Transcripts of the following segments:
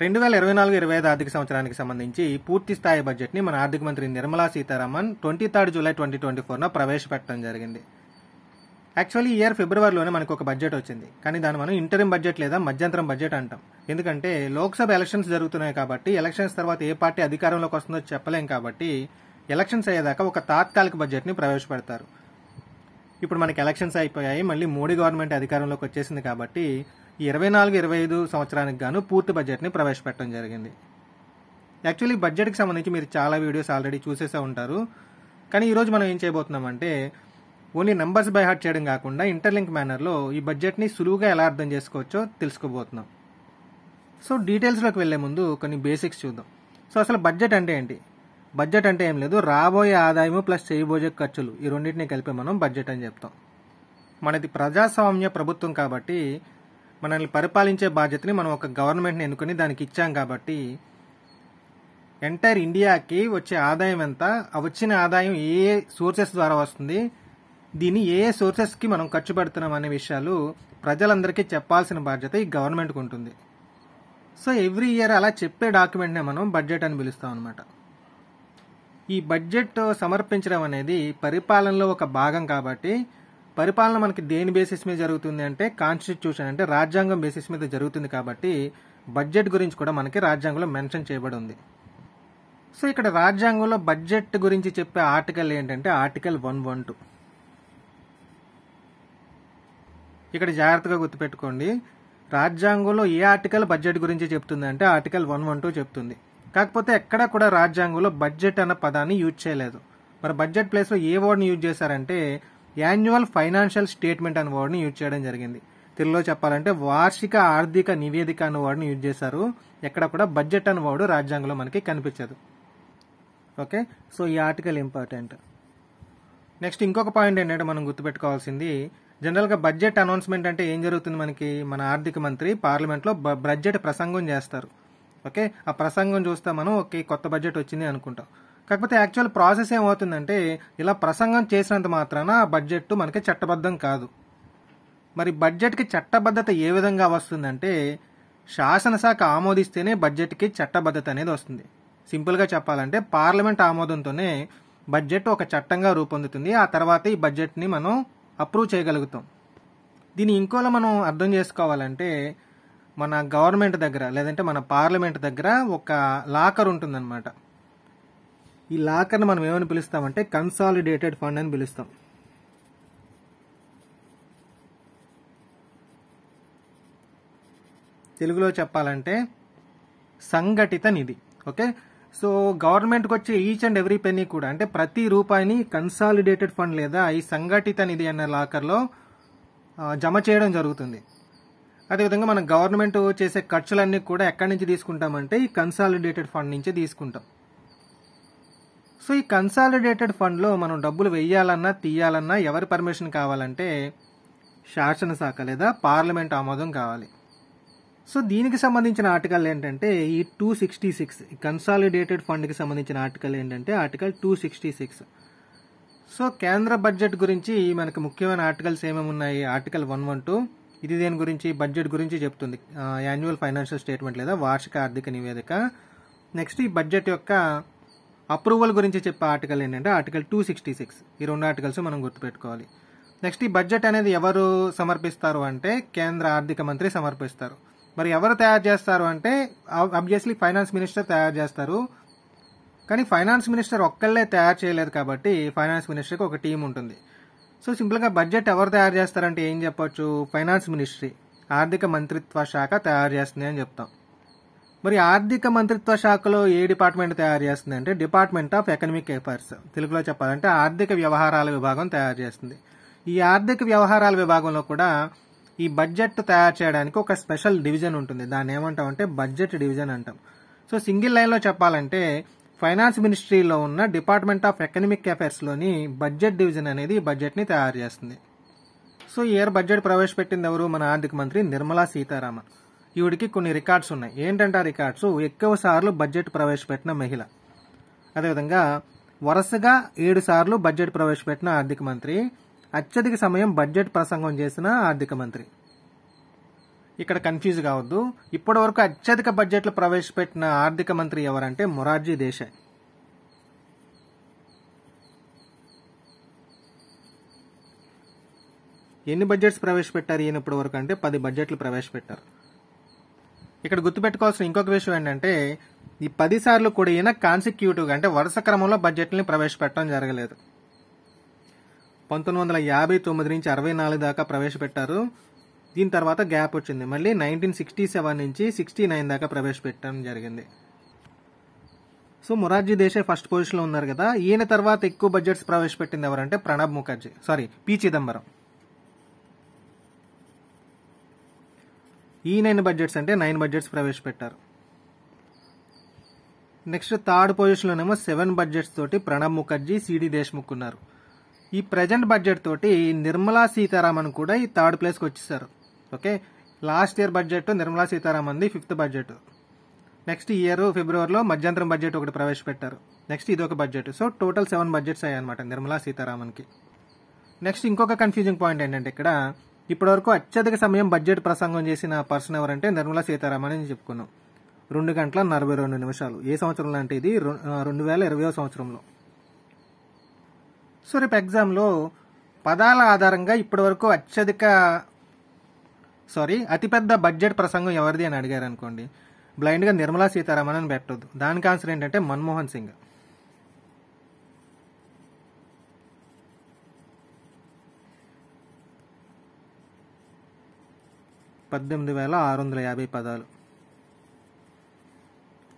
రెండు వేల ఇరవై నాలుగు ఇరవై ఐదు ఆర్థిక సంవత్సరానికి సంబంధించి పూర్తి స్థాయి బడ్జెట్ని మన ఆర్థిక మంత్రి Nirmala Sitharaman twenty third July twenty twenty four ప్రవేశపెట్టడం జరిగింది యాక్చువల్లీ ఇయర్ ఫిబ్రవరిలోనే మనకు ఒక బడ్జెట్ వచ్చింది కానీ దాన్ని మనం ఇంటరిం బడ్జెట్ లేదా మధ్యంతరం బడ్జెట్ అంటాం ఎందుకంటే లోక్సభ ఎలక్షన్స్ జరుగుతున్నాయి కాబట్టి ఎలక్షన్స్ తర్వాత ఏ పార్టీ అధికారంలోకి వస్తుందో చెప్పలేం కాబట్టి ఎలక్షన్స్ అయ్యేదాకా ఒక తాత్కాలిక బడ్జెట్ని ప్రవేశపెడతారు ఇప్పుడు మనకి ఎలక్షన్స్ అయిపోయాయి మళ్ళీ మోడీ గవర్నమెంట్ అధికారంలోకి వచ్చేసింది కాబట్టి ఇరవై నాలుగు ఇరవై ఐదు సంవత్సరానికి గాను పూర్తి బడ్జెట్ని ప్రవేశపెట్టడం జరిగింది యాక్చువల్లీ బడ్జెట్కి సంబంధించి మీరు చాలా వీడియోస్ ఆల్రెడీ చూసేసే ఉంటారు కానీ ఈరోజు మనం ఏం చేయబోతున్నామంటే ఓన్లీ నెంబర్స్ బై హార్ట్ చేయడం కాకుండా ఇంటర్లింక్ మేనర్లో ఈ బడ్జెట్ని సులువుగా ఎలా అర్థం చేసుకోవచ్చో తెలుసుకోబోతున్నాం సో డీటెయిల్స్లోకి వెళ్లే ముందు కొన్ని బేసిక్స్ చూద్దాం సో అసలు బడ్జెట్ అంటే ఏంటి బడ్జెట్ అంటే ఏం లేదు రాబోయే ఆదాయము ప్లస్ చేయబోయే ఖర్చులు ఈ రెండింటిని కలిపి మనం బడ్జెట్ అని చెప్తాం మనది ప్రజాస్వామ్య ప్రభుత్వం కాబట్టి మనల్ని పరిపాలించే బాధ్యతని మనం ఒక గవర్నమెంట్ని ఎన్నుకొని దానికి ఇచ్చాం కాబట్టి ఎంటైర్ ఇండియాకి వచ్చే ఆదాయం ఎంత వచ్చిన ఆదాయం ఏ ఏ సోర్సెస్ ద్వారా వస్తుంది దీన్ని ఏ ఏ సోర్సెస్కి మనం ఖర్చు పెడుతున్నాం అనే విషయాలు ప్రజలందరికీ చెప్పాల్సిన బాధ్యత ఈ గవర్నమెంట్కి ఉంటుంది సో ఎవ్రీ ఇయర్ అలా చెప్పే డాక్యుమెంట్నే మనం బడ్జెట్ అని పిలుస్తాం అనమాట ఈ బడ్జెట్ సమర్పించడం అనేది పరిపాలనలో ఒక భాగం కాబట్టి పరిపాలన మనకి దేని బేసిస్ మీద జరుగుతుంది అంటే కాన్స్టిట్యూషన్ అంటే రాజ్యాంగం బేసిస్ మీద జరుగుతుంది కాబట్టి బడ్జెట్ గురించి కూడా మనకి రాజ్యాంగంలో మెన్షన్ చేయబడి ఉంది సో ఇక్కడ రాజ్యాంగంలో బడ్జెట్ గురించి చెప్పే ఆర్టికల్ ఏంటంటే ఆర్టికల్ వన్ వన్ టూ ఇక్కడ జాగ్రత్తగా గుర్తుపెట్టుకోండి రాజ్యాంగంలో ఏ ఆర్టికల్ బడ్జెట్ గురించి చెప్తుంది అంటే ఆర్టికల్ వన్ వన్ టూ చెప్తుంది కాకపోతే ఎక్కడా కూడా రాజ్యాంగంలో బడ్జెట్ అన్న పదాన్ని యూజ్ చేయలేదు మరి బడ్జెట్ ప్లేస్లో ఏ వర్డ్ని యూజ్ చేశారంటే యాన్యువల్ ఫైనాన్షియల్ స్టేట్మెంట్ అనే వర్డ్ని యూజ్ చేయడం జరిగింది తెలుగులో చెప్పాలంటే వార్షిక ఆర్థిక నివేదిక అనే వర్డ్ని యూజ్ చేశారు ఎక్కడ కూడా బడ్జెట్ అనే వర్డ్ రాజ్యాంగంలో మనకి కనిపించదు ఓకే సో ఈ ఆర్టికల్ ఇంపార్టెంట్ నెక్స్ట్ ఇంకొక పాయింట్ ఏంటంటే మనం గుర్తుపెట్టుకోవాల్సింది జనరల్గా బడ్జెట్ అనౌన్స్మెంట్ అంటే ఏం జరుగుతుంది మనకి మన ఆర్థిక మంత్రి పార్లమెంట్లో బడ్జెట్ ప్రసంగం చేస్తారు ఓకే ఆ ప్రసంగం చూస్తే మనం ఓకే కొత్త బడ్జెట్ వచ్చింది అనుకుంటాం కాకపోతే యాక్చువల్ ప్రాసెస్ ఏమవుతుందంటే ఇలా ప్రసంగం చేసినంత మాత్రాన బడ్జెట్ మనకి చట్టబద్ధం కాదు మరి బడ్జెట్కి చట్టబద్ధత ఏ విధంగా వస్తుందంటే శాసనశాఖ ఆమోదిస్తేనే బడ్జెట్కి చట్టబద్ధత అనేది వస్తుంది సింపుల్గా చెప్పాలంటే పార్లమెంట్ ఆమోదంతోనే బడ్జెట్ ఒక చట్టంగా రూపొందుతుంది ఆ తర్వాత ఈ బడ్జెట్ని మనం అప్రూవ్ చేయగలుగుతాం దీని ఇంకోలా మనం అర్థం చేసుకోవాలంటే మన గవర్నమెంట్ దగ్గర లేదంటే మన పార్లమెంట్ దగ్గర ఒక లాకర్ ఉంటుందన్నమాట ఈ లాకర్ని మనం ఏమని పిలుస్తామంటే కన్సాలిడేటెడ్ ఫండ్ అని పిలుస్తాం తెలుగులో చెప్పాలంటే సంఘటిత నిధి ఓకే సో గవర్నమెంట్కి వచ్చే ఈచ్ అండ్ ఎవ్రీ పెన్నీ కూడా అంటే ప్రతి రూపాయిని కన్సాలిడేటెడ్ ఫండ్ లేదా ఈ సంఘటిత నిధి అనే లాకర్లో జమ చేయడం జరుగుతుంది అదేవిధంగా మనం గవర్నమెంట్ చేసే ఖర్చులన్నీ కూడా ఎక్కడి నుంచి తీసుకుంటామంటే ఈ కన్సాలిడేటెడ్ ఫండ్ నుంచే తీసుకుంటాం సో ఈ కన్సాలిడేటెడ్ ఫండ్లో మనం డబ్బులు వెయ్యాలన్నా తీయాలన్నా ఎవరి పర్మిషన్ కావాలంటే శాసనశాఖ లేదా పార్లమెంట్ ఆమోదం కావాలి సో దీనికి సంబంధించిన ఆర్టికల్ ఏంటంటే ఈ టూ సిక్స్టీ సిక్స్ కన్సాలిడేటెడ్ ఫండ్కి సంబంధించిన ఆర్టికల్ ఏంటంటే article two sixty six so కేంద్ర బడ్జెట్ గురించి మనకు ముఖ్యమైన ఆర్టికల్స్ ఏమేమి ఉన్నాయి ఆర్టికల్ వన్ వన్ టూ ఇది దేని గురించి బడ్జెట్ గురించి చెప్తుంది యాన్యువల్ ఫైనాన్షియల్ స్టేట్మెంట్ లేదా వార్షిక ఆర్థిక నివేదిక నెక్స్ట్ ఈ బడ్జెట్ యొక్క అప్రూవల్ గురించి చెప్పే ఆర్టికల్ ఏంటంటే ఆర్టికల్ టూ సిక్స్టీ సిక్స్ ఈ రెండు ఆర్టికల్స్ మనం గుర్తుపెట్టుకోవాలి నెక్స్ట్ ఈ బడ్జెట్ అనేది ఎవరు సమర్పిస్తారు అంటే కేంద్ర ఆర్థిక మంత్రి సమర్పిస్తారు మరి ఎవరు తయారు చేస్తారు అంటే అబ్వియస్లీ ఫైనాన్స్ మినిస్టర్ తయారు చేస్తారు కానీ ఫైనాన్స్ మినిస్టర్ ఒక్కళ్ళే తయారు చేయలేదు కాబట్టి ఫైనాన్స్ మినిస్టర్కి ఒక టీం ఉంటుంది సో సింపుల్గా బడ్జెట్ ఎవరు తయారు చేస్తారంటే ఏం చెప్పొచ్చు ఫైనాన్స్ మినిస్ట్రీ ఆర్థిక మంత్రిత్వ శాఖ తయారు చేస్తుంది అని చెప్తాం మరి ఆర్థిక మంత్రిత్వ శాఖలో ఏ డిపార్ట్మెంట్ తయారు చేస్తుంది అంటే డిపార్ట్మెంట్ ఆఫ్ ఎకనమిక్ అఫైర్స్ తెలుగులో చెప్పాలంటే ఆర్థిక వ్యవహారాల విభాగం తయారు చేస్తుంది ఈ ఆర్థిక వ్యవహారాల విభాగంలో కూడా ఈ బడ్జెట్ తయారు చేయడానికి ఒక స్పెషల్ డివిజన్ ఉంటుంది దాన్ని ఏమంటాం అంటే బడ్జెట్ డివిజన్ అంటాం సో సింగిల్ లైన్లో చెప్పాలంటే ఫైనాన్స్ మినిస్ట్రీలో ఉన్న డిపార్ట్మెంట్ ఆఫ్ ఎకనమిక్ అఫైర్స్లోని బడ్జెట్ డివిజన్ అనేది బడ్జెట్ని తయారు చేస్తుంది సో ఈ ఇయర్ బడ్జెట్ ప్రవేశపెట్టింది ఎవరు మన ఆర్థిక మంత్రి నిర్మలా సీతారామన్ ఈవిడికి కొన్ని రికార్డ్స్ ఉన్నాయి ఏంటంటే ఆ రికార్డ్స్ ఎక్కువ సార్లు బడ్జెట్ ప్రవేశపెట్టిన మహిళ అదేవిధంగా వరుసగా ఏడు సార్లు బడ్జెట్ ప్రవేశపెట్టిన ఆర్థిక మంత్రి అత్యధిక సమయం బడ్జెట్ ప్రసంగం చేసిన ఆర్థిక మంత్రి ఇక్కడ కన్ఫ్యూజ్ కావద్దు ఇప్పటి వరకు అత్యధిక బడ్జెట్లు ప్రవేశపెట్టిన ఆర్థిక మంత్రి ఎవరంటే మొరార్జీ దేశాయ్ ఎన్ని బడ్జెట్స్ ప్రవేశపెట్టారు ఈయన ఇప్పటి వరకు అంటే పది బడ్జెట్లు ప్రవేశపెట్టారు ఇక్కడ గుర్తుపెట్టుకోవాల్సిన ఇంకొక విషయం ఏంటంటే ఈ పదిసార్లు కూడా ఈయన కాన్సిక్యూటివ్ అంటే వరుస క్రమంలో బడ్జెట్ని ప్రవేశపెట్టడం జరగలేదు పంతొమ్మిది వందల యాభై తొమ్మిది నుంచి అరవై నాలుగు దాకా ప్రవేశపెట్టారు దీని తర్వాత గ్యాప్ వచ్చింది మళ్ళీ నైన్టీన్ సిక్స్టీ సెవెన్ నుంచి సిక్స్టీ నైన్ దాకా ప్రవేశపెట్టడం జరిగింది సో మొరార్జీ దేశే ఫస్ట్ పొజిషన్లో ఉన్నారు కదా ఈయన తర్వాత ఎక్కువ బడ్జెట్స్ ప్రవేశపెట్టింది ఎవరంటే ప్రణబ్ ముఖర్జీ సారీ పి చిదంబరం ఈ నైన్ బడ్జెట్స్ అంటే నైన్ బడ్జెట్స్ ప్రవేశపెట్టారు నెక్స్ట్ థర్డ్ పొజిషన్లోనేమో సెవెన్ బడ్జెట్స్ తోటి ప్రణబ్ ముఖర్జీ సిడి దేశ్ముఖ్ ఉన్నారు ఈ ప్రజెంట్ బడ్జెట్ తోటి నిర్మలా సీతారామన్ కూడా ఈ థర్డ్ ప్లేస్కి వచ్చేసారు okay last year budget Nirmala సీతారామన్ది ఫిఫ్త్ బడ్జెట్ నెక్స్ట్ ఇయర్ ఫిబ్రవరిలో మధ్యంతరం బడ్జెట్ ఒకటి ప్రవేశపెట్టారు నెక్స్ట్ ఇదొక budget so total seven budgets అయ్యాయన్నమాట నిర్మలా సీతారామన్కి నెక్స్ట్ ఇంకొక కన్ఫ్యూజింగ్ పాయింట్ ఏంటంటే ఇక్కడ ఇప్పటివరకు అత్యధిక సమయం బడ్జెట్ ప్రసంగం చేసిన పర్సన్ ఎవరంటే నిర్మలా సీతారామన్ అని చెప్పుకున్నాం రెండు గంటల నలభై రెండు నిమిషాలు ఏ సంవత్సరంలో అంటే ఇది రెండు వేల ఇరవై సంవత్సరంలో సో రేపు ఎగ్జామ్లో పదాల ఆధారంగా ఇప్పటివరకు అత్యధిక సారీ అతిపెద్ద బడ్జెట్ ప్రసంగం ఎవరిది అని అడిగారు అనుకోండి బ్లైండ్గా నిర్మలా సీతారామన్ అని పెట్టద్దు దానికి ఆన్సర్ ఏంటంటే మన్మోహన్ సింగ్ పద్దెనిమిది వేల ఆరు వందల యాభై పదాలు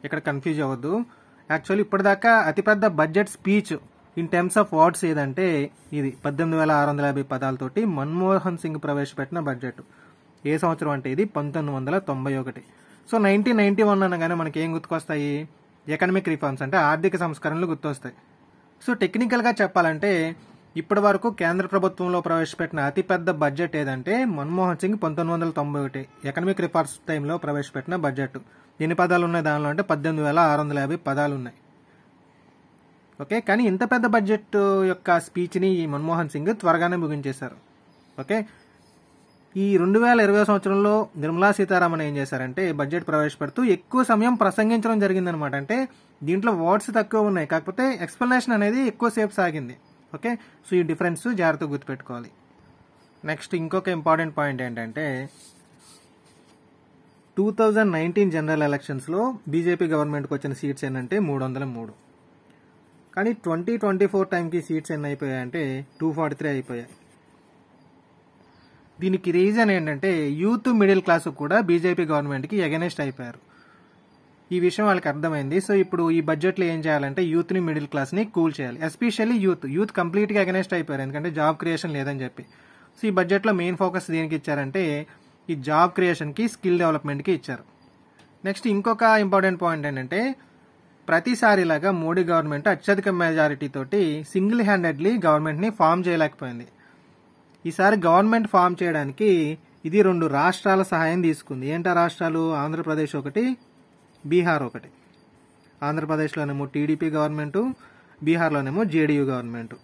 ఇక్కడ కన్ఫ్యూజ్ అవ్వద్దు యాక్చువల్లీ ఇప్పటిదాకా అతిపెద్ద budget speech in terms of words ఏదంటే ఇది పద్దెనిమిది వేల ఆరు వందల యాభై పదాలతోటి మన్మోహన్ సింగ్ ప్రవేశపెట్టిన బడ్జెట్ ఏ సంవత్సరం అంటే ఇది పంతొమ్మిది వందల తొంభై ఒకటి సో నైన్టీన్ నైన్టీ వన్ అనగానే మనకి ఏం గుర్తుకొస్తాయి ఎకనమిక్ రిఫార్మ్స్ అంటే ఆర్థిక సంస్కరణలు గుర్తొస్తాయి సో టెక్నికల్గా చెప్పాలంటే ఇప్పటి వరకు కేంద్ర ప్రభుత్వంలో ప్రవేశపెట్టిన అతిపెద్ద బడ్జెట్ ఏదంటే మన్మోహన్ సింగ్ పంతొమ్మిది వందల తొంభై ఒకటి ఎకనమిక్ రిఫార్మ్స్ టైంలో ప్రవేశపెట్టిన బడ్జెట్ ఎన్ని పదాలు ఉన్నాయి దానిలో అంటే పద్దెనిమిది వేల ఆరు వందల యాభై పదాలు ఉన్నాయి ఓకే కానీ ఇంత పెద్ద బడ్జెట్ యొక్క స్పీచ్ని ఈ మన్మోహన్ సింగ్ త్వరగానే ముగించేశారు ఓకే ఈ రెండు వేల ఇరవై సంవత్సరంలో నిర్మలా సీతారామన్ ఏం చేశారంటే బడ్జెట్ ప్రవేశపెడుతూ ఎక్కువ సమయం ప్రసంగించడం జరిగిందనమాట అంటే దీంట్లో వర్డ్స్ తక్కువ ఉన్నాయి కాకపోతే ఎక్స్ప్లెనేషన్ అనేది ఎక్కువసేపు సాగింది ఓకే సో ఈ డిఫరెన్స్ జాగ్రత్తగా గుర్తుపెట్టుకోవాలి నెక్స్ట్ ఇంకొక ఇంపార్టెంట్ పాయింట్ ఏంటంటే టూ థౌజండ్ నైన్టీన్ జనరల్ ఎలక్షన్స్లో బీజేపీ గవర్నమెంట్కి వచ్చిన సీట్స్ ఏంటంటే మూడు వందల మూడు కానీ ట్వంటీ ట్వంటీ ఫోర్ టైంకి సీట్స్ ఎన్ని అయిపోయాయంటే టూ ఫార్టీ త్రీ అయిపోయాయి దీనికి రీజన్ ఏంటంటే యూత్ మిడిల్ క్లాస్ కూడా బీజేపీ గవర్నమెంట్కి ఎగనెస్ట్ అయిపోయారు ఈ విషయం వాళ్ళకి అర్థమైంది సో ఇప్పుడు ఈ బడ్జెట్లో ఏం చేయాలంటే యూత్ని మిడిల్ క్లాస్ని కూల్ చేయాలి ఎస్పెషల్లీ యూత్ యూత్ కంప్లీట్గా అగనెస్ట్ అయిపోయారు ఎందుకంటే జాబ్ క్రియేషన్ లేదని చెప్పి సో ఈ బడ్జెట్లో మెయిన్ ఫోకస్ దేనికి ఇచ్చారంటే ఈ జాబ్ క్రియేషన్కి స్కిల్ డెవలప్మెంట్కి ఇచ్చారు నెక్స్ట్ ఇంకొక ఇంపార్టెంట్ పాయింట్ ఏంటంటే ప్రతిసారిలాగా మోడీ గవర్నమెంట్ అత్యధిక మెజారిటీ తోటి సింగిల్ హ్యాండెడ్లీ గవర్నమెంట్ని ఫామ్ చేయలేకపోయింది ఈసారి గవర్నమెంట్ ఫామ్ చేయడానికి ఇది రెండు రాష్ట్రాల సహాయం తీసుకుంది ఏంటా రాష్ట్రాలు ఆంధ్రప్రదేశ్ ఒకటి బీహార్ ఒకటి ఆంధ్రప్రదేశ్లోనేమో TDP government బీహార్లోనేమో JDU government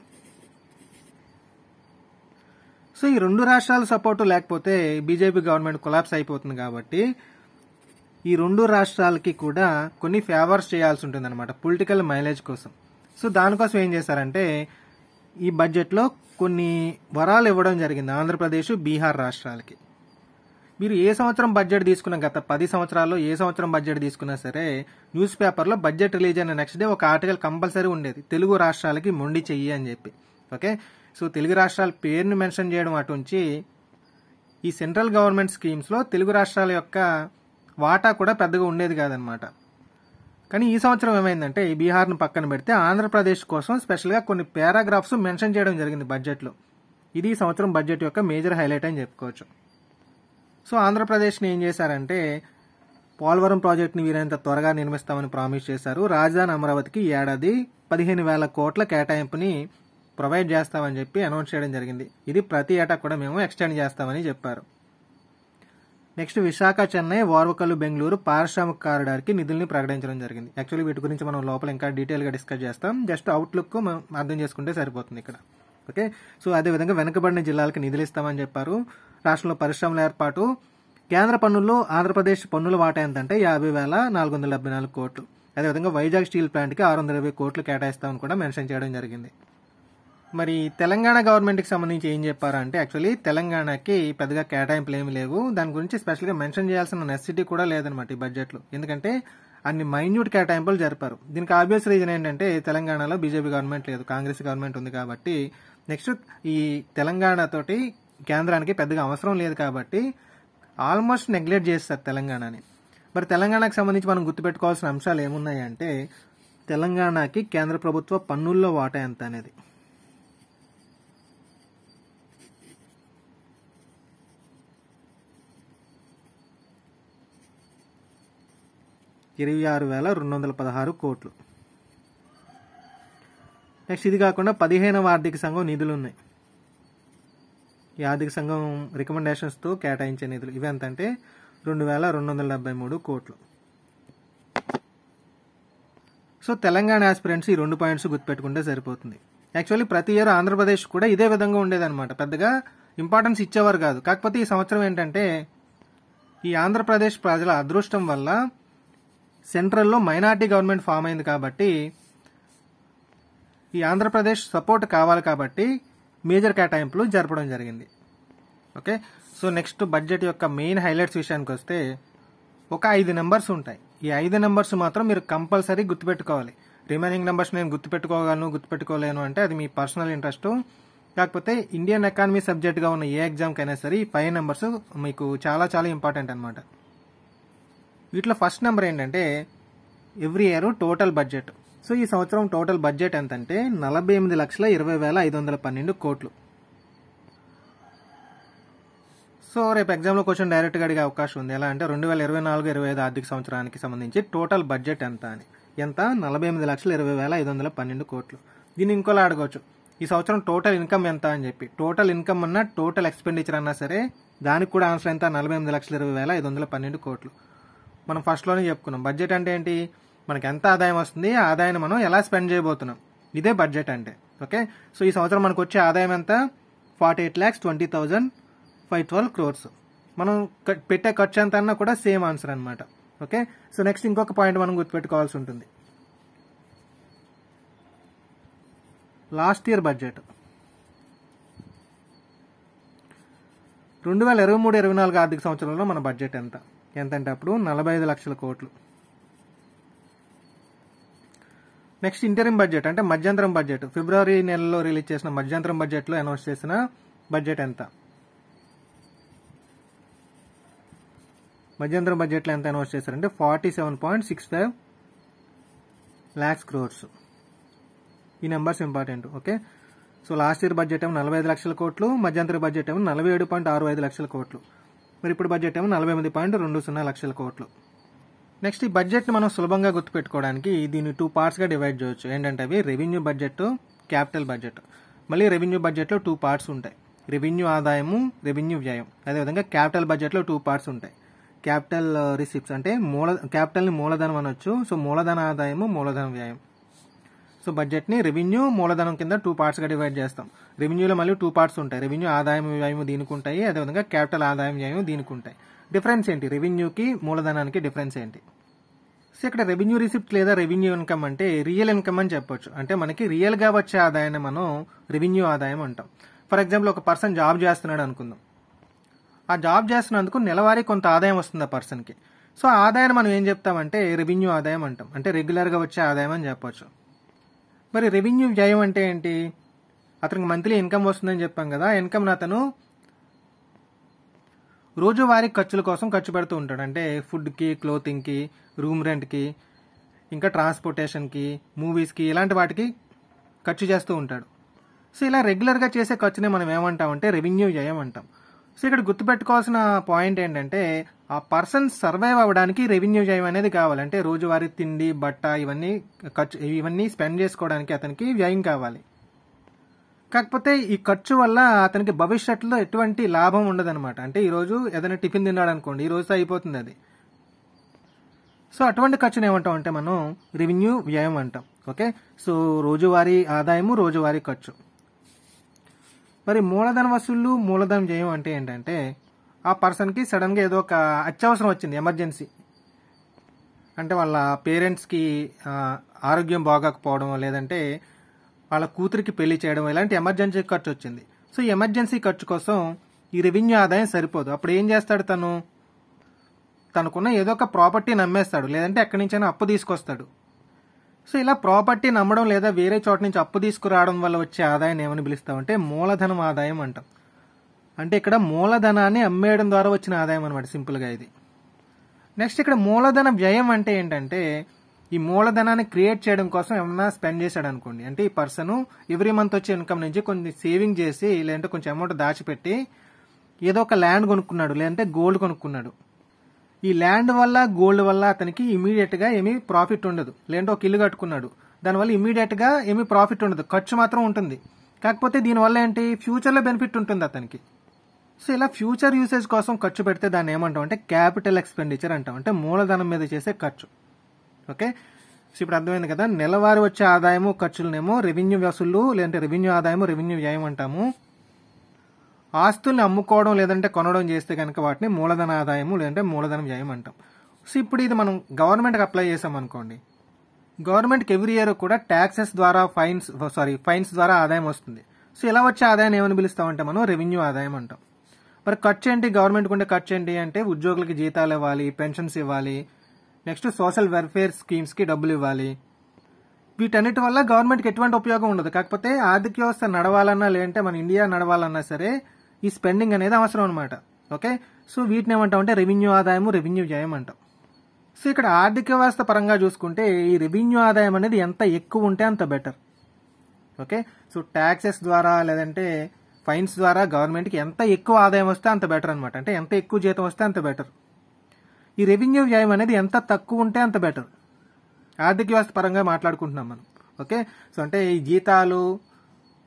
so ఈ రెండు రాష్ట్రాల సపోర్టు లేకపోతే బీజేపీ గవర్నమెంట్ కొలాప్స్ అయిపోతుంది కాబట్టి ఈ రెండు రాష్ట్రాలకి కూడా కొన్ని ఫేవర్స్ చేయాల్సి ఉంటుంది అనమాట పొలిటికల్ మైలేజ్ కోసం సో దానికోసం ఏం చేశారంటే ఈ బడ్జెట్లో కొన్ని వరాలు ఇవ్వడం జరిగింది ఆంధ్రప్రదేశ్ బీహార్ రాష్ట్రాలకి మీరు ఏ సంవత్సరం బడ్జెట్ తీసుకున్నా గత పది సంవత్సరాల్లో ఏ సంవత్సరం బడ్జెట్ తీసుకున్నా సరే న్యూస్ పేపర్లో బడ్జెట్ రిలీజ్ అయిన నెక్స్ట్ డే ఒక ఆర్టికల్ కంపల్సరీ ఉండేది తెలుగు రాష్ట్రాలకి మొండి చెయ్యి అని చెప్పి ఓకే సో తెలుగు రాష్ట్రాల పేరుని మెన్షన్ చేయడం అటు నుంచి ఈ సెంట్రల్ గవర్నమెంట్ స్కీమ్స్లో తెలుగు రాష్ట్రాల యొక్క వాటా కూడా పెద్దగా ఉండేది కాదనమాట కానీ ఈ సంవత్సరం ఏమైందంటే ఈ బీహార్ను పక్కన పెడితే ఆంధ్రప్రదేశ్ కోసం స్పెషల్గా కొన్ని పారాగ్రాఫ్స్ మెన్షన్ చేయడం జరిగింది బడ్జెట్లో ఇది ఈ సంవత్సరం బడ్జెట్ యొక్క మేజర్ హైలైట్ అని చెప్పుకోవచ్చు సో ఆంధ్రప్రదేశ్ని ఏం చేశారంటే పోలవరం ప్రాజెక్టుని వీరైనంత త్వరగా నిర్మిస్తామని ప్రామిస్ చేశారు రాజధాని అమరావతికి ఏడాది పదిహేను వేల కోట్ల కేటాయింపుని ప్రొవైడ్ చేస్తామని చెప్పి అనౌన్స్ చేయడం జరిగింది ఇది ప్రతి ఏటా కూడా మేము ఎక్స్టెండ్ చేస్తామని చెప్పారు నెక్స్ట్ విశాఖ చెన్నై వార్వకల్లు బెంగళూరు పారిశ్రామిక కారిడార్కి నిధుల్ని ప్రకటించడం జరిగింది యాక్చువల్లీ వీటి గురించి మనం లోపల ఇంకా డీటెయిల్గా డిస్కస్ చేస్తాం జస్ట్ అవుట్లుక్ మనం అర్థం చేసుకుంటే సరిపోతుంది ఇక్కడ ఓకే సో అదేవిధంగా వెనుకబడిన జిల్లాలకు నిధులు ఇస్తామని చెప్పారు రాష్ట్రంలో పరిశ్రమల ఏర్పాటు కేంద్ర పన్నుల్లో ఆంధ్రప్రదేశ్ పన్నుల వాటా ఎంతంటే యాభై వేల నాలుగు వందల డెబ్బై నాలుగు కోట్లు అదేవిధంగా వైజాగ్ స్టీల్ ప్లాంట్కి ఆరు వందల ఇరవై కోట్లు కేటాయిస్తామని కూడా మెన్షన్ చేయడం జరిగింది మరి తెలంగాణ గవర్నమెంట్కి సంబంధించి ఏం చెప్పారంటే యాక్చువల్లీ తెలంగాణకి పెద్దగా కేటాయింపులు ఏమి లేవు దాని గురించి స్పెషల్గా మెన్షన్ చేయాల్సిన నెసిటీ కూడా లేదనమాట ఈ బడ్జెట్లో ఎందుకంటే అన్ని మైన్యూట్ కేటాయింపులు జరిపారు దీనికి ఆబ్వియస్ రీజన్ ఏంటంటే తెలంగాణలో బీజేపీ గవర్నమెంట్ లేదు కాంగ్రెస్ గవర్నమెంట్ ఉంది కాబట్టి నెక్స్ట్ ఈ తెలంగాణతోటి కేంద్రానికి పెద్దగా అవసరం లేదు కాబట్టి ఆల్మోస్ట్ నెగ్లెక్ట్ చేస్తారు తెలంగాణని మరి తెలంగాణకు సంబంధించి మనం గుర్తుపెట్టుకోవాల్సిన అంశాలు ఏమున్నాయంటే తెలంగాణకి కేంద్ర ప్రభుత్వ పన్నుల్లో వాటా ఎంత అనేది ఇరవై ఆరు వేల రెండు వందల పదహారు కోట్లు నెక్స్ట్ ఇది కాకుండా పదిహేనవ ఆర్థిక సంఘం నిధులు ఉన్నాయి ఈ ఆర్థిక సంఘం రికమెండేషన్స్తో కేటాయించే నిధులు ఇవి అంటే రెండు వేల రెండు వందల డెబ్బై మూడు కోట్లు సో తెలంగాణ ఆస్పిరెంట్స్ ఈ రెండు పాయింట్స్ గుర్తుపెట్టుకుంటే సరిపోతుంది యాక్చువల్లీ ప్రతి ఇయర్ ఆంధ్రప్రదేశ్ కూడా ఇదే విధంగా ఉండేదన్నమాట పెద్దగా ఇంపార్టెన్స్ ఇచ్చేవారు కాదు కాకపోతే ఈ సంవత్సరం ఏంటంటే ఈ ఆంధ్రప్రదేశ్ ప్రజల అదృష్టం వల్ల సెంట్రల్లో మైనార్టీ గవర్నమెంట్ ఫామ్ అయింది కాబట్టి ఈ ఆంధ్రప్రదేశ్ సపోర్ట్ కావాలి కాబట్టి మేజర్ కేటాయింపులు జరపడం జరిగింది ఓకే సో నెక్స్ట్ బడ్జెట్ యొక్క మెయిన్ హైలైట్స్ విషయానికి వస్తే ఒక ఐదు నెంబర్స్ ఉంటాయి ఈ ఐదు నెంబర్స్ మాత్రం మీరు కంపల్సరీ గుర్తుపెట్టుకోవాలి రిమైనింగ్ నెంబర్స్ నేను గుర్తుపెట్టుకోగలను గుర్తుపెట్టుకోలేను అంటే అది మీ పర్సనల్ ఇంట్రెస్ట్ కాకపోతే ఇండియన్ ఎకానమీ సబ్జెక్ట్గా ఉన్న ఏ అయినా సరే ఈ ఫైవ్ నెంబర్స్ మీకు చాలా చాలా ఇంపార్టెంట్ అనమాట వీటిలో ఫస్ట్ నెంబర్ ఏంటంటే every year total budget so ఈ సంవత్సరం టోటల్ బడ్జెట్ ఎంతంటే నలభై ఎనిమిది లక్షల ఇరవై వేల ఐదు వందల పన్నెండు కోట్లు సో రేపు ఎగ్జామ్లో క్వశ్చన్ డైరెక్ట్గా అడిగే అవకాశం ఉంది ఎలా అంటే రెండు వేల ఇరవై నాలుగు ఇరవై ఐదు ఆర్థిక సంవత్సరానికి సంబంధించి టోటల్ బడ్జెట్ ఎంత అని ఎంత నలభై ఎనిమిది లక్షల ఇరవై వేల ఐదు వందల పన్నెండు కోట్లు దీన్ని ఇంకోలా అడగవచ్చు ఈ సంవత్సరం టోటల్ ఇన్కమ్ ఎంత అని చెప్పి టోటల్ ఇన్కమ్ అన్నా టోటల్ ఎక్స్పెండిచర్ అన్నా సరే దానికి కూడా ఆన్సర్ ఎంత నలభై ఎనిమిది లక్షల ఇరవై వేల ఐదు వందల పన్నెండు కోట్లు మనం ఫస్ట్లోనే చెప్పుకున్నాం బడ్జెట్ అంటే ఏంటి మనకి ఎంత ఆదాయం వస్తుంది ఆ ఆదాయాన్ని మనం ఎలా స్పెండ్ చేయబోతున్నాం ఇదే బడ్జెట్ అంటే ఓకే సో ఈ సంవత్సరం మనకు వచ్చే ఆదాయం ఎంత forty eight lakhs twenty thousand five twelve crores మనం పెట్టే ఖర్చు ఎంత అన్నా కూడా సేమ్ ఆన్సర్ అనమాట ఓకే సో నెక్స్ట్ ఇంకొక పాయింట్ మనం గుర్తుపెట్టుకోవాల్సి ఉంటుంది లాస్ట్ ఇయర్ బడ్జెట్ రెండు వేల ఇరవై మూడు ఇరవై నాలుగు ఆర్థిక సంవత్సరంలో మన బడ్జెట్ ఎంత ఎంతంటే అప్పుడు నలభై ఐదు లక్షల కోట్లు నెక్స్ట్ ఇంటరిం బడ్జెట్ అంటే మధ్యంతరం బడ్జెట్ ఫిబ్రవరి నెలలో రిలీజ్ చేసిన మధ్యంతరం బడ్జెట్లో అనౌన్స్ చేసిన బడ్జెట్ ఎంత మధ్యంతరం బడ్జెట్లో ఎంత అనౌన్స్ చేశారంటే forty seven point six five lakhs crores ఈ numbers important okay so last year budget ఏమో నలభై ఐదు లక్షల కోట్లు మధ్యంతర బడ్జెట్ ఏమో నలభై ఏడు పాయింట్ ఆరు ఐదు లక్షల కోట్లు మరి ఇప్పుడు బడ్జెట్ ఏమో నలభై ఎనిమిది పాయింట్ రెండు సున్నా లక్షల కోట్లు నెక్స్ట్ ఈ బడ్జెట్ని మనం సులభంగా గుర్తుపెట్టుకోవడానికి దీన్ని టూ పార్ట్స్గా డివైడ్ చేయొచ్చు ఏంటంటే అవి రెవెన్యూ బడ్జెట్ క్యాపిటల్ బడ్జెట్ మళ్ళీ రెవెన్యూ బడ్జెట్లో టూ పార్ట్స్ ఉంటాయి రెవెన్యూ ఆదాయము రెవెన్యూ వ్యయం అదేవిధంగా క్యాపిటల్ బడ్జెట్లో టూ పార్ట్స్ ఉంటాయి క్యాపిటల్ రిసిప్ట్స్ uh, అంటే మూల క్యాపిటల్ని మూలధనం అనొచ్చు సో మూలధన ఆదాయము మూలధన వ్యయం సో బడ్జెట్ని రెవెన్యూ మూలధనం కింద టూ పార్ట్స్గా డివైడ్ చేస్తాం రెవెన్యూలో మళ్ళీ టూ పార్ట్స్ ఉంటాయి రెవెన్యూ ఆదాయం వ్యయం దీనికి ఉంటాయి అదేవిధంగా క్యాపిటల్ ఆదాయం వ్యయం దీనికి ఉంటాయి డిఫరెన్స్ ఏంటి రెవెన్యూకి మూలధనానికి డిఫరెన్స్ ఏంటి సో ఇక్కడ రెవెన్యూ రిసిప్ట్ లేదా రెవెన్యూ ఇన్కమ్ అంటే రియల్ ఇన్కమ్ అని చెప్పొచ్చు అంటే మనకి రియల్గా వచ్చే ఆదాయాన్ని మనం రెవెన్యూ ఆదాయం అంటాం ఫర్ ఎగ్జాంపుల్ ఒక పర్సన్ జాబ్ చేస్తున్నాడు అనుకుందాం ఆ జాబ్ చేస్తున్నందుకు నెలవారీ కొంత ఆదాయం వస్తుంది ఆ పర్సన్కి సో ఆదాయాన్ని మనం ఏం చెప్తామంటే రెవెన్యూ ఆదాయం అంటాం అంటే రెగ్యులర్గా వచ్చే ఆదాయం అని చెప్పొచ్చు మరి రెవెన్యూ వ్యయం అంటే ఏంటి అతనికి మంత్లీ ఇన్కమ్ వస్తుందని చెప్పాం కదా ఇన్కమ్ అతను రోజువారీ ఖర్చుల కోసం ఖర్చు పెడుతూ ఉంటాడు అంటే ఫుడ్కి క్లోతింగ్కి రూమ్ రెంట్కి ఇంకా ట్రాన్స్పోర్టేషన్కి మూవీస్కి ఇలాంటి వాటికి ఖర్చు చేస్తూ ఉంటాడు సో ఇలా రెగ్యులర్గా చేసే ఖర్చునే మనం ఏమంటామంటే రెవెన్యూ వ్యయం అంటాం సో ఇక్కడ గుర్తుపెట్టుకోవాల్సిన పాయింట్ ఏంటంటే ఆ పర్సన్ సర్వైవ్ అవ్వడానికి రెవెన్యూ వ్యయం అనేది కావాలంటే రోజువారీ తిండి బట్ట ఇవన్నీ ఖర్చు ఇవన్నీ స్పెండ్ చేసుకోవడానికి అతనికి వ్యయం కావాలి కాకపోతే ఈ ఖర్చు వల్ల అతనికి భవిష్యత్తులో ఎటువంటి లాభం ఉండదనమాట అంటే ఈరోజు ఏదైనా టిఫిన్ తిన్నాడు అనుకోండి ఈ రోజుతో అయిపోతుంది అది సో అటువంటి ఖర్చుని ఏమంటాం అంటే మనం రెవెన్యూ వ్యయం అంటాం ఓకే సో రోజువారీ ఆదాయము రోజువారీ ఖర్చు మరి మూలధన వసూళ్ళు మూలధనం వ్యయం అంటే ఏంటంటే ఆ పర్సన్కి సడన్గా ఏదో ఒక అత్యవసరం వచ్చింది ఎమర్జెన్సీ అంటే వాళ్ళ పేరెంట్స్కి ఆరోగ్యం బాగోకపోవడం లేదంటే వాళ్ళ కూతురికి పెళ్లి చేయడం ఇలాంటి ఎమర్జెన్సీ ఖర్చు వచ్చింది సో ఎమర్జెన్సీ ఖర్చు కోసం ఈ రెవెన్యూ ఆదాయం సరిపోదు అప్పుడు ఏం చేస్తాడు తను తనకున్న ఏదో ఒక ప్రాపర్టీని అమ్మేస్తాడు లేదంటే ఎక్కడి నుంచైనా అప్పు తీసుకొస్తాడు సో ఇలా ప్రాపర్టీ నమ్మడం లేదా వేరే చోట నుంచి అప్పు తీసుకురావడం వల్ల వచ్చే ఆదాయాన్ని ఏమని పిలుస్తామంటే మూలధనం ఆదాయం అంటాం అంటే ఇక్కడ మూలధనాన్ని అమ్మేయడం ద్వారా వచ్చిన ఆదాయం అనమాట సింపుల్గా ఇది నెక్స్ట్ ఇక్కడ మూలధన వ్యయం అంటే ఏంటంటే ఈ మూలధనాన్ని క్రియేట్ చేయడం కోసం ఏమన్నా స్పెండ్ చేశాడు అనుకోండి అంటే ఈ పర్సన్ ఎవ్రీ మంత్ వచ్చే ఇన్కమ్ నుంచి కొన్ని సేవింగ్ చేసి లేదంటే కొంచెం అమౌంట్ దాచిపెట్టి ఏదో ఒక ల్యాండ్ కొనుక్కున్నాడు లేదంటే గోల్డ్ కొనుక్కున్నాడు ఈ ల్యాండ్ వల్ల గోల్డ్ వల్ల అతనికి గా ఏమీ ప్రాఫిట్ ఉండదు లేదంటే ఒక ఇల్లు కట్టుకున్నాడు దానివల్ల గా ఏమీ ప్రాఫిట్ ఉండదు ఖర్చు మాత్రం ఉంటుంది కాకపోతే దీనివల్ల ఏంటి ఫ్యూచర్లో బెనిఫిట్ ఉంటుంది అతనికి సో ఇలా ఫ్యూచర్ యూసేజ్ కోసం ఖర్చు పెడితే దాన్ని ఏమంటాం అంటే క్యాపిటల్ ఎక్స్పెండిచర్ అంటాం అంటే మూలధనం మీద చేసే ఖర్చు ఓకే సో ఇప్పుడు అర్థమైంది కదా నెలవారి వచ్చే ఆదాయము ఖర్చులనేమో రెవెన్యూ వసూళ్లు లేదంటే రెవెన్యూ ఆదాయము రెవెన్యూ వ్యయం అంటాము ఆస్తుల్ని అమ్ముకోవడం లేదంటే కొనడం చేస్తే కనుక వాటిని మూలధన ఆదాయము లేదంటే మూలధనం వ్యయం అంటాం సో ఇప్పుడు ఇది మనం గవర్నమెంట్కి అప్లై చేసాం అనుకోండి గవర్నమెంట్కి ఎవ్రీ ఇయర్ కూడా ట్యాక్సెస్ ద్వారా ఫైన్స్ సారీ ఫైన్స్ ద్వారా ఆదాయం వస్తుంది సో ఇలా వచ్చే ఆదాయాన్ని ఏమని పిలుస్తామంటే మనం రెవెన్యూ ఆదాయం అంటాం మరి ఖర్చు ఏంటి గవర్నమెంట్ ఉండే ఖర్చు ఏంటి అంటే ఉద్యోగులకి జీతాలు ఇవ్వాలి పెన్షన్స్ ఇవ్వాలి నెక్స్ట్ సోషల్ వెల్ఫేర్ స్కీమ్స్కి డబ్బులు ఇవ్వాలి వీటన్నిటి వల్ల గవర్నమెంట్కి ఎటువంటి ఉపయోగం ఉండదు కాకపోతే ఆర్థిక వ్యవస్థ నడవాలన్నా లేదంటే మన ఇండియా నడవాలన్నా సరే ఈ స్పెండింగ్ అనేది అవసరం అనమాట ఓకే సో వీటిని ఏమంటాం అంటే రెవెన్యూ ఆదాయము రెవెన్యూ వ్యయం అంటాం సో ఇక్కడ ఆర్థిక వ్యవస్థ పరంగా చూసుకుంటే ఈ రెవెన్యూ ఆదాయం అనేది ఎంత ఎక్కువ ఉంటే అంత బెటర్ ఓకే సో ట్యాక్సెస్ ద్వారా లేదంటే ఫైన్స్ ద్వారా గవర్నమెంట్కి ఎంత ఎక్కువ ఆదాయం వస్తే అంత బెటర్ అనమాట అంటే ఎంత ఎక్కువ జీతం వస్తే అంత బెటర్ ఈ రెవెన్యూ వ్యయం అనేది ఎంత తక్కువ ఉంటే అంత బెటర్ ఆర్థిక వ్యవస్థ పరంగా మాట్లాడుకుంటున్నాం మనం ఓకే సో అంటే ఈ జీతాలు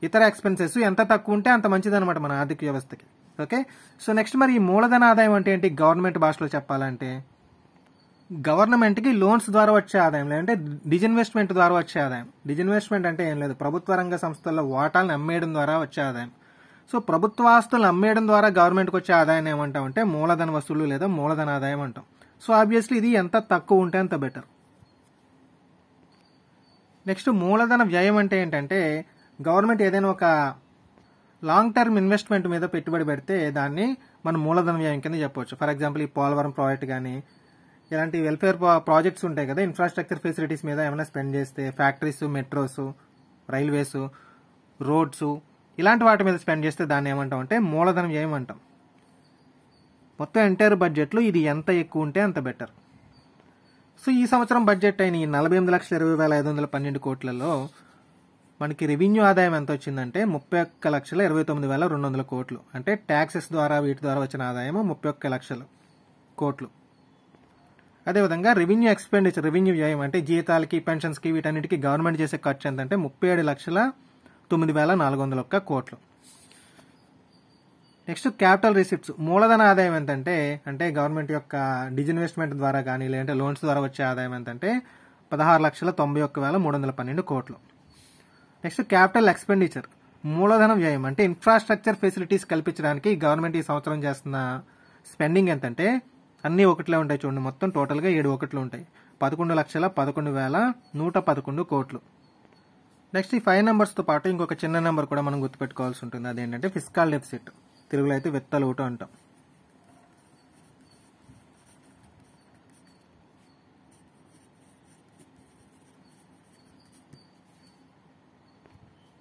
ఇతర ఎక్స్పెన్సెస్ ఎంత తక్కువ ఉంటే అంత మంచిదనమాట మన ఆర్థిక వ్యవస్థకి ఓకే సో నెక్స్ట్ మరి ఈ మూలధన ఆదాయం అంటే ఏంటి గవర్నమెంట్ భాషలో చెప్పాలంటే గవర్నమెంట్కి లోన్స్ ద్వారా వచ్చే ఆదాయం లేదంటే డిజిన్వెస్ట్మెంట్ ద్వారా వచ్చే ఆదాయం డిజిన్వెస్ట్మెంట్ అంటే ఏం లేదు ప్రభుత్వ రంగ సంస్థల్లో వాటాలను అమ్మేయడం ద్వారా వచ్చే ఆదాయం సో ప్రభుత్వ ఆస్తులు అమ్మేయడం ద్వారా గవర్నమెంట్కి వచ్చే ఆదాయం ఏమంటాం అంటే మూలధన వసూలు లేదా మూలధన ఆదాయం అంటాం సో ఆబ్వియస్లీ ఇది ఎంత తక్కువ ఉంటే అంత బెటర్ నెక్స్ట్ మూలధన వ్యయం అంటే ఏంటంటే గవర్నమెంట్ ఏదైనా ఒక లాంగ్ టర్మ్ ఇన్వెస్ట్మెంట్ మీద పెట్టుబడి పెడితే దాన్ని మనం మూలధన వ్యయం కింద చెప్పవచ్చు ఫర్ ఎగ్జాంపుల్ ఈ పోలవరం ప్రాజెక్ట్ కానీ ఇలాంటి వెల్ఫేర్ ప్రాజెక్ట్స్ ఉంటాయి కదా ఇన్ఫ్రాస్ట్రక్చర్ ఫెసిలిటీస్ మీద ఏమైనా స్పెండ్ చేస్తే ఫ్యాక్టరీస్ మెట్రోస్ రైల్వేస్ రోడ్స్ ఇలాంటి వాటి మీద స్పెండ్ చేస్తే దాన్ని ఏమంటాం అంటే మూలధనం వ్యయం అంటాం మొత్తం ఎంటైర్ బడ్జెట్లో ఇది ఎంత ఎక్కువ ఉంటే అంత బెటర్ సో ఈ సంవత్సరం బడ్జెట్ అయిన ఈ నలభై ఎనిమిది లక్షల ఇరవై వేల ఐదు వందల పన్నెండు కోట్లలో మనకి రెవెన్యూ ఆదాయం ఎంత వచ్చిందంటే ముప్పై ఒక్క లక్షల ఇరవై తొమ్మిది వేల రెండు వందల కోట్లు అంటే ట్యాక్సెస్ ద్వారా వీటి ద్వారా వచ్చిన ఆదాయం ముప్పై ఒక్క లక్షలు కోట్లు అదేవిధంగా రెవెన్యూ ఎక్స్పెండిచర్ రెవెన్యూ వ్యయం అంటే జీతాలకి పెన్షన్స్కి వీటన్నిటికీ గవర్నమెంట్ చేసే ఖర్చు ఎంతంటే ముప్పై ఏడు లక్షల తొమ్మిది వేల నాలుగు వందల ఒక్క కోట్లు నెక్స్ట్ క్యాపిటల్ రిసిప్ట్స్ మూలధన ఆదాయం ఎంతంటే అంటే గవర్నమెంట్ యొక్క డిజిన్వెస్ట్మెంట్ ద్వారా కానీ లేదంటే లోన్స్ ద్వారా వచ్చే ఆదాయం ఎంతంటే పదహారు లక్షల తొంభై ఒక్క వేల మూడు వందల పన్నెండు కోట్లు నెక్స్ట్ క్యాపిటల్ ఎక్స్పెండిచర్ మూలధన వ్యయం అంటే ఇన్ఫ్రాస్ట్రక్చర్ ఫెసిలిటీస్ కల్పించడానికి గవర్నమెంట్ ఈ సంవత్సరం చేస్తున్న స్పెండింగ్ ఎంతంటే అన్నీ ఒకటిలో ఉంటాయి చూడండి మొత్తం టోటల్గా ఏడు ఒకట్లు ఉంటాయి పదకొండు లక్షల పదకొండు వేల నూట పదకొండు కోట్లు నెక్స్ట్ ఈ ఫైవ్ నెంబర్స్తో పాటు ఇంకొక చిన్న నెంబర్ కూడా మనం గుర్తుపెట్టుకోవాల్సి ఉంటుంది అదేంటంటే ఫిస్కల్ డెఫిసిట్ తెలుగులో అయితే వెత్తలోటు అంటాం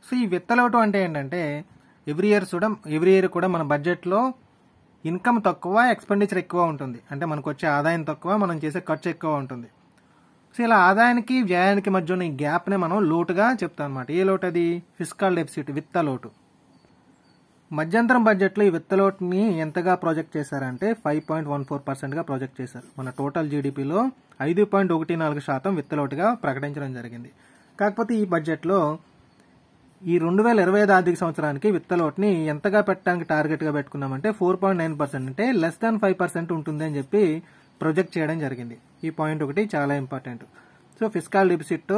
సో ఈ విత్తలోటు అంటే ఏంటంటే ఎవ్రీ ఇయర్ చూడం ఎవ్రీ ఇయర్ కూడా మన బడ్జెట్లో ఇన్కమ్ తక్కువ ఎక్స్పెండిచర్ ఎక్కువ ఉంటుంది అంటే మనకు వచ్చే ఆదాయం తక్కువ మనం చేసే ఖర్చు ఎక్కువ ఉంటుంది సో ఇలా ఆదాయానికి వ్యయానికి మధ్య ఉన్న ఈ గ్యాప్నే మనం లోటుగా చెప్తాం అనమాట ఏ లోటు అది ఫిస్కల్ డెఫిసిట్ విత్త లోటు మధ్యంతరం బడ్జెట్లో ఈ విత్తలోట్ని ఎంతగా ప్రాజెక్ట్ చేశారంటే ఫైవ్ పాయింట్ వన్ ఫోర్ పర్సెంట్గా ప్రాజెక్ట్ చేశారు మన టోటల్ జీడిపిలో ఐదు పాయింట్ ఒకటి నాలుగు శాతం విత్తలోటుగా ప్రకటించడం జరిగింది కాకపోతే ఈ బడ్జెట్లో ఈ రెండు వేల ఇరవై ఐదు ఆర్థిక సంవత్సరానికి విత్తలోట్ని ఎంతగా పెట్టడానికి టార్గెట్గా పెట్టుకున్నామంటే ఫోర్ పాయింట్ నైన్ పర్సెంట్ అంటే లెస్ దాన్ ఫైవ్ పర్సెంట్ ఉంటుంది అని చెప్పి ప్రొజెక్ట్ చేయడం జరిగింది ఈ పాయింట్ ఒకటి చాలా ఇంపార్టెంట్ సో ఫిస్కల్ డిపిసిట్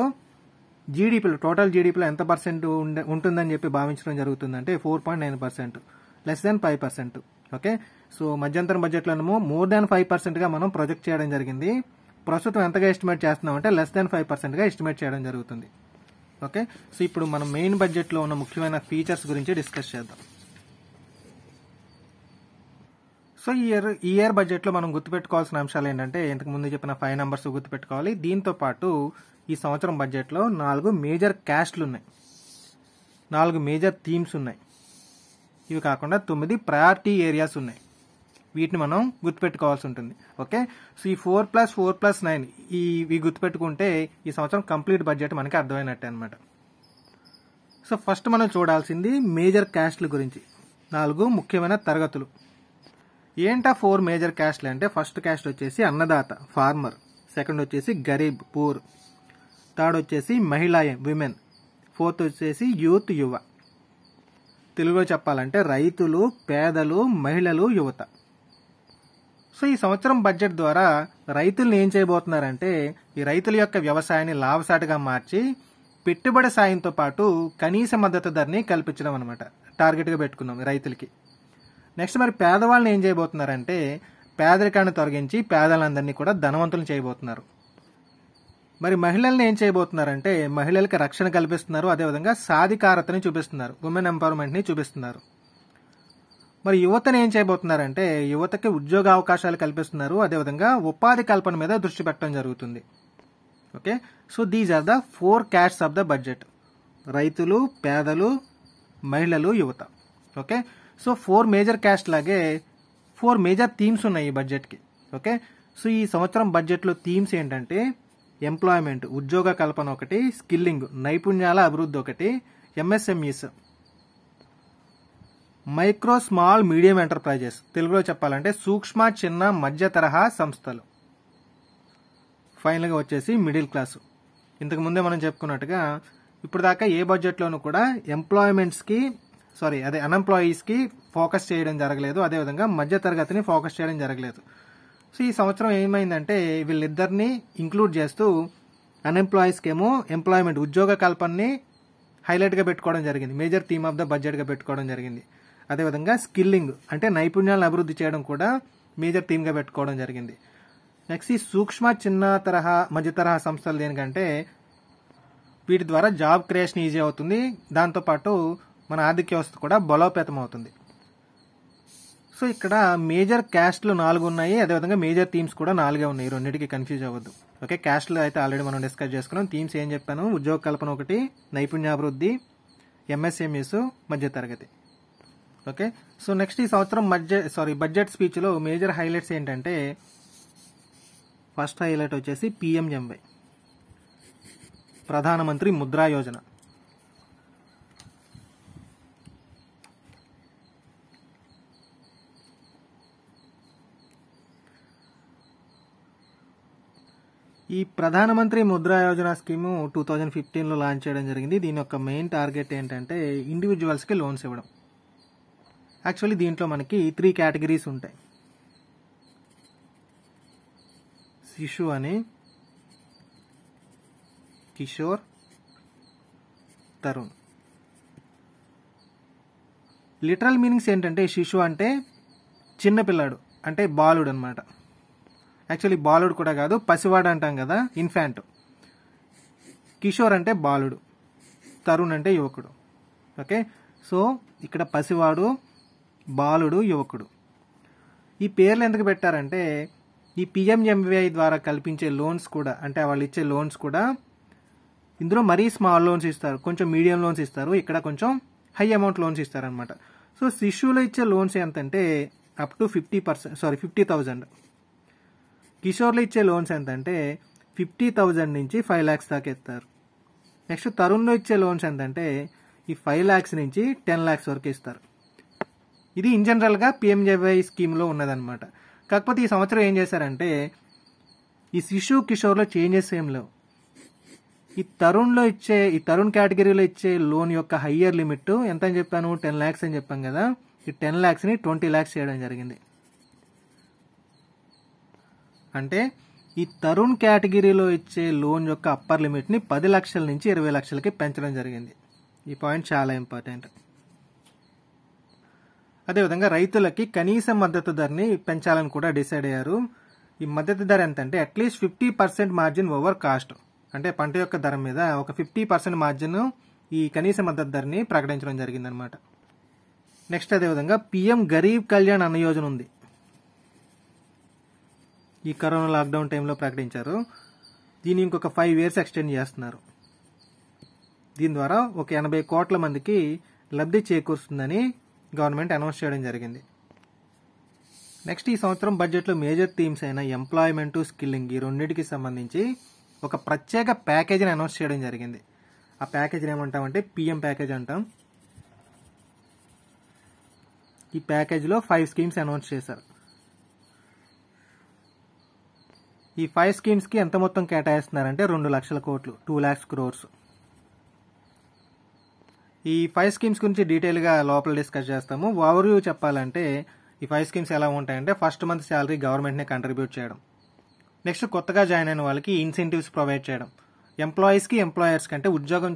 జీడిపిలో టోటల్ జీడిపిలో ఎంత పర్సెంట్ ఉంటుందని చెప్పి భావించడం జరుగుతుందంటే four point nine percent less than five percent okay so మధ్యంతరం బడ్జెట్లను మోర్ దాన్ ఫైవ్ పర్సెంట్గా మనం ప్రొజెక్ట్ చేయడం జరిగింది ప్రస్తుతం ఎంతగా ఎస్టిమేట్ చేస్తున్నాం అంటే లెస్ దాన్ ఫైవ్ పర్సెంట్గా ఎస్టిమేట్ చేయడం జరుగుతుంది ఓకే సో ఇప్పుడు మనం మెయిన్ బడ్జెట్లో ఉన్న ముఖ్యమైన ఫీచర్స్ గురించి డిస్కస్ చేద్దాం సో ఈ ఇయర్ ఈ ఇయర్ బడ్జెట్లో మనం గుర్తుపెట్టుకోవాల్సిన అంశాలు ఏంటంటే ఇంతకు ముందు చెప్పిన ఫైవ్ నెంబర్స్ గుర్తుపెట్టుకోవాలి దీంతో పాటు ఈ సంవత్సరం బడ్జెట్లో నాలుగు మేజర్ క్యాస్ట్లు ఉన్నాయి నాలుగు మేజర్ థీమ్స్ ఉన్నాయి ఇవి కాకుండా తొమ్మిది ప్రయారిటీ ఏరియాస్ ఉన్నాయి వీటిని మనం గుర్తుపెట్టుకోవాల్సి ఉంటుంది ఓకే సో ఈ four plus four plus nine ఈ ఇవి గుర్తుపెట్టుకుంటే ఈ సంవత్సరం కంప్లీట్ బడ్జెట్ మనకి అర్థమైనట్టే అనమాట సో ఫస్ట్ మనం చూడాల్సింది మేజర్ క్యాస్ట్ల గురించి నాలుగు ముఖ్యమైన తరగతులు ఏంటా ఫోర్ మేజర్ క్యాస్ట్లు అంటే ఫస్ట్ క్యాస్ట్ వచ్చేసి అన్నదాత ఫార్మర్ సెకండ్ వచ్చేసి గరీబ్ పూర్ థర్డ్ వచ్చేసి మహిళాయం విమెన్ ఫోర్త్ వచ్చేసి యూత్ యువ తెలుగులో చెప్పాలంటే రైతులు పేదలు మహిళలు యువత సో ఈ సంవత్సరం బడ్జెట్ ద్వారా రైతుల్ని ఏం చేయబోతున్నారంటే ఈ రైతుల యొక్క వ్యవసాయాన్ని లాభసాటిగా మార్చి పెట్టుబడి సాయంతో పాటు కనీస మద్దతు ధరని కల్పించడం అనమాట టార్గెట్గా పెట్టుకున్నాం రైతులకి నెక్స్ట్ మరి పేదవాళ్ళని ఏం చేయబోతున్నారంటే పేదరికాన్ని తొలగించి పేదలందరినీ కూడా ధనవంతులు చేయబోతున్నారు మరి మహిళల్ని ఏం చేయబోతున్నారంటే మహిళలకు రక్షణ కల్పిస్తున్నారు అదేవిధంగా సాధికారతని చూపిస్తున్నారు ఉమెన్ ఎంపవర్మెంట్ని చూపిస్తున్నారు మరి యువతను ఏం చేయబోతున్నారంటే యువతకి ఉద్యోగ అవకాశాలు కల్పిస్తున్నారు అదేవిధంగా ఉపాధి కల్పన మీద దృష్టి పెట్టడం జరుగుతుంది okay so these are the four castes of the budget రైతులు పేదలు మహిళలు యువత okay so four major caste లాగే ఫోర్ మేజర్ థీమ్స్ ఉన్నాయి ఈ బడ్జెట్కి ఓకే సో ఈ సంవత్సరం బడ్జెట్లో థీమ్స్ ఏంటంటే ఎంప్లాయ్మెంట్ ఉద్యోగ కల్పన ఒకటి స్కిల్లింగ్ నైపుణ్యాల అభివృద్ధి ఒకటి MSMEs micro small medium enterprises తెలుగులో చెప్పాలంటే సూక్ష్మ చిన్న మధ్య తరహా సంస్థలు ఫైనల్గా వచ్చేసి మిడిల్ క్లాసు ఇంతకుముందే మనం చెప్పుకున్నట్టుగా ఇప్పుడు దాకా ఏ బడ్జెట్లోనూ కూడా ఎంప్లాయ్మెంట్స్కి సారీ అదే అన్ఎంప్లాయీస్కి ఫోకస్ చేయడం జరగలేదు అదేవిధంగా మధ్యతరగతిని ఫోకస్ చేయడం జరగలేదు సో ఈ సంవత్సరం ఏమైందంటే వీళ్ళిద్దరిని ఇంక్లూడ్ చేస్తూ అన్ఎంప్లాయీస్కి ఏమో ఎంప్లాయ్మెంట్ ఉద్యోగ కల్పనని హైలైట్గా పెట్టుకోవడం జరిగింది మేజర్ థీమ్ ఆఫ్ ద బడ్జెట్గా పెట్టుకోవడం జరిగింది అదేవిధంగా స్కిల్లింగ్ అంటే నైపుణ్యాలను అభివృద్ధి చేయడం కూడా మేజర్ థీమ్గా పెట్టుకోవడం జరిగింది నెక్స్ట్ ఈ సూక్ష్మ చిన్న తరహా మధ్య తరహా సంస్థలు దేనికంటే వీటి ద్వారా జాబ్ క్రియేషన్ ఈజీ అవుతుంది దాంతోపాటు మన ఆర్థిక వ్యవస్థ కూడా బలోపేతం అవుతుంది సో ఇక్కడ మేజర్ క్యాస్ట్లు నాలుగు ఉన్నాయి అదేవిధంగా మేజర్ థీమ్స్ కూడా నాలుగే ఉన్నాయి రెండింటికి కన్ఫ్యూజ్ అవ్వద్దు ఓకే క్యాస్ట్లు అయితే ఆల్రెడీ మనం డిస్కస్ చేసుకున్నాం థీమ్స్ ఏం చెప్పాను ఉద్యోగ కల్పన ఒకటి నైపుణ్యాభివృద్ధి ఎంఎస్ఎంఈస్ మధ్యతరగతి ఓకే సో నెక్స్ట్ ఈ సంవత్సరం మధ్య సారీ బడ్జెట్ స్పీచ్లో మేజర్ హైలైట్స్ ఏంటంటే ఫస్ట్ హైలైట్ వచ్చేసి పిఎంఎంవై ప్రధానమంత్రి ముద్రా యోజన ఈ ప్రధానమంత్రి Mudra Yojana scheme two thousand ఫిఫ్టీన్లో లాంచ్ చేయడం జరిగింది దీని యొక్క మెయిన్ టార్గెట్ ఏంటంటే ఇండివిజువల్స్కి లోన్స్ ఇవ్వడం యాక్చువల్లీ దీంట్లో మనకి త్రీ కేటగిరీస్ ఉంటాయి శిశు అని కిషోర్ తరుణ్ లిటరల్ మీనింగ్స్ ఏంటంటే శిశు అంటే చిన్నపిల్లాడు అంటే బాలుడు అనమాట యాక్చువల్లీ బాలుడు కూడా కాదు పసివాడు అంటాం కదా ఇన్ఫాంట్ కిషోర్ అంటే బాలుడు తరుణ్ అంటే యువకుడు ఓకే సో ఇక్కడ పసివాడు బాలుడు యువకుడు ఈ పేర్లు ఎందుకు పెట్టారంటే ఈ పిఎంఎంవిఐ ద్వారా కల్పించే లోన్స్ కూడా అంటే వాళ్ళు ఇచ్చే లోన్స్ కూడా ఇందులో మరీ స్మాల్ లోన్స్ ఇస్తారు కొంచెం మీడియం లోన్స్ ఇస్తారు ఇక్కడ కొంచెం హై అమౌంట్ లోన్స్ ఇస్తారనమాట సో శిశువులు ఇచ్చే లోన్స్ ఎంతంటే up to fifty percent sorry fifty thousand కిషోర్లు ఇచ్చే లోన్స్ ఎంతంటే ఫిఫ్టీ థౌజండ్ నుంచి ఫైవ్ ల్యాక్స్ దాకా ఇస్తారు నెక్స్ట్ తరుణ్లో ఇచ్చే లోన్స్ ఎంతంటే ఈ ఫైవ్ ల్యాక్స్ నుంచి టెన్ ల్యాక్స్ వరకు ఇస్తారు ఇది ఇన్ జనరల్గా పిఎంజేవై స్కీమ్లో ఉన్నదనమాట కాకపోతే ఈ సంవత్సరం ఏం చేశారంటే ఈ శిశు కిషోర్లో చేంజెస్ ఏం లేవు ఈ తరుణ్లో ఇచ్చే ఈ తరుణ్ కేటగిరీలో ఇచ్చే లోన్ యొక్క హయ్యర్ లిమిట్ ఎంత అని చెప్పాను టెన్ ల్యాక్స్ అని చెప్పాం కదా ఈ టెన్ ల్యాక్స్ని ట్వంటీ ల్యాక్స్ చేయడం జరిగింది అంటే ఈ తరుణ్ కేటగిరీలో ఇచ్చే లోన్ యొక్క అప్పర్ లిమిట్ని పది లక్షల నుంచి ఇరవై లక్షలకి పెంచడం జరిగింది ఈ పాయింట్ చాలా ఇంపార్టెంట్ అదేవిధంగా రైతులకి కనీస మద్దతు ధరని పెంచాలని కూడా డిసైడ్ అయ్యారు ఈ మద్దతు ధర ఎంత అంటే at least fifty percent margin over cost అంటే పంట యొక్క ధర మీద ఒక ఫిఫ్టీ పర్సెంట్ మార్జిన్ ఈ కనీస మద్దతు ధరని ప్రకటించడం జరిగిందనమాట నెక్స్ట్ అదేవిధంగా పిఎం గరీబ్ కళ్యాణ్ అన్న యోజన ఉంది ఈ కరోనా లాక్డౌన్ టైంలో ప్రకటించారు దీన్ని ఇంకొక ఫైవ్ ఇయర్స్ ఎక్స్టెండ్ చేస్తున్నారు దీని ద్వారా ఒక ఎనభై కోట్ల మందికి లబ్ధి చేకూరుస్తుందని గవర్నమెంట్ అనౌన్స్ చేయడం జరిగింది నెక్స్ట్ ఈ సంవత్సరం బడ్జెట్లో మేజర్ థీమ్స్ అయిన ఎంప్లాయ్మెంటు స్కిల్లింగ్ ఈ రెండింటికి సంబంధించి ఒక ప్రత్యేక ప్యాకేజీని అనౌన్స్ చేయడం జరిగింది ఆ ప్యాకేజీని ఏమంటామంటే పిఎం ప్యాకేజ్ అంటాం ఈ ప్యాకేజీలో ఫైవ్ స్కీమ్స్ అనౌన్స్ చేశారు ఈ ఫైవ్ స్కీమ్స్కి ఎంత మొత్తం కేటాయిస్తున్నారంటే రెండు లక్షల కోట్లు టూ ల్యాక్స్ క్రోర్స్ ఈ ఫైవ్ స్కీమ్స్ గురించి డీటెయిల్గా లోపల డిస్కస్ చేస్తాము వ్యూ చెప్పాలంటే ఈ ఫైవ్ స్కీమ్స్ ఎలా ఉంటాయంటే ఫస్ట్ మంత్ శాలరీ గవర్నమెంట్నే కంట్రిబ్యూట్ చేయడం నెక్స్ట్ కొత్తగా జాయిన్ అయిన వాళ్ళకి ఇన్సెంటివ్స్ ప్రొవైడ్ చేయడం ఎంప్లాయీస్కి ఎంప్లాయర్స్ కంటే ఉద్యోగం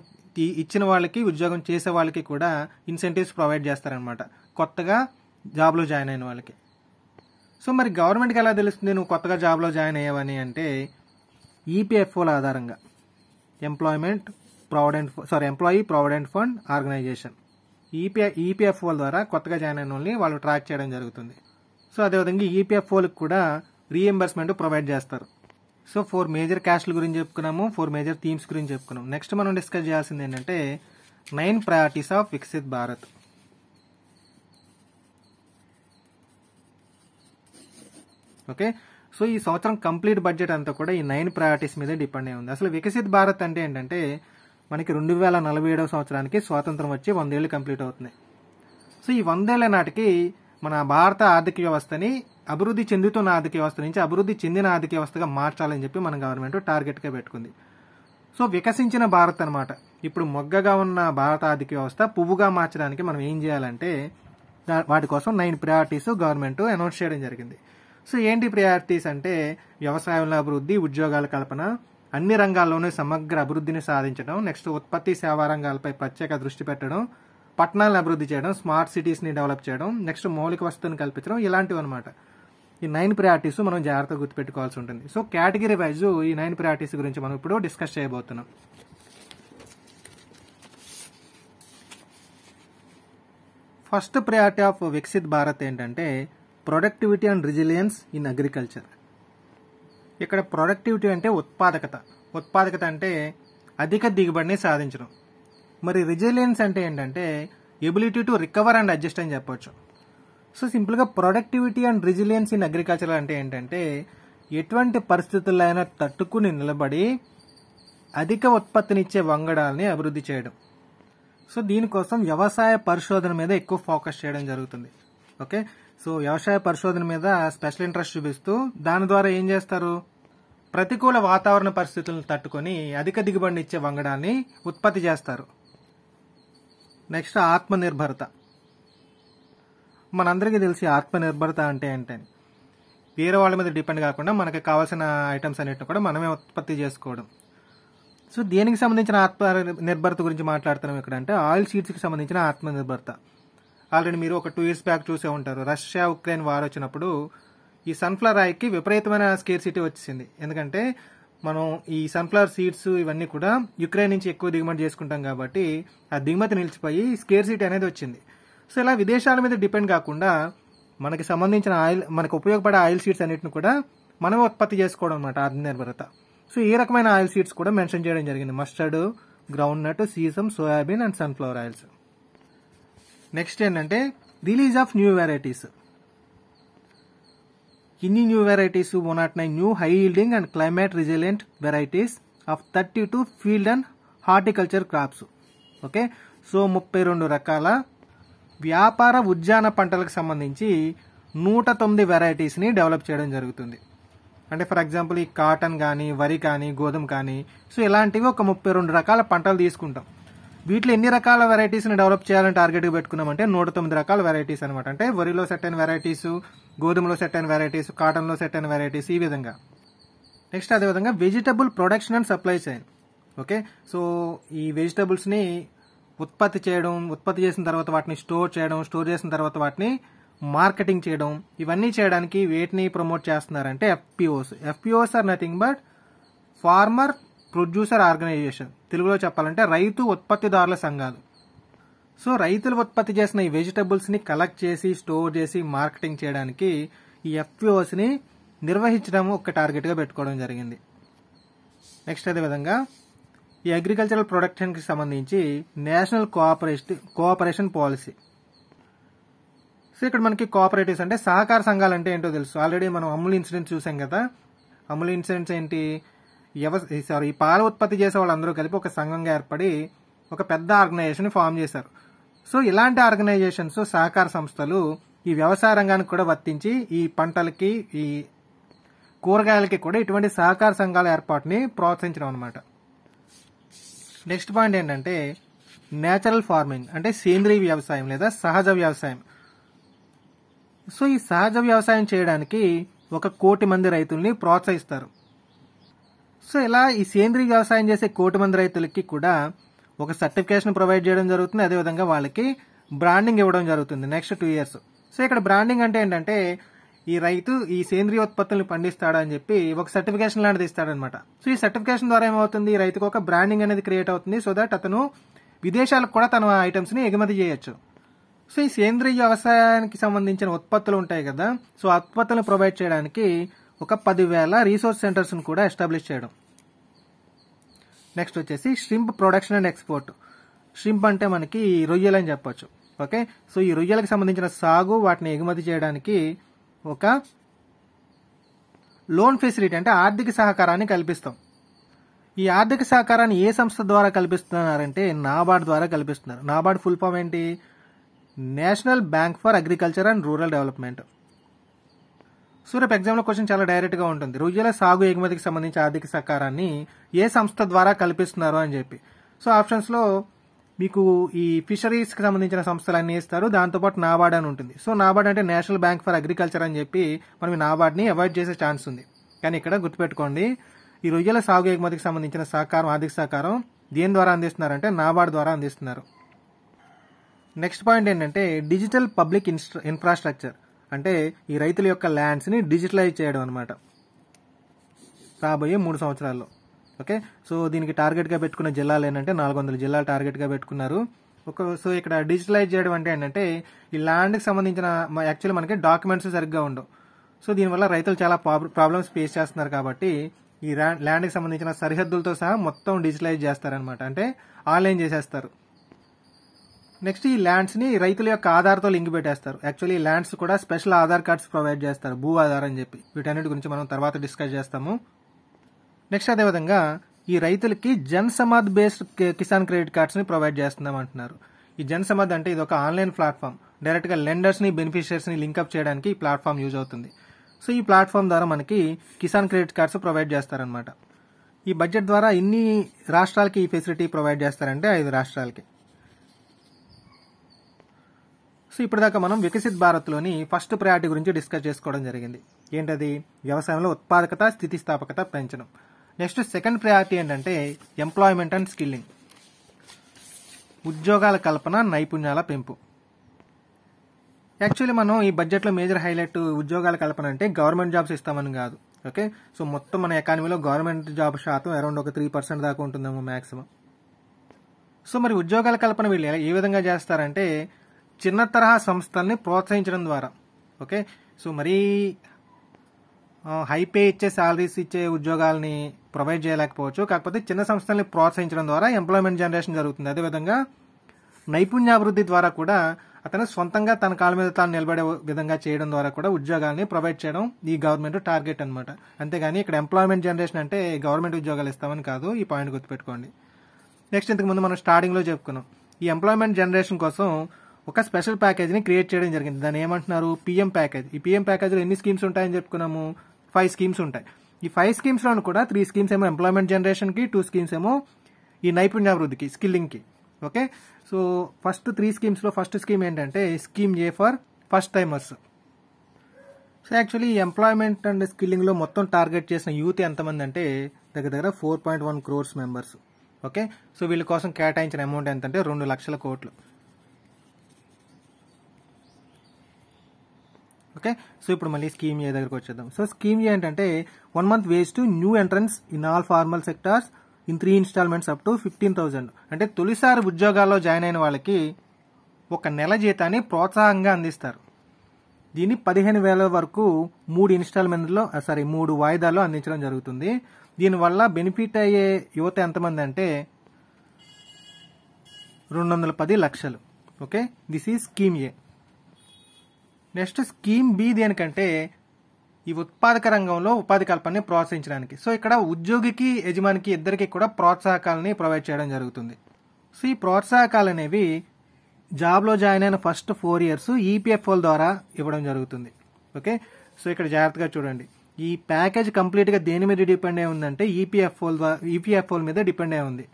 ఇచ్చిన వాళ్ళకి ఉద్యోగం చేసే వాళ్ళకి కూడా ఇన్సెంటివ్స్ ప్రొవైడ్ చేస్తారనమాట కొత్తగా జాబ్లో జాయిన్ అయిన వాళ్ళకి సో మరి గవర్నమెంట్కి ఎలా తెలుస్తుంది నువ్వు కొత్తగా జాబ్లో జాయిన్ అయ్యావని అంటే ఈపీఎఫ్ఓల e ఆధారంగా employment provident sorry employee provident fund organisation EP ఈపీఎఫ్ఓల ద్వారా కొత్తగా జాయిన్ అయిన వాళ్ళని వాళ్ళు ట్రాక్ చేయడం జరుగుతుంది సో అదేవిధంగా ఈపీఎఫ్ఓలకు e కూడా రీఎంబర్స్మెంట్ ప్రొవైడ్ చేస్తారు సో ఫోర్ మేజర్ క్యాష్ల గురించి చెప్పుకున్నాము ఫోర్ మేజర్ థీమ్స్ గురించి చెప్పుకున్నాము నెక్స్ట్ మనం డిస్కస్ చేయాల్సింది ఏంటంటే nine priorities of Viksit Bharat okay so ఈ సంవత్సరం కంప్లీట్ బడ్జెట్ అంతా కూడా ఈ నైన్ ప్రయారిటీస్ మీద డిపెండ్ అయి ఉంది అసలు వికసిత్ భారత్ అంటే ఏంటంటే మనకి రెండు వేల నలభై ఏడవ సంవత్సరానికి స్వాతంత్రం వచ్చి వందేళ్ళు కంప్లీట్ అవుతుంది సో ఈ వందేళ్ల నాటికి మన భారత ఆర్థిక వ్యవస్థని అభివృద్ధి చెందుతున్న ఆర్థిక వ్యవస్థ నుంచి అభివృద్ధి చెందిన ఆర్థిక వ్యవస్థగా మార్చాలని చెప్పి మన గవర్నమెంట్ టార్గెట్గా పెట్టుకుంది సో వికసించిన భారత్ అనమాట ఇప్పుడు మొగ్గగా ఉన్న భారత ఆర్థిక వ్యవస్థ పువ్వుగా మార్చడానికి మనం ఏం చేయాలంటే వాటి కోసం నైన్ ప్రయారిటీస్ గవర్నమెంట్ అనౌన్స్ చేయడం జరిగింది సో ఏంటి ప్రయారిటీస్ అంటే వ్యవసాయంలో అభివృద్ధి ఉద్యోగాల కల్పన అన్ని రంగాల్లోనూ సమగ్ర అభివృద్ధిని సాధించడం నెక్స్ట్ ఉత్పత్తి సేవా రంగాలపై ప్రత్యేక దృష్టి పెట్టడం పట్టణాలను అభివృద్ధి చేయడం స్మార్ట్ సిటీస్ని డెవలప్ చేయడం నెక్స్ట్ మౌలిక వసతులను కల్పించడం ఇలాంటివి అనమాట ఈ నైన్ ప్రయారిటీస్ మనం జాగ్రత్తగా గుర్తుపెట్టుకోవాల్సి ఉంటుంది సో కేటగిరీ వైజ్ ఈ నైన్ ప్రయారిటీస్ గురించి మనం ఇప్పుడు డిస్కస్ చేయబోతున్నాం first priority of Viksit Bharat ఏంటంటే productivity and resilience in agriculture ఇక్కడ ప్రొడక్టివిటీ అంటే ఉత్పాదకత ఉత్పాదకత అంటే అధిక దిగుబడిని సాధించడం మరి రిజిలియన్స్ అంటే ఏంటంటే ability to recover and adjust అని చెప్పొచ్చు సో సింపుల్గా productivity and resilience in agriculture అంటే ఏంటంటే ఎటువంటి అయినా తట్టుకుని నిలబడి అధిక ఉత్పత్తినిచ్చే వంగడాలని అభివృద్ధి చేయడం సో దీనికోసం వ్యవసాయ పరిశోధన మీద ఎక్కువ ఫోకస్ చేయడం జరుగుతుంది ఓకే సో వ్యవసాయ పరిశోధన మీద స్పెషల్ ఇంట్రెస్ట్ చూపిస్తూ దాని ద్వారా ఏం చేస్తారు ప్రతికూల వాతావరణ పరిస్థితులను తట్టుకొని అధిక దిగుబడిని ఇచ్చే వంగడాన్ని ఉత్పత్తి చేస్తారు నెక్స్ట్ ఆత్మనిర్భరత మనందరికీ తెలిసి ఆత్మనిర్భరత అంటే ఏంటని వేరే వాళ్ళ మీద డిపెండ్ కాకుండా మనకి కావాల్సిన ఐటమ్స్ అనేటివి కూడా మనమే ఉత్పత్తి చేసుకోవడం సో దేనికి సంబంధించిన ఆత్మ నిర్భరత గురించి మాట్లాడుతున్నాం ఇక్కడ అంటే ఆయిల్ షీట్స్కి సంబంధించిన ఆత్మనిర్భరత ఆల్రెడీ మీరు ఒక టూ ఇయర్స్ బ్యాక్ చూసే ఉంటారు రష్యా ఉక్రెయిన్ వార్ వచ్చినప్పుడు ఈ సన్ఫ్లవర్ ఆయిల్కి విపరీతమైన స్కేర్ సిటీ వచ్చింది ఎందుకంటే మనం ఈ సన్ఫ్లవర్ సీడ్స్ ఇవన్నీ కూడా యుక్రెయిన్ నుంచి ఎక్కువ దిగుమతి చేసుకుంటాం కాబట్టి ఆ దిగుమతి నిలిచిపోయి స్కేర్ సిటీ అనేది వచ్చింది సో ఇలా విదేశాల మీద డిపెండ్ కాకుండా మనకి సంబంధించిన ఆయిల్ మనకు ఉపయోగపడే ఆయిల్ సీడ్స్ అన్నిటిని కూడా మనమే ఉత్పత్తి చేసుకోవడం అనమాట ఆత్మనిర్భరత సో ఈ రకమైన ఆయిల్ సీడ్స్ కూడా మెన్షన్ చేయడం జరిగింది mustard ground nut sesame soybean and sunflower oils next ఏంటంటే రిలీజ్ ఆఫ్ న్యూ వెరైటీస్ ఇన్ని new varieties one nought nine new high yielding and climate resilient varieties of thirty two field and horticulture crops okay so ముప్పై రెండు రకాల వ్యాపార ఉద్యాన పంటలకు సంబంధించి నూట తొమ్మిది వెరైటీస్ని డెవలప్ చేయడం జరుగుతుంది అంటే ఫర్ ఎగ్జాంపుల్ ఈ కాటన్ కానీ వరి కానీ గోధుమ కానీ సో ఇలాంటివి ఒక ముప్పై రెండు రకాల పంటలు తీసుకుంటాం వీటిలో ఎన్ని రకాల వెరైటీస్ని డెవలప్ చేయాలని టార్గెట్గా పెట్టుకున్నామంటే నూట తొమ్మిది రకాల వెరైటీస్ అనమాట అంటే వరిలో సెట్ అయిన వెరైటీస్ గోధుమలో సెట్ అయిన వెరైటీస్ కాటన్లో సెట్ అయిన వెరైటీస్ ఈ విధంగా నెక్స్ట్ అదేవిధంగా vegetable production and supply chain okay so ఈ ని ఉత్పత్తి చేయడం ఉత్పత్తి చేసిన తర్వాత వాటిని స్టోర్ చేయడం స్టోర్ చేసిన తర్వాత వాటిని మార్కెటింగ్ చేయడం ఇవన్నీ చేయడానికి వేటిని ప్రమోట్ చేస్తున్నారంటే FPOs FPOs are nothing but farmer producer organisation తెలుగులో చెప్పాలంటే రైతు ఉత్పత్తిదారుల సంఘాలు సో రైతులు ఉత్పత్తి చేసిన ఈ వెజిటబుల్స్ని కలెక్ట్ చేసి స్టోర్ చేసి మార్కెటింగ్ చేయడానికి ఈ ఎఫ్పిఓస్ని నిర్వహించడం ఒక టార్గెట్గా పెట్టుకోవడం జరిగింది నెక్స్ట్ అదేవిధంగా ఈ అగ్రికల్చరల్ ప్రొడక్షన్కి సంబంధించి national cooperation cooperation policy so ఇక్కడ మనకి కోఆపరేటివ్స్ అంటే సహకార సంఘాలు అంటే ఏంటో తెలుసు ఆల్రెడీ మనం అమూల్ ఇన్సిడెంట్స్ చూసాం కదా అమూల్ ఇన్సిడెంట్స్ ఏంటి వ్యవసాయ సారీ పాల ఉత్పత్తి చేసే వాళ్ళందరూ కలిపి ఒక సంఘంగా ఏర్పడి ఒక పెద్ద ఆర్గనైజేషన్ ఫామ్ చేశారు సో ఇలాంటి ఆర్గనైజేషన్స్ సహకార సంస్థలు ఈ వ్యవసాయ రంగానికి కూడా వర్తించి ఈ పంటలకి ఈ కూరగాయలకి కూడా ఇటువంటి సహకార సంఘాల ఏర్పాటుని ప్రోత్సహించడం అనమాట నెక్స్ట్ పాయింట్ ఏంటంటే నేచురల్ ఫార్మింగ్ అంటే సేంద్రీయ వ్యవసాయం లేదా సహజ వ్యవసాయం సో ఈ సహజ వ్యవసాయం చేయడానికి ఒక కోటి మంది రైతుల్ని ప్రోత్సహిస్తారు సో ఇలా ఈ సేంద్రీయ వ్యవసాయం చేసే కోటి మంది రైతులకి కూడా ఒక సర్టిఫికేషన్ ప్రొవైడ్ చేయడం జరుగుతుంది అదేవిధంగా వాళ్ళకి బ్రాండింగ్ ఇవ్వడం జరుగుతుంది నెక్స్ట్ టూ ఇయర్స్ సో ఇక్కడ బ్రాండింగ్ అంటే ఏంటంటే ఈ రైతు ఈ సేంద్రియ ఉత్పత్తులను పండిస్తాడని చెప్పి ఒక సర్టిఫికేషన్ లాంటిది ఇస్తాడనమాట సో ఈ సర్టిఫికేషన్ ద్వారా ఏమవుతుంది ఈ రైతుకు ఒక బ్రాండింగ్ అనేది క్రియేట్ అవుతుంది సో దట్ అతను విదేశాలకు కూడా తన ఐటమ్స్ని ఎగుమతి చేయొచ్చు సో ఈ సేంద్రియ వ్యవసాయానికి సంబంధించిన ఉత్పత్తులు ఉంటాయి కదా సో ఆ ఉత్పత్తులను ప్రొవైడ్ చేయడానికి ఒక పదివేల రీసోర్స్ సెంటర్స్ను కూడా ఎస్టాబ్లిష్ చేయడం నెక్స్ట్ వచ్చేసి shrimp production and export shrimp అంటే మనకి రొయ్యలు అని చెప్పొచ్చు ఓకే సో ఈ రొయ్యలకు సంబంధించిన సాగు వాటిని ఎగుమతి చేయడానికి ఒక లోన్ ఫెసిలిటీ అంటే ఆర్థిక సహకారాన్ని కల్పిస్తాం ఈ ఆర్థిక సహకారాన్ని ఏ సంస్థ ద్వారా కల్పిస్తున్నారంటే నాబార్డ్ ద్వారా కల్పిస్తున్నారు నాబార్డ్ ఫుల్ ఫామ్ ఏంటి national bank for agriculture and rural development సూరప్ ఎగ్జామ్ ఎగ్జామ్లో క్వశ్చన్ చాలా డైరెక్ట్గా ఉంటుంది రొయ్యల సాగు ఎగుమతికి సంబంధించి ఆర్థిక సహకారాన్ని ఏ సంస్థ ద్వారా కల్పిస్తున్నారు అని చెప్పి సో ఆప్షన్స్లో మీకు ఈ ఫిషరీస్కి సంబంధించిన సంస్థలు అన్ని ఇస్తారు దాంతోపాటు నాబార్డ్ అని ఉంటుంది సో నాబార్డ్ అంటే నేషనల్ బ్యాంక్ ఫర్ అగ్రికల్చర్ అని చెప్పి మనం ఈ నాబార్డ్ని అవాయిడ్ చేసే ఛాన్స్ ఉంది కానీ ఇక్కడ గుర్తుపెట్టుకోండి ఈ రొయ్యల సాగు ఎగుమతికి సంబంధించిన సహకారం ఆర్థిక సహకారం దేని ద్వారా అందిస్తున్నారంటే నాబార్డ్ ద్వారా అందిస్తున్నారు నెక్స్ట్ పాయింట్ ఏంటంటే డిజిటల్ పబ్లిక్ ఇన్ఫ్రాస్ట్రక్చర్ అంటే ఈ రైతుల యొక్క ల్యాండ్స్ని డిజిటలైజ్ చేయడం అనమాట రాబోయే మూడు సంవత్సరాల్లో ఓకే సో దీనికి టార్గెట్గా పెట్టుకున్న జిల్లాలు ఏంటంటే నాలుగు వందల జిల్లాలు టార్గెట్గా పెట్టుకున్నారు ఒక సో ఇక్కడ డిజిటలైజ్ చేయడం అంటే ఏంటంటే ఈ ల్యాండ్కి సంబంధించిన యాక్చువల్లీ మనకి డాక్యుమెంట్స్ సరిగ్గా ఉండవు సో దీనివల్ల రైతులు చాలా ప్రాబ్లమ్స్ ఫేస్ చేస్తున్నారు కాబట్టి ఈ ల్యాండ్కి సంబంధించిన సరిహద్దులతో సహా మొత్తం డిజిటలైజ్ చేస్తారనమాట అంటే ఆన్లైన్ చేసేస్తారు నెక్స్ట్ ఈ ల్యాండ్స్ ని రైతుల యొక్క ఆధార్తో లింక్ పెట్టేస్తారు యాక్చువల్లీ ల్యాండ్స్ కూడా స్పెషల్ ఆధార్ కార్డ్స్ ప్రొవైడ్ చేస్తారు భూ ఆధార్ అని చెప్పి వీటన్నిటి గురించి మనం తర్వాత డిస్కస్ చేస్తాము నెక్స్ట్ అదేవిధంగా ఈ రైతులకి Jan Samarth based Kisan credit cards ని ప్రొవైడ్ చేస్తున్నాం అంటున్నారు ఈ జన్ సమాద్ అంటే ఇది ఒక ఆన్లైన్ ప్లాట్ఫామ్ డైరెక్ట్ గా లెండర్స్ ని బెనిఫిషియర్స్ ని లింక్అప్ చేయడానికి ఈ ప్లాట్ఫామ్ యూజ్ అవుతుంది సో ఈ ప్లాట్ఫామ్ ద్వారా మనకి కిసాన్ క్రెడిట్ కార్డ్స్ ప్రొవైడ్ చేస్తారనమాట ఈ బడ్జెట్ ద్వారా ఇన్ని రాష్ట్రాలకి ఈ ఫెసిలిటీ ప్రొవైడ్ చేస్తారంటే ఐదు రాష్ట్రాలకి సో ఇప్పటిదాకా మనం వికసిత్ భారత్లోని ఫస్ట్ ప్రయారిటీ గురించి డిస్కస్ చేసుకోవడం జరిగింది ఏంటది వ్యవసాయంలో ఉత్పాదకత స్థితిస్థాపకత పెంచడం నెక్స్ట్ సెకండ్ ప్రయారిటీ ఏంటంటే ఎంప్లాయ్మెంట్ అండ్ స్కిల్లింగ్ ఉద్యోగాల కల్పన నైపుణ్యాల పెంపు యాక్చువల్లీ మనం ఈ బడ్జెట్లో మేజర్ హైలైట్ ఉద్యోగాల కల్పన అంటే గవర్నమెంట్ జాబ్స్ ఇస్తామని కాదు ఓకే సో మొత్తం మన ఎకానమీలో గవర్నమెంట్ జాబ్ శాతం అరౌండ్ ఒక త్రీ పర్సెంట్ దాకా ఉంటుందేమో మ్యాక్సిమం సో మరి ఉద్యోగాల కల్పన వీళ్ళు ఏ విధంగా చేస్తారంటే చిన్న తరహా సంస్థల్ని ప్రోత్సహించడం ద్వారా ఓకే సో మరీ హైపే ఇచ్చే శాలరీస్ ఇచ్చే ఉద్యోగాలని ప్రొవైడ్ చేయలేకపోవచ్చు కాకపోతే చిన్న సంస్థల్ని ప్రోత్సహించడం ద్వారా ఎంప్లాయ్మెంట్ జనరేషన్ జరుగుతుంది అదేవిధంగా నైపుణ్యాభివృద్ధి ద్వారా కూడా అతను సొంతంగా తన కాళ్ళ మీద తాను నిలబడే విధంగా చేయడం ద్వారా కూడా ఉద్యోగాల్ని ప్రొవైడ్ చేయడం ఈ గవర్నమెంట్ టార్గెట్ అనమాట అంతేగాని ఇక్కడ ఎంప్లాయ్మెంట్ జనరేషన్ అంటే గవర్నమెంట్ ఉద్యోగాలు ఇస్తామని కాదు ఈ పాయింట్ గుర్తుపెట్టుకోండి నెక్స్ట్ ఇంతకు ముందు మనం స్టార్టింగ్లో చెప్పుకున్నాం ఈ ఎంప్లాయ్మెంట్ జనరేషన్ కోసం ఒక స్పెషల్ ప్యాకేజీని క్రియేట్ చేయడం జరిగింది దాన్ని ఏమంటున్నారు పిఎం ప్యాకేజ్ ఈ పిఎం ప్యాకేజ్లో ఎన్ని స్కీమ్స్ ఉంటాయని చెప్పుకున్నాము ఫైవ్ స్కీమ్స్ ఉంటాయి ఈ ఫైవ్ స్కీమ్స్లో కూడా త్రీ స్కీమ్స్ ఏమో ఎంప్లాయ్మెంట్ జనరేషన్కి టూ స్కీమ్స్ ఏమో ఈ నైపుణ్యాభివృద్ధికి స్కిల్లింగ్కి ఓకే సో ఫస్ట్ త్రీ స్కీమ్స్లో ఫస్ట్ స్కీమ్ ఏంటంటే scheme A for first timers so actually employment and స్కిల్లింగ్లో మొత్తం టార్గెట్ చేసిన యూత్ ఎంతమంది అంటే దగ్గర దగ్గర four point one crores members okay so వీళ్ళ కోసం కేటాయించిన అమౌంట్ ఎంతంటే రెండు లక్షల కోట్లు ఓకే సో ఇప్పుడు మళ్ళీ స్కీమ్ ఏ దగ్గరకు వచ్చేద్దాం సో స్కీమ్ ఏ ఏంటంటే one month wage to new entrants in all formal sectors in three instalments up to fifteen అంటే తొలిసారి ఉద్యోగాల్లో జాయిన్ అయిన వాళ్ళకి ఒక నెల జీతాన్ని ప్రోత్సాహంగా అందిస్తారు దీన్ని పదిహేను వేల వరకు మూడు ఇన్స్టాల్మెంట్లో సారీ మూడు వాయిదాల్లో అందించడం జరుగుతుంది దీనివల్ల బెనిఫిట్ అయ్యే యువత ఎంతమంది అంటే రెండు వందల పది లక్షలు okay this is scheme A next scheme B దేనికంటే ఈ ఉత్పాదక రంగంలో ఉపాధి కల్పనని ప్రోత్సహించడానికి సో ఇక్కడ ఉద్యోగికి యజమానికి ఇద్దరికి కూడా ప్రోత్సాహకాలని ప్రొవైడ్ చేయడం జరుగుతుంది సో ఈ ప్రోత్సాహకాలు అనేవి జాబ్లో జాయిన్ అయిన ఫస్ట్ ఫోర్ ఇయర్స్ ఈపీఎఫ్ఓల ద్వారా ఇవ్వడం జరుగుతుంది ఓకే సో ఇక్కడ జాగ్రత్తగా చూడండి ఈ ప్యాకేజ్ కంప్లీట్గా దేని మీద డిపెండ్ అయి ఉందంటే ఈపీఎఫ్ఓల ఈపీఎఫ్ఓల మీద డిపెండ్ అయి ఉంది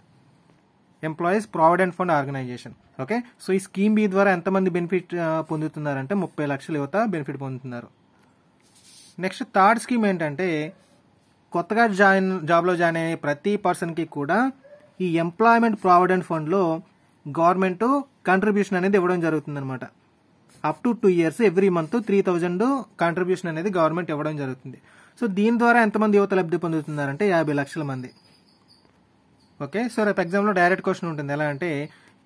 employees provident fund organisation okay so ఈ స్కీమ్ బి ద్వారా ఎంతమంది బెనిఫిట్ పొందుతున్నారంటే ముప్పై లక్షల యువత బెనిఫిట్ పొందుతున్నారు నెక్స్ట్ థర్డ్ స్కీమ్ ఏంటంటే కొత్తగా జాయిన్ జాబ్లో జాయిన్ అయ్యే ప్రతి పర్సన్కి కూడా ఈ ఎంప్లాయ్మెంట్ ప్రావిడెంట్ ఫండ్లో గవర్నమెంట్ కంట్రిబ్యూషన్ అనేది ఇవ్వడం జరుగుతుందనమాట up to two years every month three thousand contribution అనేది గవర్నమెంట్ ఇవ్వడం జరుగుతుంది సో దీని ద్వారా ఎంతమంది యువత లబ్ధి పొందుతున్నారంటే యాభై లక్షల మంది ఓకే సో రేపు ఎగ్జామ్లో డైరెక్ట్ క్వశ్చన్ ఉంటుంది ఎలా అంటే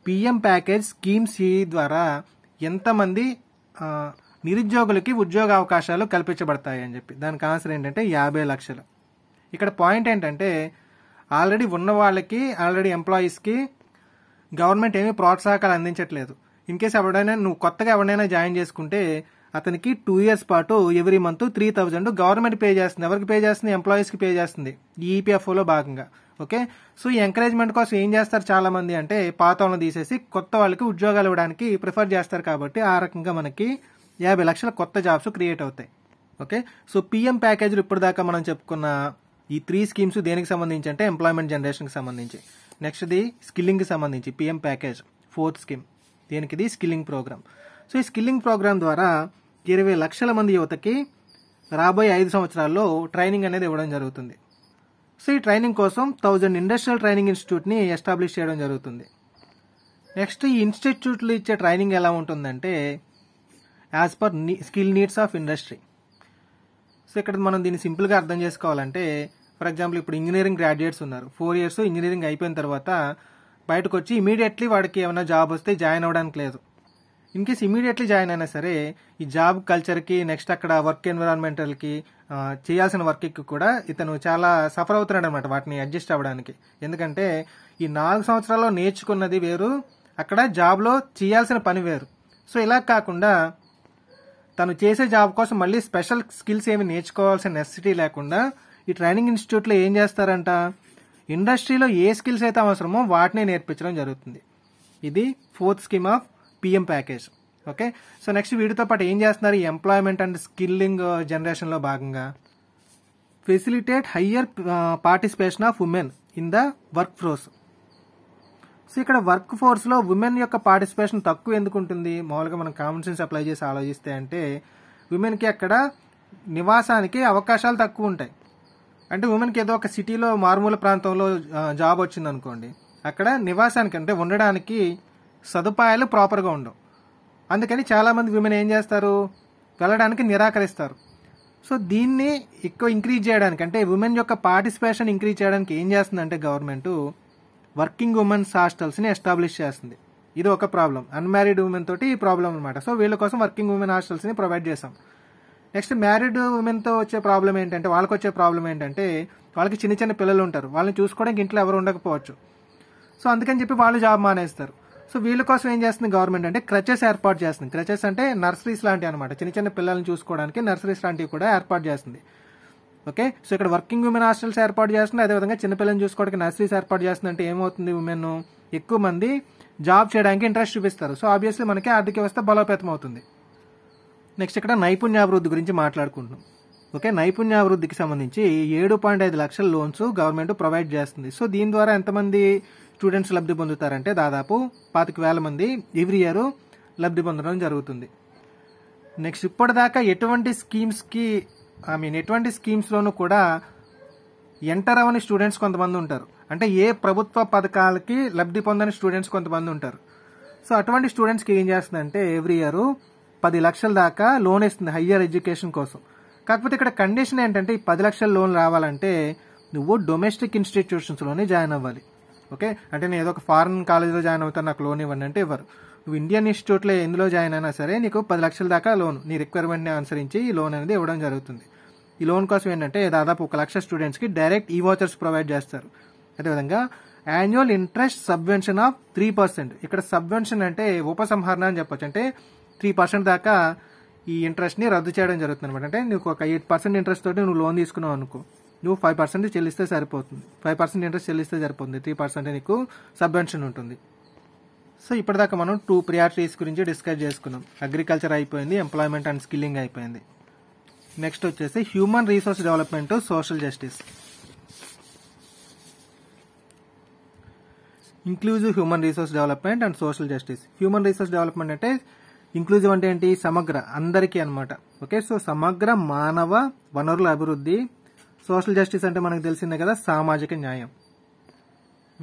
పిఎం ప్యాకేజ్ స్కీమ్ సి ద్వారా ఎంతమంది నిరుద్యోగులకి ఉద్యోగ అవకాశాలు కల్పించబడతాయి అని చెప్పి దానికి ఆన్సర్ ఏంటంటే యాభై లక్షలు ఇక్కడ పాయింట్ ఏంటంటే ఆల్రెడీ ఉన్న వాళ్ళకి ఆల్రెడీ ఎంప్లాయీస్కి గవర్నమెంట్ ఏమీ ప్రోత్సాహకాలు అందించట్లేదు ఇన్ కేస్ ఎవడైనా నువ్వు కొత్తగా ఎవడైనా జాయిన్ చేసుకుంటే అతనికి టూ ఇయర్స్ పాటు every month three thousand government pay చేస్తుంది ఎవరికి పే చేస్తుంది ఎంప్లాయీస్కి పే చేస్తుంది ఈపీఎఫ్ఓలో భాగంగా ఓకే సో ఈ ఎంకరేజ్మెంట్ కోసం ఏం చేస్తారు చాలా మంది అంటే పాత వాళ్ళని తీసేసి కొత్త వాళ్ళకి ఉద్యోగాలు ఇవ్వడానికి ప్రిఫర్ చేస్తారు కాబట్టి ఆ రకంగా మనకి యాభై లక్షల కొత్త జాబ్స్ క్రియేట్ అవుతాయి ఓకే సో పిఎం ప్యాకేజీలు ఇప్పటిదాకా మనం చెప్పుకున్న ఈ త్రీ స్కీమ్స్ దేనికి సంబంధించి అంటే ఎంప్లాయ్మెంట్ జనరేషన్కి సంబంధించి నెక్స్ట్ది స్కిల్లింగ్కి సంబంధించి పిఎం ప్యాకేజ్ ఫోర్త్ స్కీమ్ దీనికిది స్కిల్లింగ్ ప్రోగ్రామ్ సో ఈ స్కిల్లింగ్ ప్రోగ్రామ్ ద్వారా ఇరవై లక్షల మంది యువతకి రాబోయే ఐదు సంవత్సరాల్లో ట్రైనింగ్ అనేది ఇవ్వడం జరుగుతుంది సో ఈ ట్రైనింగ్ కోసం థౌజండ్ ఇండస్ట్రియల్ ట్రైనింగ్ ఇన్స్టిట్యూట్ని ఎస్టాబ్లిష్ చేయడం జరుగుతుంది నెక్స్ట్ ఈ ఇన్స్టిట్యూట్లు ఇచ్చే ట్రైనింగ్ ఎలా ఉంటుందంటే as per skill needs of industry so ఇక్కడ మనం దీన్ని సింపుల్గా అర్థం చేసుకోవాలంటే ఫర్ ఎగ్జాంపుల్ ఇప్పుడు ఇంజనీరింగ్ గ్రాడ్యుయేట్స్ ఉన్నారు ఫోర్ ఇయర్స్ ఇంజనీరింగ్ అయిపోయిన తర్వాత బయటకు వచ్చి ఇమీడియట్లీ వాడికి ఏమైనా జాబ్ వస్తే జాయిన్ అవ్వడానికి లేదు ఇన్ కేస్ ఇమీడియట్లీ జాయిన్ అయినా సరే ఈ జాబ్ కల్చర్కి నెక్స్ట్ అక్కడ వర్క్ ఎన్విరాన్మెంటల్కి చేయాల్సిన వర్క్కి కూడా ఇతను చాలా సఫర్ అవుతున్నాడు అనమాట వాటిని అడ్జస్ట్ అవ్వడానికి ఎందుకంటే ఈ నాలుగు సంవత్సరాల్లో నేర్చుకున్నది వేరు అక్కడ జాబ్లో చేయాల్సిన పని వేరు సో ఇలా కాకుండా తను చేసే జాబ్ కోసం మళ్ళీ స్పెషల్ స్కిల్స్ ఏమి నేర్చుకోవాల్సిన నెసిటీ లేకుండా ఈ ట్రైనింగ్ ఇన్స్టిట్యూట్లో ఏం చేస్తారంట ఇండస్ట్రీలో ఏ స్కిల్స్ అయితే అవసరమో వాటినే నేర్పించడం జరుగుతుంది ఇది fourth scheme of PM package okay so next వీటితో పాటు ఏం చేస్తున్నారు ఈ ఎంప్లాయ్మెంట్ అండ్ స్కిల్లింగ్ జనరేషన్లో భాగంగా facilitate higher participation of women in the work force so ఇక్కడ వర్క్ ఫోర్స్లో ఉమెన్ యొక్క పార్టిసిపేషన్ తక్కువ ఎందుకు ఉంటుంది మామూలుగా మనం కామన్ సెన్స్ అప్లై చేసి ఆలోచిస్తే అంటే ఉమెన్కి అక్కడ నివాసానికి అవకాశాలు తక్కువ ఉంటాయి అంటే ఉమెన్కి ఏదో ఒక సిటీలో మారుమూల ప్రాంతంలో జాబ్ uh, వచ్చింది అనుకోండి అక్కడ నివాసానికి అంటే ఉండడానికి సదుపాయాలు ప్రాపర్గా ఉండవు అందుకని చాలామంది విమెన్ ఏం చేస్తారు వెళ్ళడానికి నిరాకరిస్తారు సో దీన్ని ఎక్కువ ఇంక్రీజ్ చేయడానికి అంటే ఉమెన్ యొక్క పార్టిసిపేషన్ ఇంక్రీజ్ చేయడానికి ఏం చేస్తుందంటే గవర్నమెంట్ వర్కింగ్ ఉమెన్స్ హాస్టల్స్ని ఎస్టాబ్లిష్ చేస్తుంది ఇది ఒక ప్రాబ్లం అన్మ్యారీడ్ ఉమెన్ తోటి ఈ ప్రాబ్లం అనమాట సో వీళ్ళ కోసం వర్కింగ్ ఉమెన్ హాస్టల్స్ని ప్రొవైడ్ చేసాం నెక్స్ట్ మ్యారీడ్ ఉమెన్తో వచ్చే ప్రాబ్లం ఏంటంటే వాళ్ళకి వచ్చే ప్రాబ్లం ఏంటంటే వాళ్ళకి చిన్న చిన్న పిల్లలు ఉంటారు వాళ్ళని చూసుకోవడానికి ఇంట్లో ఎవరు ఉండకపోవచ్చు సో అందుకని చెప్పి వాళ్ళు జాబ్ మానేస్తారు సో వీళ్ళ కోసం ఏం చేస్తుంది గవర్నమెంట్ అంటే క్రచెస్ ఏర్పాటు చేస్తుంది క్రచెస్ అంటే నర్సరీస్ లాంటివి అనమాట చిన్న చిన్న పిల్లల్ని చూసుకోవడానికి నర్సరీస్ లాంటివి కూడా ఏర్పాటు చేస్తుంది ఓకే సో ఇక్కడ వర్కింగ్ ఉమెన్ హాస్టల్స్ ఏర్పాటు చేస్తుంది అదేవిధంగా చిన్నపిల్లల్ని చూసుకోవడానికి నర్సరీస్ ఏర్పాటు చేస్తుంది అంటే ఏమవుతుంది ఉమెన్ ఎక్కువ మంది జాబ్ చేయడానికి ఇంట్రెస్ట్ చూపిస్తారు సో ఆబ్వియస్లీ మనకి ఆర్థిక వ్యవస్థ బలోపేతం అవుతుంది నెక్స్ట్ ఇక్కడ నైపుణ్యాభివృద్ధి గురించి మాట్లాడుకుంటున్నాం ఓకే నైపుణ్యాభివృద్ధికి సంబంధించి ఏడు పాయింట్ ఐదు లక్షల లోన్స్ గవర్నమెంట్ ప్రొవైడ్ చేస్తుంది సో దీని ద్వారా ఎంతమంది స్టూడెంట్స్ లబ్ధి పొందుతారంటే దాదాపు పాతిక వేల మంది ఎవ్రీ ఇయర్ లబ్ధి పొందడం జరుగుతుంది నెక్స్ట్ ఇప్పటిదాకా ఎటువంటి స్కీమ్స్కి ఐ మీన్ ఎటువంటి స్కీమ్స్లోనూ కూడా ఎంటర్ అవని స్టూడెంట్స్ కొంతమంది ఉంటారు అంటే ఏ ప్రభుత్వ పథకాలకి లబ్ధి పొందని స్టూడెంట్స్ కొంతమంది ఉంటారు సో అటువంటి స్టూడెంట్స్కి ఏం చేస్తుందంటే ఎవ్రీ ఇయర్ పది లక్షల దాకా లోన్ ఇస్తుంది హయ్యర్ ఎడ్యుకేషన్ కోసం కాకపోతే ఇక్కడ కండిషన్ ఏంటంటే ఈ పది లక్షల లోన్ రావాలంటే నువ్వు డొమెస్టిక్ ఇన్స్టిట్యూషన్స్లోనే జాయిన్ అవ్వాలి ఓకే అంటే నేను ఏదో ఒక ఫారెన్ కాలేజ్లో జాయిన్ అవుతాను నాకు లోన్ ఇవ్వండి అంటే ఇవ్వరు నువ్వు ఇండియన్ ఇన్స్టిట్యూట్లో ఎందులో జాయిన్ అయినా సరే నీకు పది లక్షల దాకా లోన్ నీ రిక్వైర్మెంట్ని అనుసరించి ఈ లోన్ అనేది ఇవ్వడం జరుగుతుంది ఈ లోన్ కోసం ఏంటంటే దాదాపు ఒక లక్ష స్టూడెంట్స్కి డైరెక్ట్ ఈ వాచర్స్ ప్రొవైడ్ చేస్తారు అదేవిధంగా annual interest subvention of three percent ఇక్కడ సబ్వెన్షన్ అంటే ఉపసంహరణ అని చెప్పొచ్చు అంటే త్రీ పర్సెంట్ దాకా ఈ ఇంట్రెస్ట్ని రద్దు చేయడం జరుగుతుంది అనమాట అంటే నీకు ఒక ఎయిట్ పర్సెంట్ ఇంట్రెస్ట్ తోటి నువ్వు లోన్ తీసుకున్నావు అనుకో నువ్వు ఫైవ్ పర్సెంట్ చెల్లిస్తే సరిపోతుంది ఫైవ్ పర్సెంట్ ఇంట్రెస్ట్ చెల్లిస్తే సరిపోతుంది త్రీ పర్సెంట్ నీకు సబ్వెన్షన్ ఉంటుంది సో ఇప్పటిదాకా మనం టూ ప్రియారిటీస్ గురించి డిస్కస్ చేసుకున్నాం అగ్రికల్చర్ అయిపోయింది ఎంప్లాయ్మెంట్ అండ్ స్కిల్లింగ్ అయిపోయింది నెక్స్ట్ వచ్చేసి human resource development social justice inclusive human resource development and social justice human resource development అంటే ఇంక్లూజివ్ అంటే ఏంటి సమగ్ర అందరికీ అనమాట ఓకే సో సమగ్ర మానవ వనరుల అభివృద్ధి సోషల్ జస్టిస్ అంటే మనకు తెలిసిందే కదా సామాజిక న్యాయం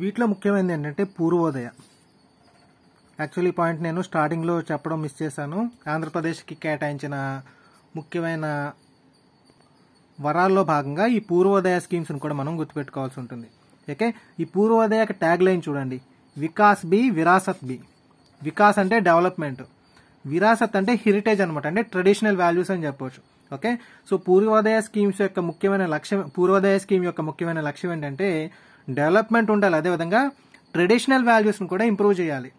వీటిలో ముఖ్యమైనది ఏంటంటే పూర్వోదయ యాక్చువల్లీ పాయింట్ నేను స్టార్టింగ్లో చెప్పడం మిస్ చేశాను ఆంధ్రప్రదేశ్కి కేటాయించిన ముఖ్యమైన వరాల్లో భాగంగా ఈ పూర్వోదయ స్కీమ్స్ని కూడా మనం గుర్తుపెట్టుకోవాల్సి ఉంటుంది ఓకే ఈ పూర్వోదయ ట్యాగ్ లైన్ చూడండి వికాస్ బి విరాసత్ బి వికాస్ అంటే డెవలప్మెంట్ విరాసత్ అంటే హెరిటేజ్ అనమాట అంటే ట్రెడిషనల్ వాల్యూస్ అని చెప్పవచ్చు ఓకే సో పూర్వోదయ స్కీమ్స్ యొక్క ముఖ్యమైన లక్ష్యం పూర్వోదయ స్కీమ్ యొక్క ముఖ్యమైన లక్ష్యం ఏంటంటే డెవలప్మెంట్ ఉండాలి అదేవిధంగా ట్రెడిషనల్ వాల్యూస్ని కూడా ఇంప్రూవ్ చేయాలి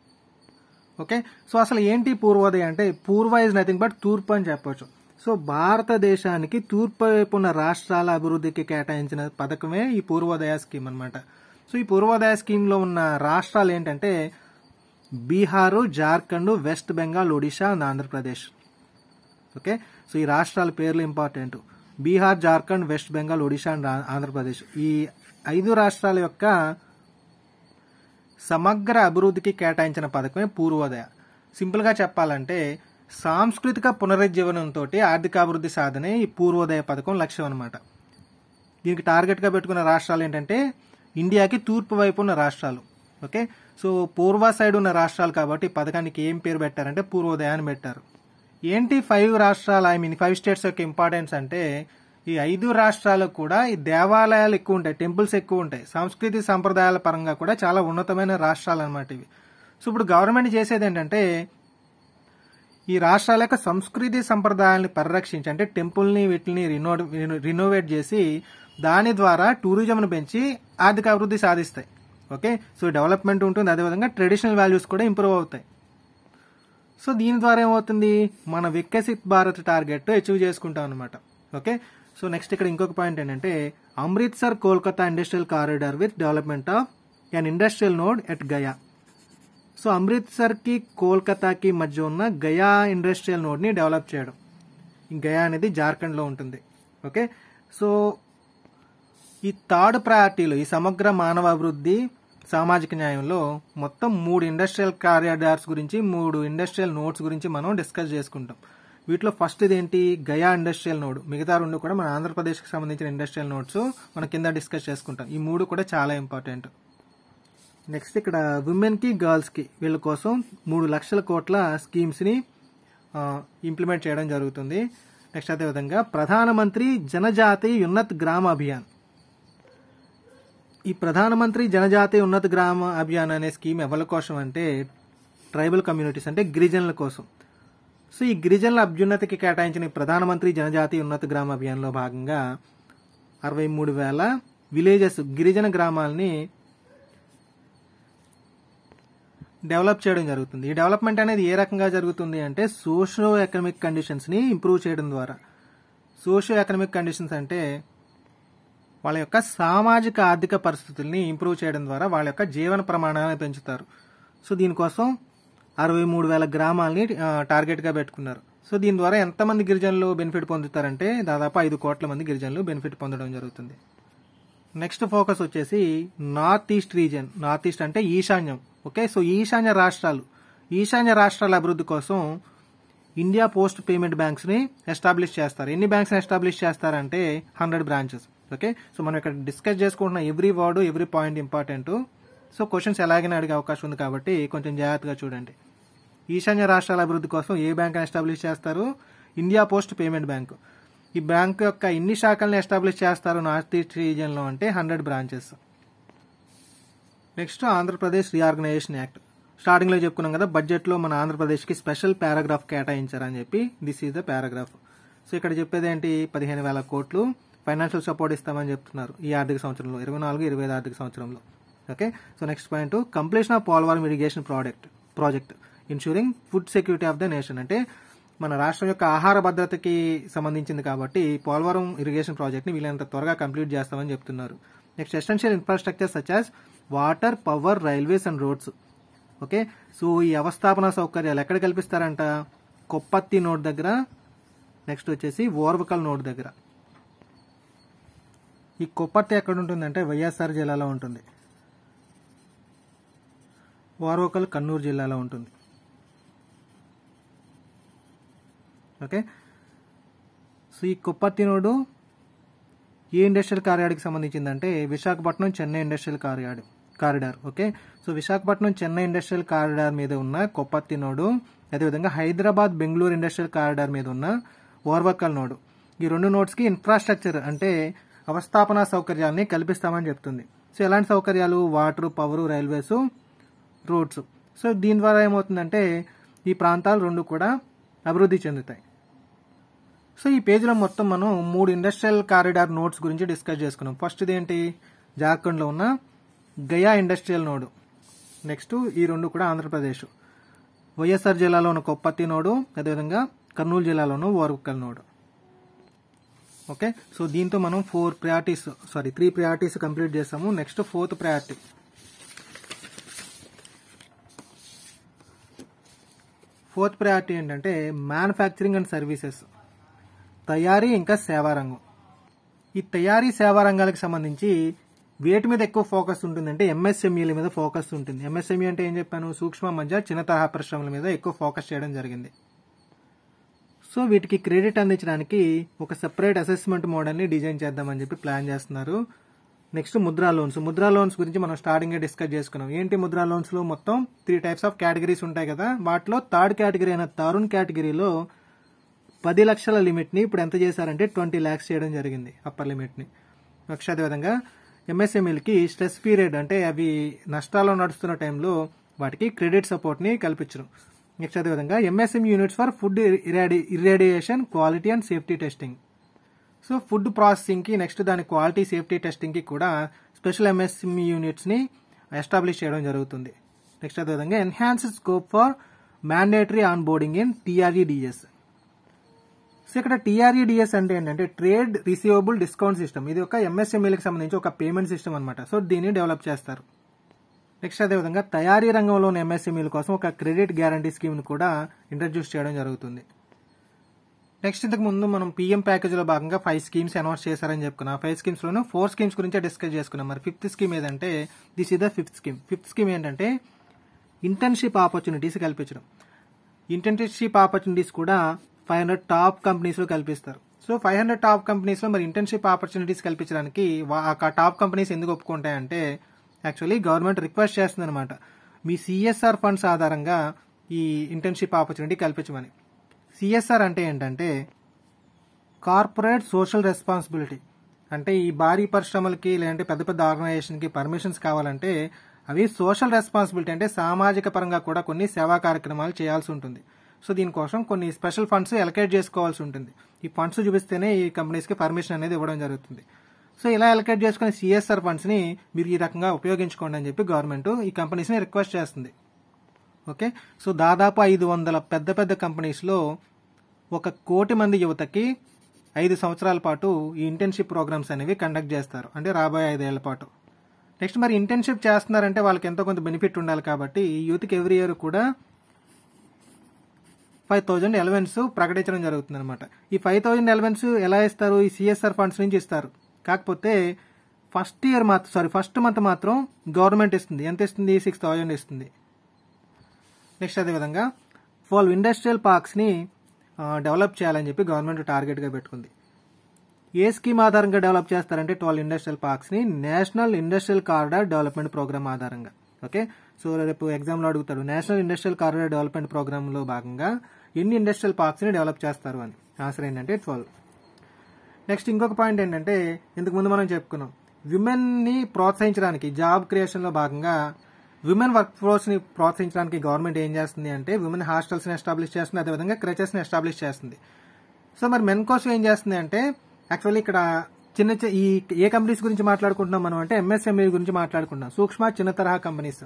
ఓకే సో అసలు ఏంటి పూర్వోదయ అంటే పూర్వ ఇస్ నథింగ్ బట్ తూర్పు అని చెప్పవచ్చు సో భారతదేశానికి తూర్పు వైపు ఉన్న రాష్ట్రాల అభివృద్ధికి కేటాయించిన పథకమే ఈ పూర్వోదయ స్కీమ్ అనమాట సో ఈ పూర్వోదయ స్కీమ్లో ఉన్న రాష్ట్రాలు ఏంటంటే Bihar Jharkhand West Bengal Odisha Andhra Pradesh okay so ఈ రాష్ట్రాల పేర్లు important Bihar Jharkhand West Bengal Odisha and Andhra Pradesh ఈ ఐదు రాష్ట్రాల యొక్క సమగ్ర అభివృద్ధికి కేటాయించిన పథకమే పూర్వోదయ సింపుల్గా చెప్పాలంటే సాంస్కృతిక పునరుజ్జీవనంతో ఆర్థికాభివృద్ధి సాధనే ఈ పూర్వోదయ పథకం లక్ష్యం అనమాట దీనికి టార్గెట్గా పెట్టుకున్న రాష్ట్రాలు ఏంటంటే ఇండియాకి తూర్పు వైపు ఉన్న రాష్ట్రాలు ఓకే సో పూర్వ సైడ్ ఉన్న రాష్ట్రాలు కాబట్టి పథకానికి ఏం పేరు పెట్టారంటే పూర్వోదయాన్ని పెట్టారు ఏంటి ఫైవ్ రాష్ట్రాలు ఐ మీన్ ఫైవ్ స్టేట్స్ యొక్క ఇంపార్టెన్స్ అంటే ఈ ఐదు రాష్ట్రాలకు కూడా ఈ దేవాలయాలు ఎక్కువ ఉంటాయి టెంపుల్స్ ఎక్కువ ఉంటాయి సంస్కృతి సంప్రదాయాల పరంగా కూడా చాలా ఉన్నతమైన రాష్ట్రాలు అనమాట ఇవి సో ఇప్పుడు గవర్నమెంట్ చేసేది ఏంటంటే ఈ రాష్ట్రాల యొక్క సంస్కృతి సంప్రదాయాలను పరిరక్షించి అంటే టెంపుల్ని వీటిని రినో రినోవేట్ చేసి దాని ద్వారా టూరిజంను పెంచి ఆర్థిక అభివృద్ధి సాధిస్తాయి ఓకే సో డెవలప్మెంట్ ఉంటుంది అదేవిధంగా ట్రెడిషనల్ వాల్యూస్ కూడా ఇంప్రూవ్ అవుతాయి సో దీని ద్వారా ఏమవుతుంది మన వికసిత్ భారత్ టార్గెట్ అచీవ్ చేసుకుంటాం అనమాట ఓకే సో నెక్స్ట్ ఇక్కడ ఇంకొక పాయింట్ ఏంటంటే Amritsar Kolkata industrial corridor with development of an industrial node at Gaya so అమృత్సర్కి కోల్కతాకి మధ్య ఉన్న గయా ఇండస్ట్రియల్ నోడ్ని డెవలప్ చేయడం గయా అనేది జార్ఖండ్లో ఉంటుంది ఓకే సో ఈ థర్డ్ ప్రయారిటీలు ఈ సమగ్ర మానవ అభివృద్ధి సామాజిక న్యాయంలో మొత్తం మూడు ఇండస్ట్రియల్ కారిడార్స్ గురించి మూడు ఇండస్ట్రియల్ నోట్స్ గురించి మనం డిస్కస్ చేసుకుంటాం వీటిలో ఫస్ట్ ఇదేంటి గయా ఇండస్ట్రియల్ నోడ్ మిగతా రెండు కూడా మన ఆంధ్రప్రదేశ్కి సంబంధించిన ఇండస్ట్రియల్ నోట్స్ మనం కింద డిస్కస్ చేసుకుంటాం ఈ మూడు కూడా చాలా ఇంపార్టెంట్ నెక్స్ట్ ఇక్కడ విమెన్కి గర్ల్స్కి వీళ్ళ కోసం మూడు లక్షల కోట్ల స్కీమ్స్ని ఇంప్లిమెంట్ చేయడం జరుగుతుంది నెక్స్ట్ అదేవిధంగా ప్రధానమంత్రి జనజాతి ఉన్నత్ గ్రామ అభియాన్ ఈ ప్రధానమంత్రి జనజాతి ఉన్నత గ్రామ అభియాన్ అనే స్కీమ్ ఎవరి కోసం అంటే ట్రైబల్ కమ్యూనిటీస్ అంటే గిరిజనుల కోసం సో ఈ గిరిజనుల అభ్యున్నతికి కేటాయించిన ప్రధానమంత్రి జనజాతి ఉన్నత గ్రామ అభియాన్లో భాగంగా అరవై మూడు వేల విలేజెస్ గిరిజన గ్రామాలని డెవలప్ చేయడం జరుగుతుంది ఈ డెవలప్మెంట్ అనేది ఏ రకంగా జరుగుతుంది అంటే సోషో ఎకనామిక్ కండిషన్స్ని ఇంప్రూవ్ చేయడం ద్వారా సోషో ఎకనామిక్ కండిషన్స్ అంటే వాళ్ళ యొక్క సామాజిక ఆర్థిక పరిస్థితుల్ని ఇంప్రూవ్ చేయడం ద్వారా వాళ్ళ యొక్క జీవన ప్రమాణాన్ని పెంచుతారు సో దీనికోసం అరవై మూడు వేల గ్రామాలని టార్గెట్గా పెట్టుకున్నారు సో దీని ద్వారా ఎంతమంది గిరిజనులు బెనిఫిట్ పొందుతారంటే దాదాపు ఐదు కోట్ల మంది గిరిజనులు బెనిఫిట్ పొందడం జరుగుతుంది నెక్స్ట్ ఫోకస్ వచ్చేసి north east region north east అంటే ఈశాన్యం ఓకే సో ఈశాన్య రాష్ట్రాలు ఈశాన్య రాష్ట్రాల అభివృద్ధి కోసం ఇండియా పోస్ట్ పేమెంట్ బ్యాంక్స్ని ఎస్టాబ్లిష్ చేస్తారు ఎన్ని బ్యాంక్స్ని ఎస్టాబ్లిష్ చేస్తారంటే హండ్రెడ్ బ్రాంచెస్ ఓకే సో మనం ఇక్కడ డిస్కస్ చేసుకుంటున్న every word every point important so questions ఎలాగైనా అడిగే అవకాశం ఉంది కాబట్టి కొంచెం జాగ్రత్తగా చూడండి ఈశాన్య రాష్ట్రాల అభివృద్ధి కోసం ఏ బ్యాంక్ ఎస్టాబ్లిష్ చేస్తారు ఇండియా పోస్ట్ పేమెంట్ బ్యాంక్ ఈ బ్యాంక్ యొక్క ఎన్ని శాఖలను ఎస్టాబ్లిష్ చేస్తారు నార్త్ ఈస్ట్ లో అంటే hundred branches next Andhra Pradesh reorganisation act స్టార్టింగ్లో చెప్పుకున్నాం కదా బడ్జెట్లో మన ఆంధ్రప్రదేశ్కి స్పెషల్ పారాగ్రాఫ్ కేటాయించారని చెప్పి this is the paragraph so ఇక్కడ చెప్పేది ఏంటి పదిహేను వేల కోట్లు ఫైనాన్షియల్ సపోర్ట్ ఇస్తామని చెప్తున్నారు ఈ ఆర్థిక సంవత్సరంలో ఇరవై నాలుగు ఇరవై ఐదు ఆర్థిక సంవత్సరంలో okay so next point completion of Polavaram irrigation product project insuring food security of the nation అంటే మన రాష్ట్రం యొక్క ఆహార భద్రతకి సంబంధించింది కాబట్టి పోలవరం ఇరిగేషన్ ప్రాజెక్ట్ని వీలైనంత త్వరగా కంప్లీట్ చేస్తామని చెప్తున్నారు next essential infrastructure such as water power railways and roads okay so ఈ అవస్థాపన సౌకర్యాలు ఎక్కడ కల్పిస్తారంట కొప్పత్తి నోడ్ దగ్గర నెక్స్ట్ వచ్చేసి ఓర్వకల్ నోడ్ దగ్గర ఈ కొప్పర్తి ఎక్కడ ఉంటుందంటే వైఎస్ఆర్ జిల్లాలో ఉంటుంది వారోకల్ కన్నూరు జిల్లాలో ఉంటుంది ఓకే సో ఈ కుప్పర్తి నోడు ఏ ఇండస్ట్రియల్ కారిడార్కి సంబంధించిందంటే Visakhapatnam Chennai industrial corridor corridor okay so Visakhapatnam Chennai industrial corridor మీద ఉన్న కొప్పర్తి నోడు అదేవిధంగా హైదరాబాద్ బెంగళూరు ఇండస్ట్రియల్ కారిడార్ మీద ఉన్న ఓర్వకల్ నోడు ఈ రెండు నోట్స్కి ఇన్ఫ్రాస్ట్రక్చర్ అంటే అవస్థాపన సౌకర్యాన్ని కల్పిస్తామని చెప్తుంది సో ఎలాంటి సౌకర్యాలు water power railways roads so దీని ద్వారా ఏమవుతుందంటే ఈ ప్రాంతాలు రెండు కూడా అభివృద్ధి చెందుతాయి సో ఈ పేజీలో మొత్తం మనం మూడు ఇండస్ట్రియల్ కారిడార్ నోట్స్ గురించి డిస్కస్ చేసుకున్నాం ఫస్ట్ ఏంటి జార్ఖండ్లో ఉన్న గయా ఇండస్ట్రియల్ నోడు నెక్స్ట్ ఈ రెండు కూడా ఆంధ్రప్రదేశ్ వైఎస్ఆర్ జిల్లాలో ఉన్న కొప్పత్తి నోడు అదేవిధంగా కర్నూలు జిల్లాలోను ఓర్వకల్ నోడు ఓకే సో దీంతో మనం four priorities sorry three priorities complete చేస్తాము next fourth priority fourth priority ఏంటంటే మ్యానుఫ్యాక్చరింగ్ అండ్ సర్వీసెస్ తయారీ ఇంకా సేవారంగం ఈ తయారీ సేవారంగాలకు సంబంధించి వేటి మీద ఎక్కువ ఫోకస్ ఉంటుందంటే ఎంఎస్ఎంఈల మీద ఫోకస్ ఉంటుంది ఎంఎస్ఎంఈ అంటే ఏం చెప్పాను సూక్ష్మ మధ్య చిన్న తరహా పరిశ్రమల మీద ఎక్కువ ఫోకస్ చేయడం జరిగింది సో వీటికి క్రెడిట్ అందించడానికి ఒక సెపరేట్ అసెస్మెంట్ మోడల్ని డిజైన్ చేద్దామని చెప్పి ప్లాన్ చేస్తున్నారు next Mudra loans Mudra loans గురించి మనం స్టార్టింగ్ డిస్కస్ చేసుకున్నాం ఏంటి ముద్రా లోన్స్ లో మొత్తం త్రీ టైప్స్ ఆఫ్ కేటగిరీస్ ఉంటాయి కదా వాటిలో థర్డ్ కేటగిరీ అయిన తరుణ్ కేటగిరీలో పది లక్షల లిమిట్ ని ఇప్పుడు ఎంత చేశారంటే ట్వంటీ ల్యాక్స్ చేయడం జరిగింది అప్పర్ లిమిట్ ని నెక్స్ట్ అదేవిధంగా ఎంఎస్ఎంఈలకి స్ట్రెస్ పీరియడ్ అంటే అవి నష్టాల్లో నడుస్తున్న టైంలో వాటికి క్రెడిట్ సపోర్ట్ని కల్పించడం నెక్స్ట్ అదేవిధంగా ఎంఎస్ఎం యూనిట్స్ ఫర్ ఫుడ్ ఇరాడి irradiation quality and safety testing so food ప్రాసెసింగ్కి నెక్స్ట్ దాని క్వాలిటీ సేఫ్టీ టెస్టింగ్కి కూడా స్పెషల్ ఎంఎస్ఎం యూనిట్స్ని ఎస్టాబ్లిష్ చేయడం జరుగుతుంది నెక్స్ట్ అదేవిధంగా enhanced scope for mandatory onboarding in TReDS so ఇక్కడ టీఆర్ఈడిఎస్ e అంటే ఏంటంటే ట్రేడ్ రిసీవబుల్ డిస్కౌంట్ సిస్టమ్ ఇది ఒక ఎంఎస్ఎంఈలకు సంబంధించి ఒక పేమెంట్ సిస్టమ్ అనమాట సో దీన్ని డెవలప్ చేస్తారు నెక్స్ట్ అదేవిధంగా తయారీ రంగంలోని ఎంఎస్ఎంఈల కోసం ఒక క్రెడిట్ గ్యారంటీ స్కీమ్ను కూడా ఇంట్రడ్యూస్ చేయడం జరుగుతుంది నెక్స్ట్ ఇంతకు ముందు మనం పీఎం ప్యాకేజీలో భాగంగా ఫైవ్ స్కీమ్స్ అనౌన్స్ చేశారని చెప్పుకున్నాం ఫైవ్ స్కీమ్స్లోనూ ఫోర్ స్కీమ్స్ గురించి డిస్కస్ చేసుకున్నాం మరి ఫిఫ్త్ స్కీమ్ ఏదంటే this is the fifth scheme fifth scheme ఏంటంటే ఇంటర్న్షిప్ ఆపర్చునిటీస్ కల్పించడం ఇంటర్న్షిప్ ఆపర్చునిటీస్ కూడా ఫైవ్ హండ్రెడ్ టాప్ కంపెనీస్లో కల్పిస్తారు సో ఫైవ్ హండ్రెడ్ టాప్ కంపెనీస్లో మరి ఇంటర్న్షిప్ ఆపర్చునిటీస్ కల్పించడానికి ఆ టాప్ కంపెనీస్ ఎందుకు ఒప్పుకుంటాయంటే యాక్చువల్లీ గవర్నమెంట్ రిక్వెస్ట్ చేస్తుందనమాట మీ సిఎస్ఆర్ ఫండ్స్ ఆధారంగా ఈ ఇంటర్న్షిప్ ఆపర్చునిటీ కల్పించమని సిఎస్ఆర్ అంటే ఏంటంటే కార్పొరేట్ సోషల్ రెస్పాన్సిబిలిటీ అంటే ఈ భారీ పరిశ్రమలకి లేదంటే పెద్ద పెద్ద ఆర్గనైజేషన్కి పర్మిషన్స్ కావాలంటే అవి సోషల్ రెస్పాన్సిబిలిటీ అంటే సామాజిక పరంగా కూడా కొన్ని సేవా కార్యక్రమాలు చేయాల్సి ఉంటుంది సో దీనికోసం కొన్ని స్పెషల్ ఫండ్స్ ఎలకేట్ చేసుకోవాల్సి ఉంటుంది ఈ ఫండ్స్ చూపిస్తేనే ఈ కంపెనీస్కి పర్మిషన్ అనేది ఇవ్వడం జరుగుతుంది సో ఇలా అలకేట్ చేసుకునే సిఎస్ఆర్ ఫండ్స్ని మీరు ఈ రకంగా ఉపయోగించుకోండి అని చెప్పి గవర్నమెంట్ ఈ కంపెనీస్ని రిక్వెస్ట్ చేస్తుంది ఓకే సో దాదాపు ఐదు వందల పెద్ద పెద్ద కంపెనీస్లో ఒక కోటి మంది యువతకి ఐదు సంవత్సరాల పాటు ఈ ఇంటర్న్షిప్ ప్రోగ్రామ్స్ అనేవి కండక్ట్ చేస్తారు అంటే రాబోయే ఐదేళ్ల పాటు నెక్స్ట్ మరి ఇంటర్న్షిప్ చేస్తున్నారంటే వాళ్ళకి ఎంతో కొంత బెనిఫిట్ ఉండాలి కాబట్టి ఈ యూత్కి ఎవ్రీ ఇయర్ కూడా ఫైవ్ థౌజండ్ ఎలవెన్స్ ప్రకటించడం జరుగుతుంది అనమాట ఈ ఫైవ్ థౌజండ్ ఎలవెన్స్ ఎలా ఇస్తారు ఈ సిఎస్ఆర్ ఫండ్స్ నుంచి ఇస్తారు కాకపోతే ఫస్ట్ ఇయర్ మాత్రం సారీ ఫస్ట్ మంత్ మాత్రం గవర్నమెంట్ ఇస్తుంది ఎంత ఇస్తుంది సిక్స్ థౌజండ్ ఇస్తుంది నెక్స్ట్ అదేవిధంగా వాళ్ళు ఇండస్ట్రియల్ పార్క్స్ని డెవలప్ చేయాలని చెప్పి గవర్నమెంట్ టార్గెట్గా పెట్టుకుంది ఏ స్కీమ్ ఆధారంగా డెవలప్ చేస్తారంటే ట్వెల్వ్ ఇండస్ట్రియల్ పార్క్స్ని national industrial corridor development programme ఆధారంగా ఓకే సో రేపు ఎగ్జామ్లో అడుగుతాడు నేషనల్ ఇండస్ట్రియల్ కారిడార్ డెవలప్మెంట్ ప్రోగ్రాంలో భాగంగా ఎన్ని ఇండస్ట్రియల్ పార్క్స్ని డెవలప్ చేస్తారు అని ఆన్సర్ ఏంటంటే ట్వెల్వ్ నెక్స్ట్ ఇంకొక పాయింట్ ఏంటంటే ఇంతకుముందు మనం చెప్పుకున్నాం విమెన్ని ప్రోత్సహించడానికి జాబ్ క్రియేషన్లో భాగంగా విమెన్ వర్క్ ని ప్రోత్సహించడానికి గవర్నమెంట్ ఏం చేస్తుంది అంటే విమెన్ హాస్టల్స్ని ఎస్టాబ్లిష్ చేస్తుంది అదేవిధంగా ని ఎస్టాబ్లిష్ చేస్తుంది సో మరి మెన్ కోసం ఏం చేస్తుంది అంటే యాక్చువల్లీ ఇక్కడ చిన్న ఈ ఏ కంపెనీస్ గురించి మాట్లాడుకుంటున్నాం మనం అంటే ఎంఎస్ఎంఈ e గురించి మాట్లాడుకుంటున్నాం సూక్ష్మ చిన్న తరహా కంపెనీస్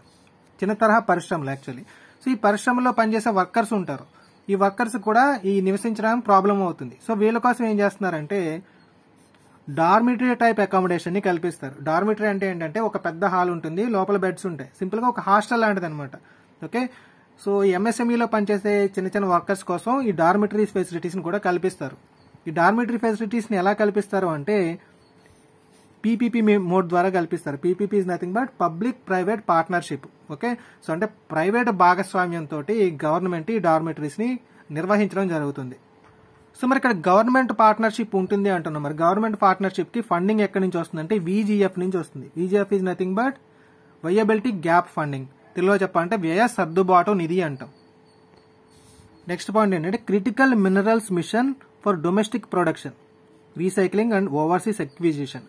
చిన్న తరహా పరిశ్రమలు యాక్చువల్లీ సో ఈ పరిశ్రమలో పనిచేసే వర్కర్స్ ఉంటారు ఈ వర్కర్స్ కూడా ఈ నివసించడానికి ప్రాబ్లం అవుతుంది సో వీళ్ళ కోసం ఏం చేస్తున్నారంటే డార్మిటరీ టైప్ అకామిడేషన్ ని కల్పిస్తారు డార్మిటరీ అంటే ఏంటంటే ఒక పెద్ద హాల్ ఉంటుంది లోపల బెడ్స్ ఉంటాయి సింపుల్ గా ఒక హాస్టల్ లాంటిది అనమాట ఓకే సో ఎంఎస్ఎంఈలో పనిచేసే చిన్న చిన్న వర్కర్స్ కోసం ఈ డార్మిటరీ ఫెసిలిటీస్ని కూడా కల్పిస్తారు ఈ డార్మిటరీ ఫెసిలిటీస్ని ఎలా కల్పిస్తారు అంటే పీపీపీ మోడ్ ద్వారా కల్పిస్తారు PPP is nothing but public private partnership okay so అంటే ప్రైవేట్ భాగస్వామ్యంతో గవర్నమెంట్ ఈ ని నిర్వహించడం జరుగుతుంది సో మరి ఇక్కడ గవర్నమెంట్ పార్ట్నర్షిప్ ఉంటుంది అంటున్నాం మరి గవర్నమెంట్ పార్ట్నర్షిప్ కి ఫండింగ్ ఎక్కడి నుంచి వస్తుందంటే విజిఎఫ్ నుంచి వస్తుంది VGF is nothing but viability gap funding తెలుగులో చెప్పాలంటే వ్యయ సర్దుబాటు నిధి అంటాం నెక్స్ట్ పాయింట్ ఏంటంటే critical minerals mission for domestic production recycling and overseas acquisition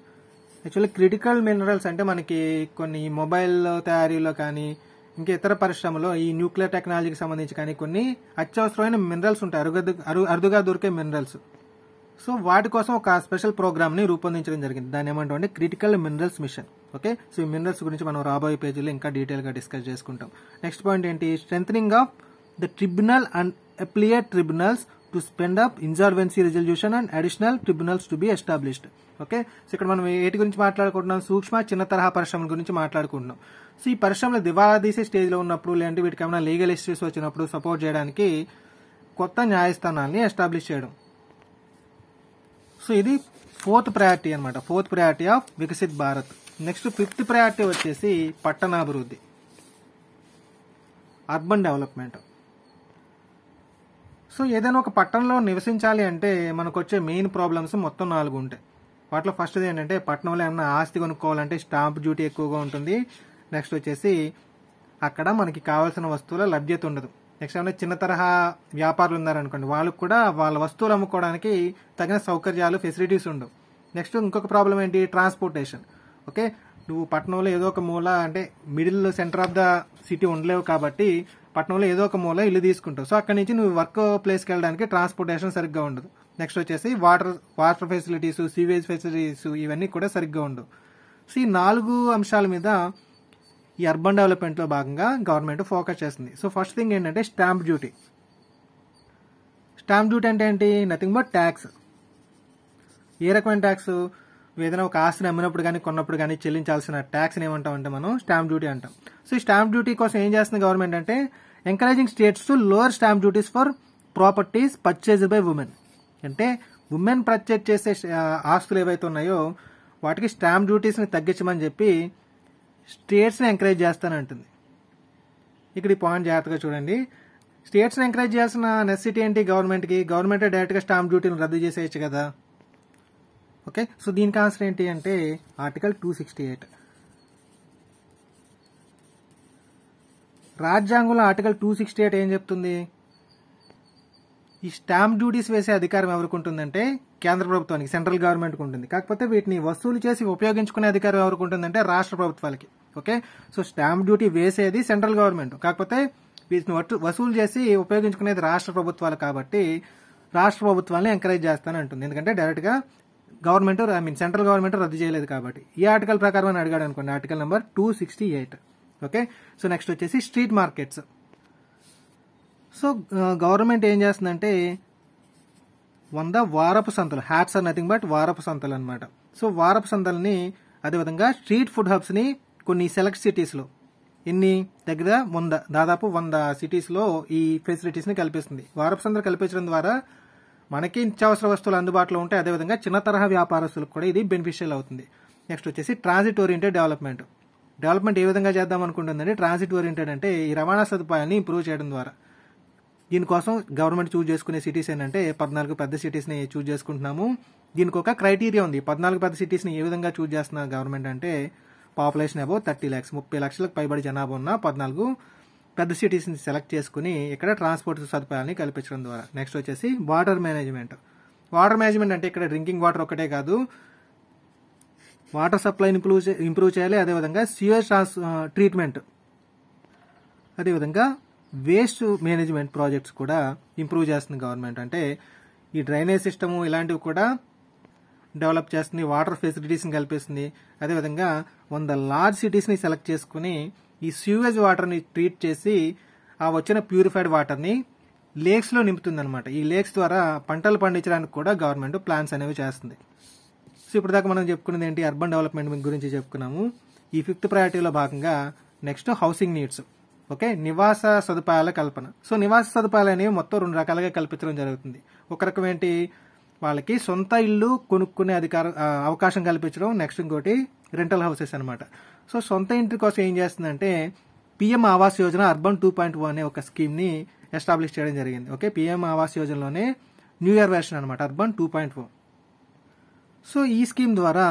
actually critical minerals అంటే మనకి కొన్ని మొబైల్ తయారీలో కానీ ఇంకా ఇతర పరిశ్రమలో ఈ న్యూక్లియర్ టెక్నాలజీకి సంబంధించి కానీ కొన్ని అత్యవసరమైన మినరల్స్ ఉంటాయి అరుగదు అరుదుగా దొరికే మినరల్స్ సో వాటి కోసం ఒక స్పెషల్ ప్రోగ్రామ్ని రూపొందించడం జరిగింది దాని ఏమంటే critical minerals mission okay so ఈ మినరల్స్ గురించి మనం రాబోయే పేజీలో ఇంకా డీటెయిల్గా డిస్కస్ చేసుకుంటాం నెక్స్ట్ పాయింట్ ఏంటి strengthening of the tribunal and appellate tribunals to speed up insolvency resolution and additional tribunals to be established okay so ఇక్కడ మనం ఏటి గురించి మాట్లాడుకుంటున్నాం సూక్ష్మ చిన్న తరహా పరిశ్రమల గురించి మాట్లాడుకుంటున్నాం సో ఈ పరిశ్రమలు దివాలా తీసే స్టేజ్లో ఉన్నప్పుడు లేదంటే వీటికి ఏమైనా లీగల్ ఇష్యూస్ వచ్చినప్పుడు సపోర్ట్ చేయడానికి కొత్త న్యాయస్థానాన్ని ఎస్టాబ్లిష్ చేయడం సో ఇది ఫోర్త్ ప్రయారిటీ అనమాట fourth priority of Viksit Bharat next fifth priority వచ్చేసి పట్టణాభివృద్ధి అర్బన్ డెవలప్మెంట్ సో ఏదైనా ఒక పట్టణంలో నివసించాలి అంటే మనకు వచ్చే మెయిన్ ప్రాబ్లమ్స్ మొత్తం నాలుగు ఉంటాయి వాటిలో ఫస్ట్ది ఏంటంటే పట్టణంలో ఏమైనా ఆస్తి కొనుక్కోవాలంటే స్టాంప్ డ్యూటీ ఎక్కువగా ఉంటుంది నెక్స్ట్ వచ్చేసి అక్కడ మనకి కావాల్సిన వస్తువుల లభ్యత ఉండదు నెక్స్ట్ ఏమైనా చిన్న తరహా వ్యాపారులు ఉన్నారనుకోండి వాళ్ళకు కూడా వాళ్ళ వస్తువులు అమ్ముకోవడానికి తగిన సౌకర్యాలు ఫెసిలిటీస్ ఉండవు నెక్స్ట్ ఇంకొక ప్రాబ్లం ఏంటి ట్రాన్స్పోర్టేషన్ ఓకే నువ్వు పట్టణంలో ఏదో ఒక మూల అంటే middle centre of the city ఉండలేవు కాబట్టి పట్టణంలో ఏదో ఒక మూల ఇల్లు తీసుకుంటావు సో అక్కడ నుంచి నువ్వు వర్క్ ప్లేస్కి వెళ్ళడానికి ట్రాన్స్పోర్టేషన్ సరిగ్గా ఉండదు నెక్స్ట్ వచ్చేసి water water facilities sewage facilities ఇవన్నీ కూడా సరిగ్గా ఉండవు సో ఈ నాలుగు అంశాల మీద ఈ అర్బన్ డెవలప్మెంట్లో భాగంగా గవర్నమెంట్ ఫోకస్ చేస్తుంది సో ఫస్ట్ థింగ్ ఏంటంటే స్టాంప్ డ్యూటీ స్టాంప్ డ్యూటీ అంటే ఏంటి నథింగ్ బట్ ట్యాక్స్ ఏ రకమైన ట్యాక్స్ ఏదైనా ఒక ఆస్తిని అమ్మినప్పుడు కానీ కొన్నప్పుడు కానీ చెల్లించాల్సిన ట్యాక్స్ని ఏమంటాం అంటే మనం స్టాంప్ డ్యూటీ అంటాం సో ఈ స్టాంప్ డ్యూటీ కోసం ఏం చేస్తుంది గవర్నమెంట్ అంటే encouraging states to lower stamp duties for properties purchase by women అంటే ఉమెన్ పర్చేజ్ చేసే ఆస్తులు ఏవైతే ఉన్నాయో వాటికి స్టాంప్ డ్యూటీస్ని తగ్గించమని చెప్పి స్టేట్స్ని ఎంకరేజ్ చేస్తానంటుంది ఇక్కడ ఈ పాయింట్ జాగ్రత్తగా చూడండి స్టేట్స్ని ఎంకరేజ్ చేయాల్సిన నెసిటీ ఏంటి గవర్నమెంట్కి గవర్నమెంట్ డైరెక్ట్గా స్టాంప్ డ్యూటీని రద్దు చేసేయచ్చు కదా ఓకే సో దీనికి ఆన్సర్ ఏంటి అంటే ఆర్టికల్ టూ సిక్స్టీ ఎయిట్ రాజ్యాంగంలో ఆర్టికల్ టూ సిక్స్టీ ఎయిట్ ఏం చెప్తుంది ఈ స్టాంప్ డ్యూటీస్ వేసే అధికారం ఎవరికి ఉంటుందంటే కేంద్ర ప్రభుత్వానికి సెంట్రల్ గవర్నమెంట్కి ఉంటుంది కాకపోతే వీటిని వసూలు చేసి ఉపయోగించుకునే అధికారం ఎవరికి ఉంటుందంటే రాష్ట్ర ప్రభుత్వాలకి ఓకే సో స్టాంప్ డ్యూటీ వేసేది సెంట్రల్ గవర్నమెంట్ కాకపోతే వీటిని వసూలు చేసి ఉపయోగించుకునేది రాష్ట్ర ప్రభుత్వాలు కాబట్టి రాష్ట్ర ప్రభుత్వాలను ఎంకరేజ్ చేస్తానంటుంది ఎందుకంటే డైరెక్ట్గా government I mean central government రద్దు చేయలేదు కాబట్టి ఈ ఆర్టికల్ ప్రకారం అని అడిగాడు అనుకోండి article number two sixty eight okay so next వచ్చేసి స్ట్రీట్ మార్కెట్స్ సో గవర్నమెంట్ ఏం చేస్తుందంటే వంద వారపు సంతలు హ్యాట్స్ ఆర్ నథింగ్ బట్ వారపు సంతలు అనమాట సో వారపు సంతలని అదేవిధంగా స్ట్రీట్ ఫుడ్ హబ్స్ని కొన్ని సెలెక్ట్ సిటీస్లో ఎన్ని దగ్గర వంద దాదాపు వంద సిటీస్లో ఈ ఫెసిలిటీస్ని కల్పిస్తుంది వారపు సంతలు కల్పించడం ద్వారా మనకి నిత్యావసర వస్తువులు అందుబాటులో ఉంటాయి అదేవిధంగా చిన్న తరహా వ్యాపారస్తులకు కూడా ఇది బెనిఫిషియల్ అవుతుంది నెక్స్ట్ వచ్చేసి ట్రాన్సిట్ ఓరియంటెడ్ డెవలప్మెంట్ డెవలప్మెంట్ ఏ విధంగా చేద్దాం అనుకుంటుందంటే ట్రాన్సిట్ ఓరియంటెడ్ అంటే ఈ రవాణా సదుపాయాన్ని ఇంప్రూవ్ చేయడం ద్వారా దీనికోసం గవర్నమెంట్ చూజ్ చేసుకునే సిటీస్ ఏంటంటే పద్నాలుగు పెద్ద సిటీస్ని చూజ్ చేసుకుంటున్నాము దీనికి ఒక క్రైటీరియా ఉంది పద్నాలుగు పెద్ద సిటీస్ని ఏ విధంగా చూజ్ చేస్తున్నారు గవర్నమెంట్ అంటే పాపులేషన్ అబో థర్టీ ల్యాక్స్ ముప్పై లక్షలకు పైబడి జనాభా ఉన్న పద్నాలుగు పెద్ద సిటీస్ని సెలెక్ట్ చేసుకుని ఇక్కడ ట్రాన్స్పోర్ట్ సదుపాయాలని కల్పించడం ద్వారా నెక్స్ట్ వచ్చేసి వాటర్ మేనేజ్మెంట్ వాటర్ మేనేజ్మెంట్ అంటే ఇక్కడ డ్రింకింగ్ వాటర్ ఒకటే కాదు వాటర్ సప్లైని ఇంప్రూవ్ ఇంప్రూవ్ చేయాలి అదేవిధంగా సీవేజ్ ట్రాన్స్ ట్రీట్మెంట్ అదేవిధంగా వేస్ట్ మేనేజ్మెంట్ ప్రాజెక్ట్స్ కూడా ఇంప్రూవ్ చేస్తుంది గవర్నమెంట్ అంటే ఈ డ్రైనేజ్ సిస్టము ఇలాంటివి కూడా డెవలప్ చేస్తుంది వాటర్ ఫెసిలిటీస్ని కల్పిస్తుంది అదేవిధంగా వంద లార్జ్ సిటీస్ని సెలెక్ట్ చేసుకుని ఈ సీవేజ్ వాటర్ని ట్రీట్ చేసి ఆ వచ్చిన ప్యూరిఫైడ్ వాటర్ని లేక్స్లో నింపుతుంది అనమాట ఈ లేక్స్ ద్వారా పంటలు పండించడానికి కూడా గవర్నమెంట్ ప్లాన్స్ అనేవి చేస్తుంది సో ఇప్పుడు దాకా మనం చెప్పుకున్నది ఏంటి అర్బన్ డెవలప్మెంట్ గురించి చెప్పుకున్నాము ఈ ఫిఫ్త్ ప్రయారిటీలో భాగంగా నెక్స్ట్ హౌసింగ్ నీడ్స్ ఓకే నివాస సదుపాయాల కల్పన సో నివాస సదుపాయాలు అనేవి మొత్తం రెండు రకాలుగా కల్పించడం జరుగుతుంది ఒక రకం ఏంటి వాళ్ళకి సొంత ఇల్లు కొనుక్కునే అధికారం అవకాశం కల్పించడం నెక్స్ట్ ఇంకోటి రెంటల్ హౌసెస్ అనమాట సో సొంత ఇంటి కోసం ఏం చేస్తుందంటే PM Awas Yojana urban two point one అనే ఒక స్కీమ్ని ఎస్టాబ్లిష్ చేయడం జరిగింది ఓకే పిఎం ఆవాస్ యోజనలోనే న్యూ ఇయర్ వెర్షన్ అనమాట urban two point four so ఈ స్కీమ్ ద్వారా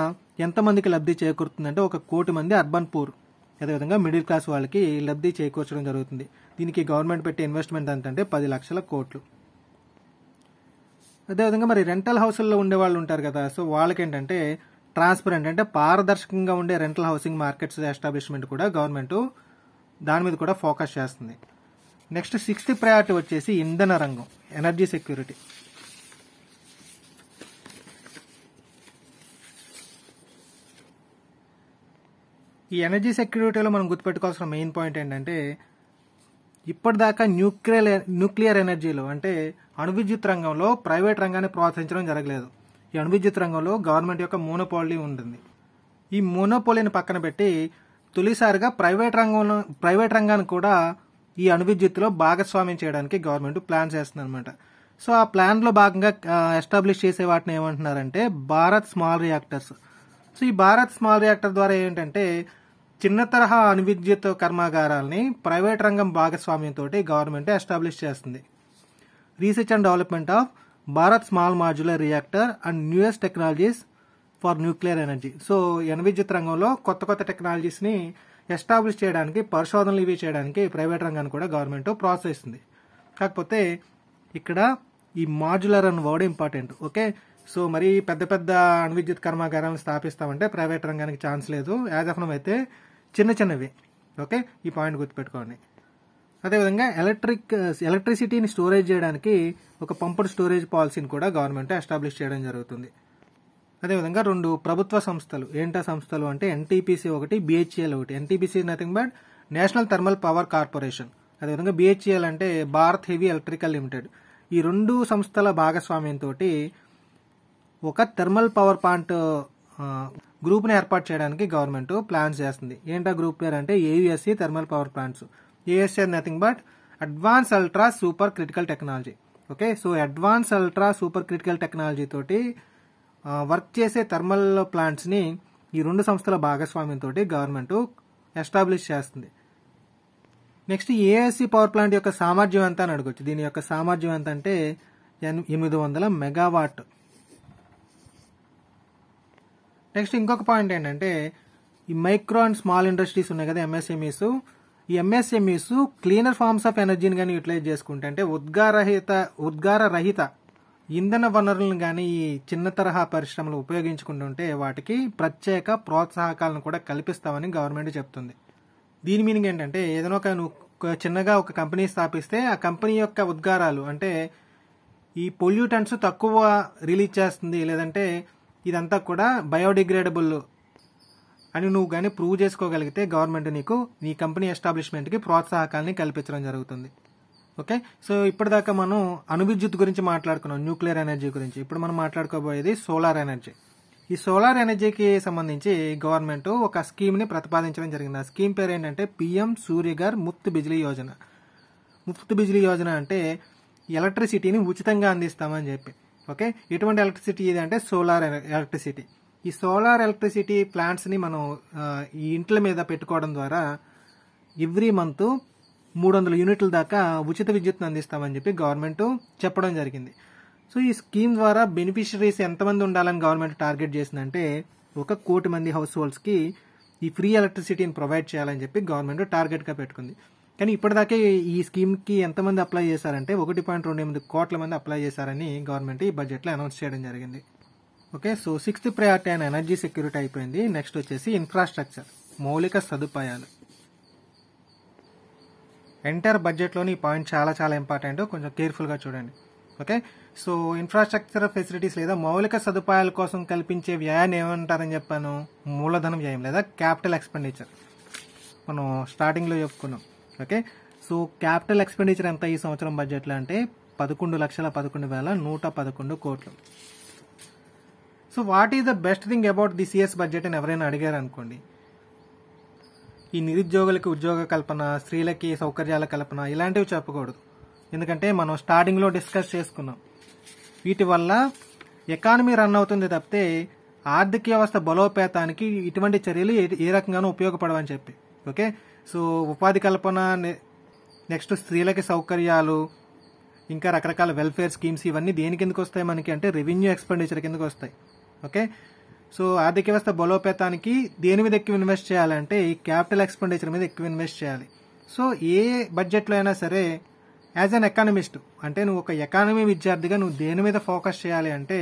ఎంతమందికి లబ్ధి చేకూరుతుందంటే ఒక కోటి మంది అర్బన్ పూర్ అదేవిధంగా మిడిల్ క్లాస్ వాళ్ళకి లబ్ధి చేకూర్చడం జరుగుతుంది దీనికి గవర్నమెంట్ పెట్టే ఇన్వెస్ట్మెంట్ ఎంతంటే పది లక్షల కోట్లు అదేవిధంగా మరి రెంటల్ హౌసుల్లో ఉండే వాళ్ళు ఉంటారు కదా సో వాళ్ళకేంటంటే ట్రాన్స్పరెంట్ అంటే పారదర్శకంగా ఉండే రెంటల్ హౌసింగ్ మార్కెట్స్ ఎస్టాబ్లిష్మెంట్ కూడా గవర్నమెంట్ దాని మీద కూడా ఫోకస్ చేస్తుంది నెక్స్ట్ సిక్స్త్ ప్రయారిటీ వచ్చేసి ఇంధన రంగం ఎనర్జీ సెక్యూరిటీ ఈ ఎనర్జీ సెక్యూరిటీలో మనం గుర్తుపెట్టుకోవాల్సిన మెయిన్ పాయింట్ ఏంటంటే ఇప్పటిదాకా న్యూక్లియర్ న్యూక్లియర్ ఎనర్జీలో అంటే అణువిద్యుత్ రంగంలో ప్రైవేట్ రంగాన్ని ప్రోత్సహించడం జరగలేదు ఈ అణువిద్యుత్ రంగంలో గవర్నమెంట్ యొక్క మోనోపోలి ఉంటుంది ఈ మోనోపోలిని పక్కన పెట్టి తొలిసారిగా ప్రైవేట్ రంగంలో ప్రైవేట్ రంగాన్ని కూడా ఈ అణువిద్యుత్తులో భాగస్వామ్యం చేయడానికి గవర్నమెంట్ ప్లాన్ చేస్తుంది అనమాట సో ఆ ప్లాన్లో భాగంగా ఎస్టాబ్లిష్ చేసే వాటిని ఏమంటున్నారంటే భారత్ స్మాల్ రియాక్టర్స్ సో ఈ భారత్ స్మాల్ రియాక్టర్ ద్వారా ఏంటంటే చిన్న తరహా అణువిద్యుత్ కర్మాగారాలని ప్రైవేట్ రంగం భాగస్వామ్యంతో గవర్నమెంట్ ఎస్టాబ్లిష్ చేస్తుంది research and development of Bharat small modular reactor and newer technologies for nuclear energy so ఎనవిద్యుత్ రంగంలో కొత్త కొత్త టెక్నాలజీస్ని ఎస్టాబ్లిష్ చేయడానికి పరిశోధనలు ఇవి చేయడానికి ప్రైవేట్ రంగాన్ని కూడా గవర్నమెంట్ ప్రోత్సహిస్తుంది కాకపోతే ఇక్కడ ఈ మాడ్యులర్ అన్న వర్డ్ ఇంపార్టెంట్ ఓకే సో మరి పెద్ద పెద్ద అణువిద్యుత్ కర్మాగారాలను స్థాపిస్తామంటే ప్రైవేట్ రంగానికి ఛాన్స్ లేదు యాజ్ అయితే చిన్న చిన్నవి ఓకే ఈ పాయింట్ గుర్తుపెట్టుకోండి అదేవిధంగా ఎలక్ట్రిక్ ఎలక్ట్రిసిటీని స్టోరేజ్ చేయడానికి ఒక పంపుడ్ స్టోరేజ్ పాలసీని కూడా గవర్నమెంట్ ఎస్టాబ్లిష్ చేయడం జరుగుతుంది అదేవిధంగా రెండు ప్రభుత్వ సంస్థలు ఏంటా సంస్థలు అంటే ఎన్టీపీసీ ఒకటి బీహెచ్ఎల్ ఒకటి NTPC nothing but national thermal power corporation అదేవిధంగా బీహెచ్ఎల్ అంటే భారత్ హెవీ ఎలక్ట్రికల్ లిమిటెడ్ ఈ రెండు సంస్థల భాగస్వామ్యంతో ఒక థర్మల్ పవర్ ప్లాంట్ గ్రూప్ని ఏర్పాటు చేయడానికి గవర్నమెంట్ ప్లాన్స్ చేస్తుంది ఏంటా గ్రూప్ పేరు అంటే AUSC thermal power plants ASA nothing but advance ultra super critical technology okay so advance ultra super critical technology తోటి వర్క్ చేసే థర్మల్ ప్లాంట్స్ని ఈ రెండు సంస్థల భాగస్వామ్యంతో గవర్నమెంట్ ఎస్టాబ్లిష్ చేస్తుంది నెక్స్ట్ ఏఎస్సీ పవర్ ప్లాంట్ యొక్క సామర్థ్యం ఎంత అని అడగొచ్చు దీని యొక్క సామర్థ్యం ఎంత అంటే ఎనిమిది వందల మెగావాట్ నెక్స్ట్ ఇంకొక పాయింట్ ఏంటంటే ఈ మైక్రో అండ్ స్మాల్ ఇండస్ట్రీస్ ఉన్నాయి కదా ఎంఎస్ఎంఈస్ ఈ ఎంఎస్ఎంఈస్ క్లీనర్ ఫార్మ్స్ ఆఫ్ ఎనర్జీని కానీ యూటిలైజ్ చేసుకుంటే అంటే ఉద్గారహిత ఉద్గార రహిత ఇంధన వనరులను కానీ ఈ చిన్న తరహా పరిశ్రమలు ఉపయోగించుకుంటుంటే వాటికి ప్రత్యేక ప్రోత్సాహకాలను కూడా కల్పిస్తామని గవర్నమెంట్ చెప్తుంది దీని మీనింగ్ ఏంటంటే ఏదైనా ఒక నువ్వు చిన్నగా ఒక కంపెనీ స్థాపిస్తే ఆ కంపెనీ యొక్క ఉద్గారాలు అంటే ఈ పొల్యూటెంట్స్ తక్కువ రిలీజ్ చేస్తుంది లేదంటే ఇదంతా కూడా బయోడిగ్రేడబుల్ అని నువ్వు కానీ ప్రూవ్ చేసుకోగలిగితే గవర్నమెంట్ నీకు నీ కంపెనీ ఎస్టాబ్లిష్మెంట్కి ప్రోత్సాహకాలని కల్పించడం జరుగుతుంది ఓకే సో ఇప్పటిదాకా మనం అనువిద్యుత్ గురించి మాట్లాడుకున్నాం న్యూక్లియర్ ఎనర్జీ గురించి ఇప్పుడు మనం మాట్లాడుకోబోయేది సోలార్ ఎనర్జీ ఈ సోలార్ ఎనర్జీకి సంబంధించి గవర్నమెంట్ ఒక స్కీమ్ని ప్రతిపాదించడం జరిగింది ఆ స్కీమ్ పేరు ఏంటంటే పిఎం సూర్యగర్ ముఫ్త్ బిజిలీ యోజన ముఫ్త్ బిజిలీ యోజన అంటే ఎలక్ట్రిసిటీని ఉచితంగా అందిస్తామని చెప్పి ఓకే ఎటువంటి ఎలక్ట్రిసిటీ ఇది అంటే సోలార్ ఎలక్ట్రిసిటీ ఈ సోలార్ ఎలక్ట్రిసిటీ ప్లాంట్స్ని మనం ఈ ఇంట్ల మీద పెట్టుకోవడం ద్వారా ఎవ్రీ మంత్ మూడు వందల యూనిట్ల దాకా ఉచిత విద్యుత్ను అందిస్తామని చెప్పి గవర్నమెంట్ చెప్పడం జరిగింది సో ఈ స్కీమ్ ద్వారా బెనిఫిషరీస్ ఎంతమంది ఉండాలని గవర్నమెంట్ టార్గెట్ చేసిందంటే ఒక కోటి మంది హౌస్ హోల్డ్స్కి ఈ ఫ్రీ ఎలక్ట్రిసిటీని ప్రొవైడ్ చేయాలని చెప్పి గవర్నమెంట్ టార్గెట్గా పెట్టుకుంది కానీ ఇప్పటిదాకే ఈ స్కీమ్కి ఎంతమంది అప్లై చేశారంటే ఒకటి పాయింట్ రెండు ఎనిమిది కోట్ల మంది అప్లై చేశారని గవర్నమెంట్ ఈ బడ్జెట్లో అనౌన్స్ చేయడం జరిగింది ఓకే సో సిక్స్త్ ప్రయారిటీ అయిన ఎనర్జీ సెక్యూరిటీ అయిపోయింది నెక్స్ట్ వచ్చేసి ఇన్ఫ్రాస్ట్రక్చర్ మౌలిక సదుపాయాలు ఎంటైర్ బడ్జెట్లోని ఈ పాయింట్ చాలా చాలా ఇంపార్టెంట్ కొంచెం కేర్ఫుల్గా చూడండి ఓకే సో ఇన్ఫ్రాస్ట్రక్చర్ ఫెసిలిటీస్ లేదా మౌలిక సదుపాయాల కోసం కల్పించే వ్యయాన్ని ఏమంటారని చెప్పాను మూలధనం వ్యయం లేదా క్యాపిటల్ ఎక్స్పెండిచర్ మనం స్టార్టింగ్లో చెప్పుకున్నాం ఓకే సో క్యాపిటల్ ఎక్స్పెండిచర్ ఎంత ఈ సంవత్సరం బడ్జెట్లో అంటే పదకొండు లక్షల పదకొండు వేల నూట పదకొండు కోట్లు so what is the best thing about this CS budget అని ఎవరైనా అడిగారు అనుకోండి ఈ నిరుద్యోగులకి ఉద్యోగ కల్పన స్త్రీలకి సౌకర్యాల కల్పన ఇలాంటివి చెప్పకూడదు ఎందుకంటే మనం స్టార్టింగ్లో డిస్కస్ చేసుకున్నాం వీటి వల్ల ఎకానమీ రన్ అవుతుంది తప్పితే ఆర్థిక వ్యవస్థ బలోపేతానికి ఇటువంటి చర్యలు ఏ రకంగానూ ఉపయోగపడవని చెప్పి ఓకే సో ఉపాధి కల్పన నెక్స్ట్ స్త్రీలకి సౌకర్యాలు ఇంకా రకరకాల వెల్ఫేర్ స్కీమ్స్ ఇవన్నీ దేనికి ఎందుకు వస్తాయి మనకి అంటే రెవెన్యూ ఎక్స్పెండిచర్ కిందకు వస్తాయి ఓకే సో ఆర్థిక వ్యవస్థ బలోపేతానికి దేని మీద ఎక్కువ ఇన్వెస్ట్ చేయాలంటే ఈ క్యాపిటల్ ఎక్స్పెండిచర్ మీద ఎక్కువ ఇన్వెస్ట్ చేయాలి సో ఏ బడ్జెట్లో అయినా సరే యాజ్ అన్ ఎకానమిస్ట్ అంటే నువ్వు ఒక ఎకానమీ విద్యార్థిగా నువ్వు దేని మీద ఫోకస్ చేయాలి అంటే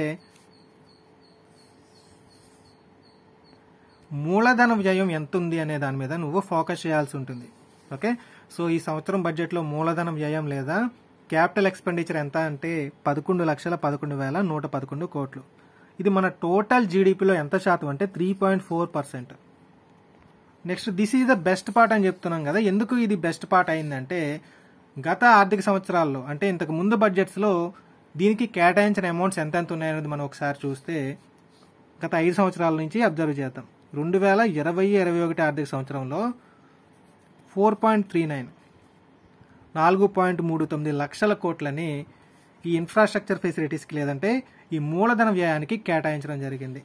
మూలధన వ్యయం ఎంత ఉంది అనే దాని మీద నువ్వు ఫోకస్ చేయాల్సి ఉంటుంది ఓకే సో ఈ సంవత్సరం బడ్జెట్లో మూలధన వ్యయం లేదా క్యాపిటల్ ఎక్స్పెండిచర్ ఎంత అంటే పదకొండు లక్షల పదకొండు వేల నూట పదకొండు కోట్లు ఇది మన టోటల్ జీడిపిలో ఎంత శాతం అంటే three point four percent next this is the best part అని చెప్తున్నాం కదా ఎందుకు ఇది బెస్ట్ పార్ట్ అయిందంటే గత ఆర్థిక సంవత్సరాల్లో అంటే ఇంతకు ముందు బడ్జెట్స్లో దీనికి కేటాయించిన అమౌంట్స్ ఎంతెంత ఉన్నాయనేది మనం ఒకసారి చూస్తే గత ఐదు సంవత్సరాల నుంచి అబ్జర్వ్ చేద్దాం రెండు వేల ఇరవై ఇరవై ఒకటి ఆర్థిక సంవత్సరంలో ఫోర్ పాయింట్ త్రీ నైన్ నాలుగు పాయింట్ మూడు తొమ్మిది లక్షల కోట్లని ఈ ఇన్ఫ్రాస్ట్రక్చర్ ఫెసిలిటీస్కి లేదంటే ఈ మూలధన వ్యయానికి కేటాయించడం జరిగింది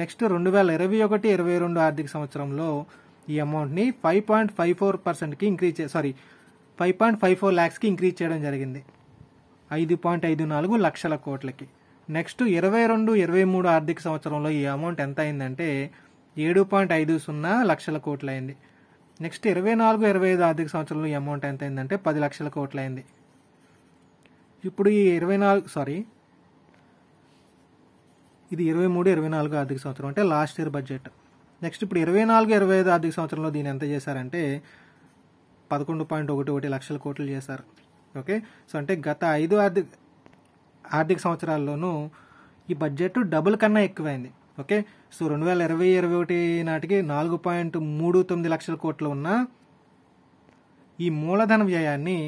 నెక్స్ట్ రెండు వేల ఇరవై ఒకటి ఇరవై రెండు ఆర్థిక సంవత్సరంలో ఈ అమౌంట్ని ఫైవ్ పాయింట్ ఫైవ్ ఫోర్ పర్సెంట్కి increase sorry five point five four ల్యాక్స్కి ఇంక్రీజ్ చేయడం జరిగింది ఐదు పాయింట్ ఐదు నాలుగు లక్షల కోట్లకి నెక్స్ట్ ఇరవై రెండు ఇరవై మూడు ఆర్థిక సంవత్సరంలో ఈ అమౌంట్ ఎంత అయిందంటే ఏడు పాయింట్ ఐదు సున్నా లక్షల కోట్లయింది నెక్స్ట్ ఇరవై నాలుగు ఇరవై ఐదు ఆర్థిక సంవత్సరంలో ఈ అమౌంట్ ఎంత అయిందంటే పది లక్షల కోట్లయింది ఇప్పుడు ఈ ఇరవై నాలుగు సారీ ఇది ఇరవై మూడు ఇరవై నాలుగు ఆర్థిక సంవత్సరం అంటే లాస్ట్ ఇయర్ బడ్జెట్ నెక్స్ట్ ఇప్పుడు ఇరవై నాలుగు ఇరవై ఐదు ఆర్థిక సంవత్సరంలో దీన్ని ఎంత చేశారంటే పదకొండు పాయింట్ ఒకటి ఒకటి లక్షల కోట్లు చేశారు ఓకే సో అంటే గత ఐదు ఆర్థిక ఆర్థిక సంవత్సరాల్లోనూ ఈ బడ్జెట్ డబుల్ కన్నా ఎక్కువైంది ఓకే సో రెండు వేల ఇరవై ఇరవై ఒకటి నాటికి నాలుగు పాయింట్ మూడు తొమ్మిది లక్షల కోట్లు ఉన్న ఈ మూలధన వ్యయాన్ని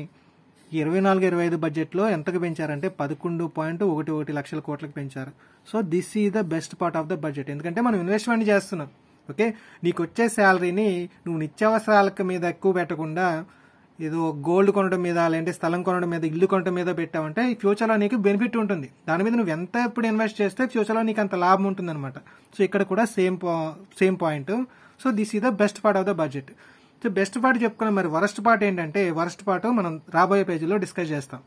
ఈ ఇరవై నాలుగు ఇరవై ఐదు బడ్జెట్లో ఎంతకు పెంచారంటే పదకొండు పాయింట్ ఒకటి ఒకటి లక్షల కోట్లకు పెంచారు సో దిస్ ఈ the best part of the budget ఎందుకంటే మనం ఇన్వెస్ట్మెంట్ చేస్తున్నాం ఓకే నీకు వచ్చే శాలరీని నువ్వు నిత్యావసరాలకు మీద ఎక్కువ పెట్టకుండా ఏదో గోల్డ్ కొనడం మీద లేదంటే స్థలం కొనడం మీద ఇల్లు కొనడం మీద పెట్టావంటే ఫ్యూచర్లో నీకు బెనిఫిట్ ఉంటుంది దాని మీద నువ్వు ఎంత ఎప్పుడు ఇన్వెస్ట్ చేస్తే ఫ్యూచర్లో నీకు అంత లాభం ఉంటుంది అనమాట సో ఇక్కడ కూడా same same point so this ఈ the best part of the budget so best part చెప్పుకున్నాం మరి వరస్ట్ పార్ట్ ఏంటంటే వరస్ట్ పార్ట్ మనం రాబోయే పేజీలో డిస్కస్ చేస్తాం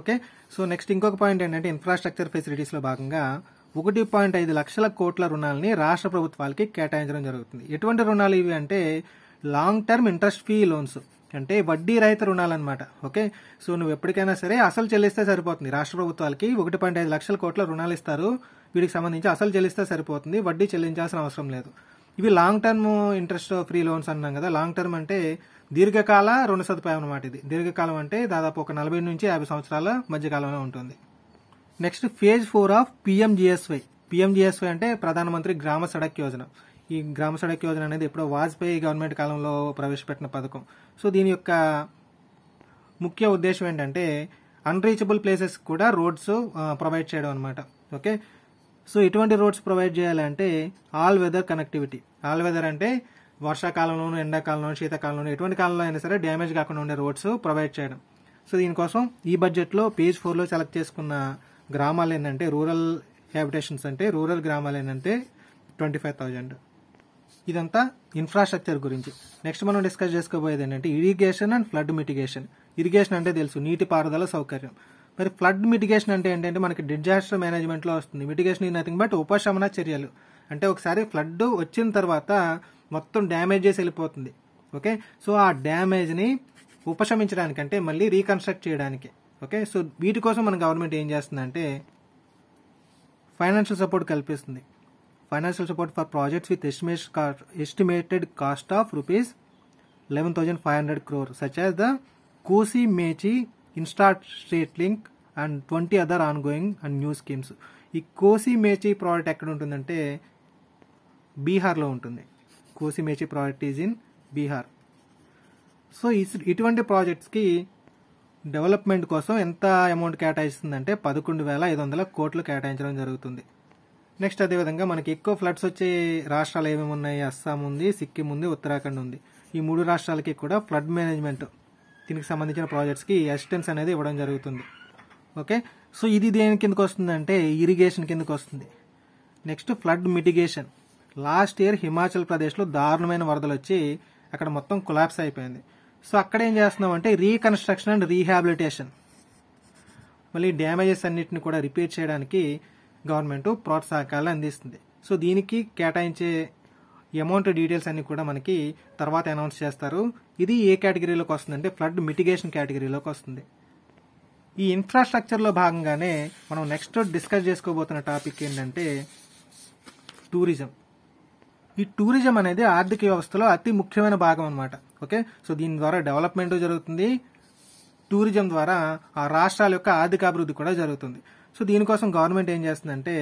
ఓకే సో నెక్స్ట్ ఇంకొక పాయింట్ ఏంటంటే ఇన్ఫ్రాస్ట్రక్చర్ ఫెసిలిటీస్లో భాగంగా ఒకటి పాయింట్ ఐదు లక్షల కోట్ల రుణాలని రాష్ట్ర ప్రభుత్వాలకి కేటాయించడం జరుగుతుంది ఎటువంటి రుణాలు ఇవి అంటే long term interest free loans అంటే వడ్డీ రహిత రుణాలు అనమాట ఓకే సో నువ్వు ఎప్పటికైనా సరే అసలు చెల్లిస్తే సరిపోతుంది రాష్ట్ర ప్రభుత్వాలకి ఒకటి పాయింట్ ఐదు లక్షల కోట్ల రుణాలు ఇస్తారు వీటికి సంబంధించి అసలు చెల్లిస్తే సరిపోతుంది వడ్డీ చెల్లించాల్సిన అవసరం లేదు ఇవి long term interest free loans అన్నాం కదా లాంగ్ టర్మ్ అంటే దీర్ఘకాల రుణ సదుపాయం అనమాట ఇది దీర్ఘకాలం అంటే దాదాపు ఒక నలభై నుంచి యాభై సంవత్సరాల మధ్యకాలంలో ఉంటుంది next phase four of PMGSY PMGSY అంటే ప్రధానమంత్రి గ్రామ సడక్ యోజన ఈ గ్రామ సడక్ యోజన అనేది ఎప్పుడో వాజ్పేయి గవర్నమెంట్ కాలంలో ప్రవేశపెట్టిన పథకం సో దీని యొక్క ముఖ్య ఉద్దేశం ఏంటంటే అన్రీచబుల్ ప్లేసెస్ కూడా రోడ్స్ ప్రొవైడ్ uh, చేయడం అనమాట ఓకే సో ఇటువంటి రోడ్స్ ప్రొవైడ్ చేయాలంటే all weather connectivity all weather అంటే వర్షాకాలంలోనూ ఎండాకాలంలోనూ శీతాకాలంలోనూ ఎటువంటి కాలంలో అయినా సరే డ్యామేజ్ కాకుండా ఉండే రోడ్స్ ప్రొవైడ్ చేయడం సో దీనికోసం ఈ బడ్జెట్లో పేజ్ ఫోర్లో సెలెక్ట్ చేసుకున్న గ్రామాలు ఏంటంటే రూరల్ హ్యాబిటేషన్స్ అంటే రూరల్ గ్రామాలు ఏంటంటే ట్వంటీ ఫైవ్ థౌజండ్ ఇదంతా ఇన్ఫ్రాస్ట్రక్చర్ గురించి నెక్స్ట్ మనం డిస్కస్ చేసుకోబోయేది ఏంటంటే irrigation and flood mitigation irrigation అంటే తెలుసు నీటి పారుదల సౌకర్యం మరి ఫ్లడ్ మిటిగేషన్ అంటే ఏంటంటే మనకి డిజాస్టర్ మేనేజ్మెంట్లో వస్తుంది మిటిగేషన్ ఈ నథింగ్ బట్ ఉపశమన చర్యలు అంటే ఒకసారి ఫ్లడ్ వచ్చిన తర్వాత మొత్తం డ్యామేజ్ చేసి వెళ్ళిపోతుంది ఓకే సో ఆ డ్యామేజ్ని ఉపశమించడానికి అంటే మళ్ళీ రీకన్స్ట్రక్ట్ చేయడానికి ఓకే సో వీటి కోసం మన గవర్నమెంట్ ఏం చేస్తుందంటే ఫైనాన్షియల్ సపోర్ట్ కల్పిస్తుంది financial support for projects with estimate estimated cost of rupees eleven thousand five hundred crore such as the Kosi Mechi state link and twenty other ongoing and new schemes ఈ Kosi Mechi project ఎక్కడ ఉంటుందంటే బీహార్లో ఉంటుంది Kosi Mechi project is in Bihar so ఇటువంటి ప్రాజెక్ట్స్కి development కోసం ఎంత amount కేటాయిస్తుందంటే పదకొండు వేల ఐదు వందల కోట్లు కేటాయించడం జరుగుతుంది నెక్స్ట్ అదేవిధంగా మనకి ఎక్కువ ఫ్లడ్స్ వచ్చే రాష్ట్రాలు ఏమేమి ఉన్నాయి అస్సాం ఉంది సిక్కిం ఉంది ఉత్తరాఖండ్ ఉంది ఈ మూడు రాష్ట్రాలకి కూడా ఫ్లడ్ మేనేజ్మెంట్ దీనికి సంబంధించిన ప్రాజెక్ట్స్కి అసిస్టెన్స్ అనేది ఇవ్వడం జరుగుతుంది ఓకే సో ఇది దేని కిందకు వస్తుందంటే ఇరిగేషన్ కిందకు వస్తుంది next flood mitigation last year Himachal ప్రదేశ్లో దారుణమైన వరదలు వచ్చి అక్కడ మొత్తం కొలాప్స్ అయిపోయింది సో అక్కడ ఏం చేస్తున్నాం అంటే రీకన్స్ట్రక్షన్ అండ్ రీహాబిలిటేషన్ మళ్ళీ డ్యామేజెస్ అన్నిటిని కూడా రిపేర్ చేయడానికి గవర్నమెంట్ ప్రోత్సాహకాలు అందిస్తుంది సో దీనికి కేటాయించే అమౌంట్ డీటెయిల్స్ అన్ని కూడా మనకి తర్వాత అనౌన్స్ చేస్తారు ఇది ఏ కేటగిరీలోకి వస్తుందంటే ఫ్లడ్ మిటిగేషన్ కేటగిరీలోకి వస్తుంది ఈ ఇన్ఫ్రాస్ట్రక్చర్లో భాగంగానే మనం నెక్స్ట్ డిస్కస్ చేసుకోబోతున్న టాపిక్ ఏంటంటే టూరిజం ఈ టూరిజం అనేది ఆర్థిక వ్యవస్థలో అతి ముఖ్యమైన భాగం అనమాట ఓకే సో దీని ద్వారా డెవలప్మెంట్ జరుగుతుంది టూరిజం ద్వారా ఆ రాష్ట్రాల యొక్క ఆర్థికాభివృద్ధి కూడా జరుగుతుంది సో దీనికోసం గవర్నమెంట్ ఏం చేస్తుందంటే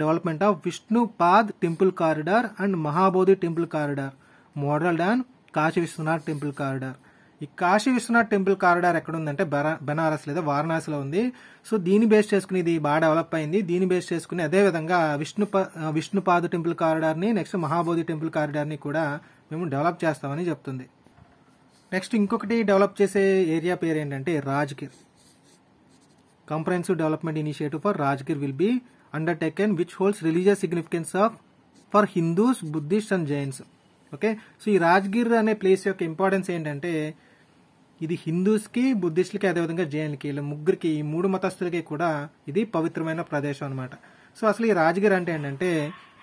development of Vishnupad temple corridor and Mahabodhi temple corridor modelled Kashi Vishwanath temple corridor ఈ కాశీ విశ్వనాథ్ టెంపుల్ కారిడార్ ఎక్కడ ఉందంటే బెనారస్ లేదా వారణాసిలో ఉంది సో దీన్ని బేస్ చేసుకుని ఇది బాగా డెవలప్ అయింది దీన్ని బేస్ చేసుకుని అదే విధంగా విష్ణు విష్ణుపాద టెంపుల్ కారిడార్ని నెక్స్ట్ మహాబోధి టెంపుల్ కారిడార్ని కూడా మేము డెవలప్ చేస్తామని చెప్తుంది నెక్స్ట్ ఇంకొకటి డెవలప్ చేసే ఏరియా పేరు ఏంటంటే Rajgir comprehensive development initiative for Rajgir will be undertaken which holds religious significance of for Hindus Buddhist and Jains okay so ఈ రాజ్గిర్ అనే ప్లేస్ యొక్క ఇంపార్టెన్స్ ఏంటంటే ఇది హిందూస్కి బుద్ధిస్టులకి అదేవిధంగా జైన్లకి ఇలా ముగ్గురికి ఈ మూడు మతస్థులకి కూడా ఇది పవిత్రమైన ప్రదేశం అనమాట సో అసలు ఈ రాజగిర్ అంటే ఏంటంటే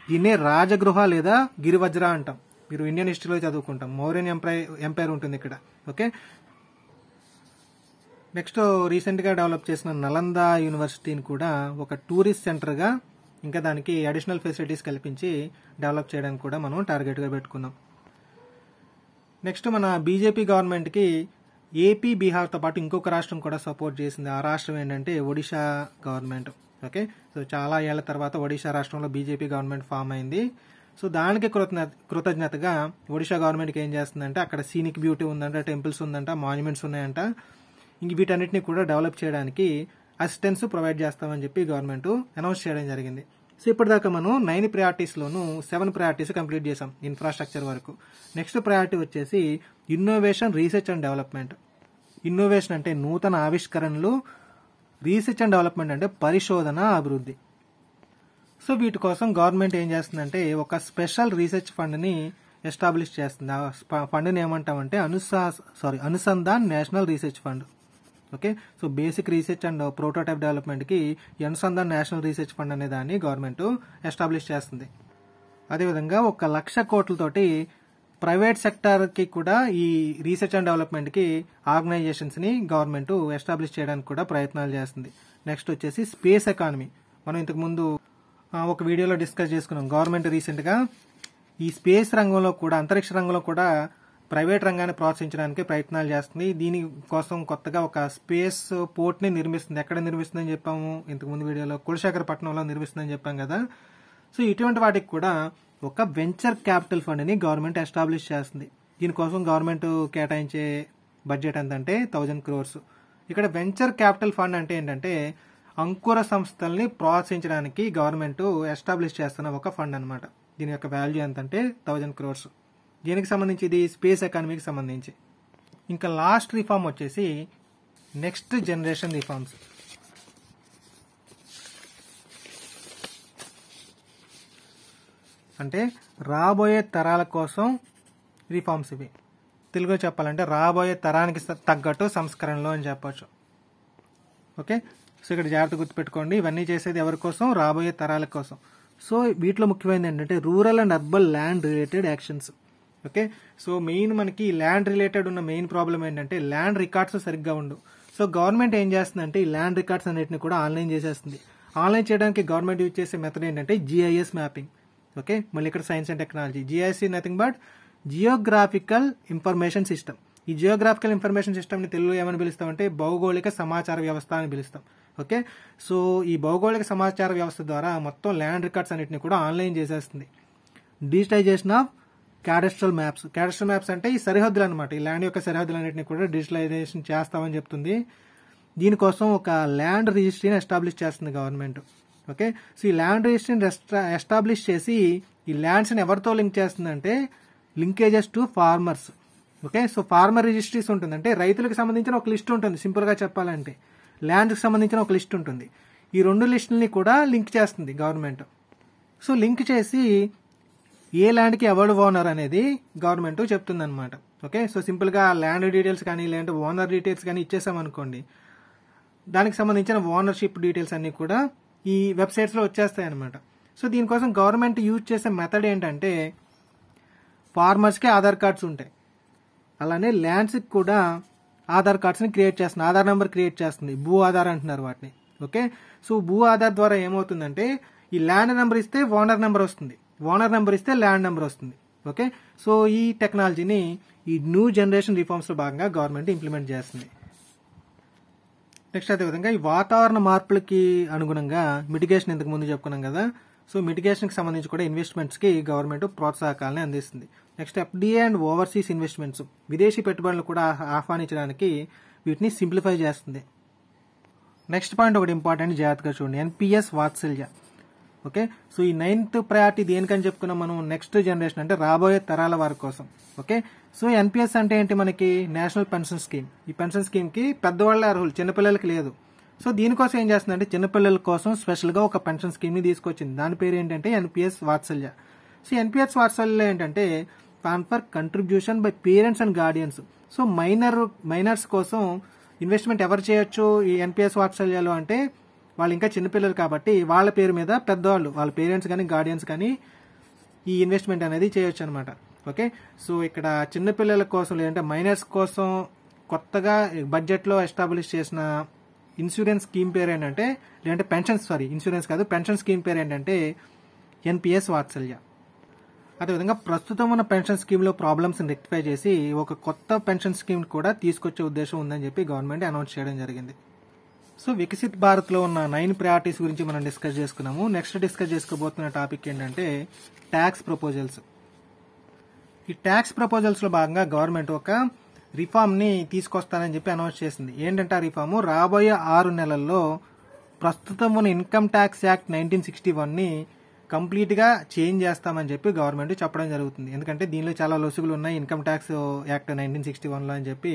దీన్నే రాజగృహ లేదా గిరివజ్ర అంటాం మీరు ఇండియన్ హిస్టరీలో చదువుకుంటాం మౌర్యన్ ఎంపైర్ ఎంపైర్ ఉంటుంది ఇక్కడ ఓకే నెక్స్ట్ రీసెంట్గా డెవలప్ చేసిన నలంద యూనివర్సిటీని కూడా ఒక టూరిస్ట్ సెంటర్గా ఇంకా దానికి అడిషనల్ ఫెసిలిటీస్ కల్పించి డెవలప్ చేయడానికి కూడా మనం టార్గెట్గా పెట్టుకున్నాం నెక్స్ట్ మన బీజేపీ గవర్నమెంట్కి ఏపీ బీహార్తో పాటు ఇంకొక రాష్ట్రం కూడా సపోర్ట్ చేసింది ఆ రాష్ట్రం ఏంటంటే ఒడిషా గవర్నమెంట్ ఓకే సో చాలా ఏళ్ల తర్వాత ఒడిషా రాష్ట్రంలో బీజేపీ గవర్నమెంట్ ఫామ్ అయింది సో దానికి కృతజ్ఞత కృతజ్ఞతగా ఒడిషా గవర్నమెంట్కి ఏం చేస్తుందంటే అక్కడ సీనిక్ బ్యూటీ ఉందంట టెంపుల్స్ ఉందంట మాన్యుమెంట్స్ ఉన్నాయంట ఇంక వీటన్నిటిని కూడా డెవలప్ చేయడానికి అసిస్టెన్స్ ప్రొవైడ్ చేస్తామని చెప్పి గవర్నమెంట్ అనౌన్స్ చేయడం జరిగింది సో ఇప్పటిదాకా మనం నైన్ లోను సెవెన్ ప్రయారిటీస్ కంప్లీట్ చేసాం ఇన్ఫ్రాస్ట్రక్చర్ వరకు నెక్స్ట్ ప్రయారిటీ వచ్చేసి innovation research and development innovation అంటే నూతన ఆవిష్కరణలు రీసెర్చ్ అండ్ డెవలప్మెంట్ అంటే పరిశోధన అభివృద్ధి సో వీటి కోసం గవర్నమెంట్ ఏం చేస్తుందంటే ఒక స్పెషల్ రీసెర్చ్ ఫండ్ని ఎస్టాబ్లిష్ చేస్తుంది ఆ ఫండ్ని ఏమంటామంటే అనుసా sorry Anusandhan national research fund okay so basic research and prototype డెవలప్మెంట్కి ఎన్సంధాన్ నేషనల్ రీసెర్చ్ ఫండ్ అనే దాన్ని గవర్నమెంట్ ఎస్టాబ్లిష్ చేస్తుంది అదేవిధంగా ఒక లక్ష కోట్లతోటి ప్రైవేట్ సెక్టార్కి కూడా ఈ రీసెర్చ్ అండ్ డెవలప్మెంట్కి ఆర్గనైజేషన్స్ని గవర్నమెంట్ ఎస్టాబ్లిష్ చేయడానికి కూడా ప్రయత్నాలు చేస్తుంది నెక్స్ట్ వచ్చేసి స్పేస్ ఎకానమీ మనం ఇంతకుముందు ఒక వీడియోలో డిస్కస్ చేసుకున్నాం గవర్నమెంట్ రీసెంట్గా ఈ స్పేస్ రంగంలో కూడా అంతరిక్ష రంగంలో కూడా ప్రైవేట్ రంగాన్ని ప్రోత్సహించడానికి ప్రయత్నాలు చేస్తుంది దీని కోసం కొత్తగా ఒక స్పేస్ పోర్ట్ని నిర్మిస్తుంది ఎక్కడ నిర్మిస్తుందని చెప్పాము ఇంతకుముందు వీడియోలో పట్నంలో నిర్మిస్తుందని చెప్పాం కదా సో ఇటువంటి వాటికి కూడా ఒక వెంచర్ క్యాపిటల్ ఫండ్ని గవర్నమెంట్ ఎస్టాబ్లిష్ చేస్తుంది దీనికోసం గవర్నమెంట్ కేటాయించే బడ్జెట్ ఎంతంటే థౌజండ్ క్రోర్స్ ఇక్కడ వెంచర్ క్యాపిటల్ ఫండ్ అంటే ఏంటంటే అంకుర సంస్థల్ని ప్రోత్సహించడానికి గవర్నమెంట్ ఎస్టాబ్లిష్ చేస్తున్న ఒక ఫండ్ అనమాట దీని యొక్క వాల్యూ ఎంతంటే థౌజండ్ క్రోర్స్ దీనికి సంబంధించి ఇది స్పేస్ ఎకానమీకి సంబంధించి ఇంకా లాస్ట్ రిఫార్మ్ వచ్చేసి నెక్స్ట్ జనరేషన్ రిఫార్మ్స్ అంటే రాబోయే తరాల కోసం రిఫార్మ్స్ ఇవి తెలుగులో చెప్పాలంటే రాబోయే తరానికి తగ్గట్టు సంస్కరణలు అని చెప్పచ్చు ఓకే సో ఇక్కడ జాగ్రత్త గుర్తుపెట్టుకోండి ఇవన్నీ చేసేది ఎవరి కోసం రాబోయే తరాల కోసం సో వీటిలో ముఖ్యమైనది ఏంటంటే rural and urban land related actions okay so main మనకి ల్యాండ్ రిలేటెడ్ ఉన్న మెయిన్ ప్రాబ్లం ఏంటంటే ల్యాండ్ రికార్డ్స్ సరిగ్గా ఉండవు సో గవర్నమెంట్ ఏం చేస్తుందంటే ఈ ల్యాండ్ రికార్డ్స్ అనేటిని కూడా ఆన్లైన్ చేసేస్తుంది ఆన్లైన్ చేయడానికి గవర్నమెంట్ యూజ్ చేసే మెథడ్ ఏంటంటే జిఐఎస్ మ్యాపింగ్ ఓకే మళ్ళీ ఇక్కడ science and technology GIS nothing but geographical information system ఈ జియోగ్రాఫికల్ ఇన్ఫర్మేషన్ సిస్టమ్ని తెలుగు ఏమని పిలుస్తామంటే భౌగోళిక సమాచార వ్యవస్థ అని పిలుస్తాం ఓకే సో ఈ భౌగోళిక సమాచార వ్యవస్థ ద్వారా మొత్తం ల్యాండ్ రికార్డ్స్ అన్నిటిని కూడా ఆన్లైన్ చేసేస్తుంది digitization of cadastral maps cadastral maps అంటే ఈ సరిహద్దులు అనమాట ఈ ల్యాండ్ యొక్క అన్నింటినీ కూడా డిజిటలైజేషన్ చేస్తామని చెప్తుంది దీనికోసం ఒక ల్యాండ్ రిజిస్ట్రీని ఎస్టాబ్లిష్ చేస్తుంది గవర్నమెంట్ ఓకే సో ఈ ల్యాండ్ రిజిస్ట్రీని ఎస్టాబ్లిష్ చేసి ఈ ల్యాండ్స్ని ఎవరితో లింక్ చేస్తుందంటే linkages to farmers okay so farmer registries ఉంటుంది అంటే రైతులకు సంబంధించిన ఒక లిస్ట్ ఉంటుంది సింపుల్గా చెప్పాలంటే ల్యాండ్కి సంబంధించిన ఒక లిస్ట్ ఉంటుంది ఈ రెండు లిస్టుల్ని కూడా లింక్ చేస్తుంది గవర్నమెంట్ సో లింక్ చేసి ఏ ల్యాండ్కి ఎవరు ఓనర్ అనేది గవర్నమెంట్ చెప్తుందనమాట ఓకే సో సింపుల్గా ల్యాండ్ డీటెయిల్స్ కానీ లేదంటే ఓనర్ డీటెయిల్స్ కానీ ఇచ్చేసామనుకోండి దానికి సంబంధించిన ఓనర్షిప్ డీటెయిల్స్ అన్నీ కూడా ఈ వెబ్సైట్స్లో వచ్చేస్తాయి అనమాట సో దీనికోసం గవర్నమెంట్ యూజ్ చేసే మెథడ్ ఏంటంటే ఫార్మర్స్కే ఆధార్ కార్డ్స్ ఉంటాయి అలానే ల్యాండ్స్కి కూడా ఆధార్ కార్డ్స్ని క్రియేట్ చేస్తుంది ఆధార్ నెంబర్ క్రియేట్ చేస్తుంది భూ ఆధార్ అంటున్నారు వాటిని ఓకే సో భూ ఆధార్ ద్వారా ఏమవుతుందంటే ఈ ల్యాండ్ నెంబర్ ఇస్తే ఓనర్ నెంబర్ వస్తుంది ఓనర్ నెంబర్ ఇస్తే ల్యాండ్ నెంబర్ వస్తుంది ఓకే సో ఈ టెక్నాలజీని ఈ న్యూ జనరేషన్ రిఫార్మ్స్లో భాగంగా గవర్నమెంట్ ఇంప్లిమెంట్ చేస్తుంది నెక్స్ట్ అదేవిధంగా ఈ వాతావరణ మార్పులకి అనుగుణంగా మిటిగేషన్ ఇంతకు ముందు చెప్పుకున్నాం కదా సో మిటిగేషన్కి సంబంధించి కూడా ఇన్వెస్ట్మెంట్స్కి గవర్నమెంట్ ప్రోత్సాహకాలని అందిస్తుంది next FDI and overseas investments విదేశీ పెట్టుబడులు కూడా ఆహ్వానించడానికి వీటిని సింప్లిఫై చేస్తుంది నెక్స్ట్ పాయింట్ ఒకటి ఇంపార్టెంట్ జాగ్రత్తగా చూడండి ఎన్పిఎస్ వాత్సల్య ఓకే సో ఈ నైన్త్ ప్రయారిటీ దేనికని చెప్పుకున్నాం మనం నెక్స్ట్ జనరేషన్ అంటే రాబోయే తరాల వారి కోసం ఓకే సో ఎన్పిఎస్ అంటే ఏంటి మనకి నేషనల్ పెన్షన్ స్కీమ్ ఈ పెన్షన్ స్కీమ్కి పెద్దవాళ్ళ అర్హులు చిన్నపిల్లలకి లేదు సో దీనికోసం ఏం చేస్తుందంటే చిన్నపిల్లల కోసం స్పెషల్గా ఒక పెన్షన్ స్కీమ్ని తీసుకొచ్చింది దాని పేరు ఏంటంటే NPS Vatsalya so NPS Vatsalya ఏంటంటే for contribution by parents and guardians so minor minors కోసం ఇన్వెస్ట్మెంట్ ఎవరు చేయొచ్చు ఈ ఎన్పిఎస్ వాత్సల్యలో అంటే వాళ్ళు ఇంకా చిన్నపిల్లలు కాబట్టి వాళ్ళ పేరు మీద పెద్దవాళ్ళు వాళ్ళ పేరెంట్స్ కానీ గార్డియన్స్ కానీ ఈ ఇన్వెస్ట్మెంట్ అనేది చేయొచ్చు అనమాట ఓకే సో ఇక్కడ చిన్నపిల్లల కోసం లేదంటే మైనర్స్ కోసం కొత్తగా బడ్జెట్లో ఎస్టాబ్లిష్ చేసిన ఇన్సూరెన్స్ స్కీమ్ పేరు ఏంటంటే లేదంటే పెన్షన్ సారీ ఇన్సూరెన్స్ కాదు పెన్షన్ స్కీమ్ పేరు ఏంటంటే ఎన్పిఎస్ వాత్సల్య అదేవిధంగా ప్రస్తుతం ఉన్న పెన్షన్ స్కీమ్లో ప్రాబ్లమ్స్ని రెక్టిఫై చేసి ఒక కొత్త పెన్షన్ స్కీమ్ కూడా తీసుకొచ్చే ఉద్దేశం ఉందని చెప్పి గవర్నమెంట్ అనౌన్స్ చేయడం జరిగింది సో వికసిత్ భారత్లో ఉన్న నైన్ ప్రయారిటీస్ గురించి మనం డిస్కస్ చేసుకున్నాము నెక్స్ట్ డిస్కస్ చేసుకోబోతున్న టాపిక్ ఏంటంటే ట్యాక్స్ ప్రపోజల్స్ ఈ ట్యాక్స్ ప్రపోజల్స్లో భాగంగా గవర్నమెంట్ ఒక రిఫార్మ్ని తీసుకొస్తానని చెప్పి అనౌన్స్ చేసింది ఏంటంటే ఆ రిఫార్మ్ రాబోయే ఆరు నెలల్లో ప్రస్తుతం ఉన్న income tax act nineteen sixty వన్ని కంప్లీట్గా చేంజ్ చేస్తామని చెప్పి గవర్నమెంట్ చెప్పడం జరుగుతుంది ఎందుకంటే దీనిలో చాలా లొసుగులు ఉన్నాయి income tax act nineteen sixty వన్లో అని చెప్పి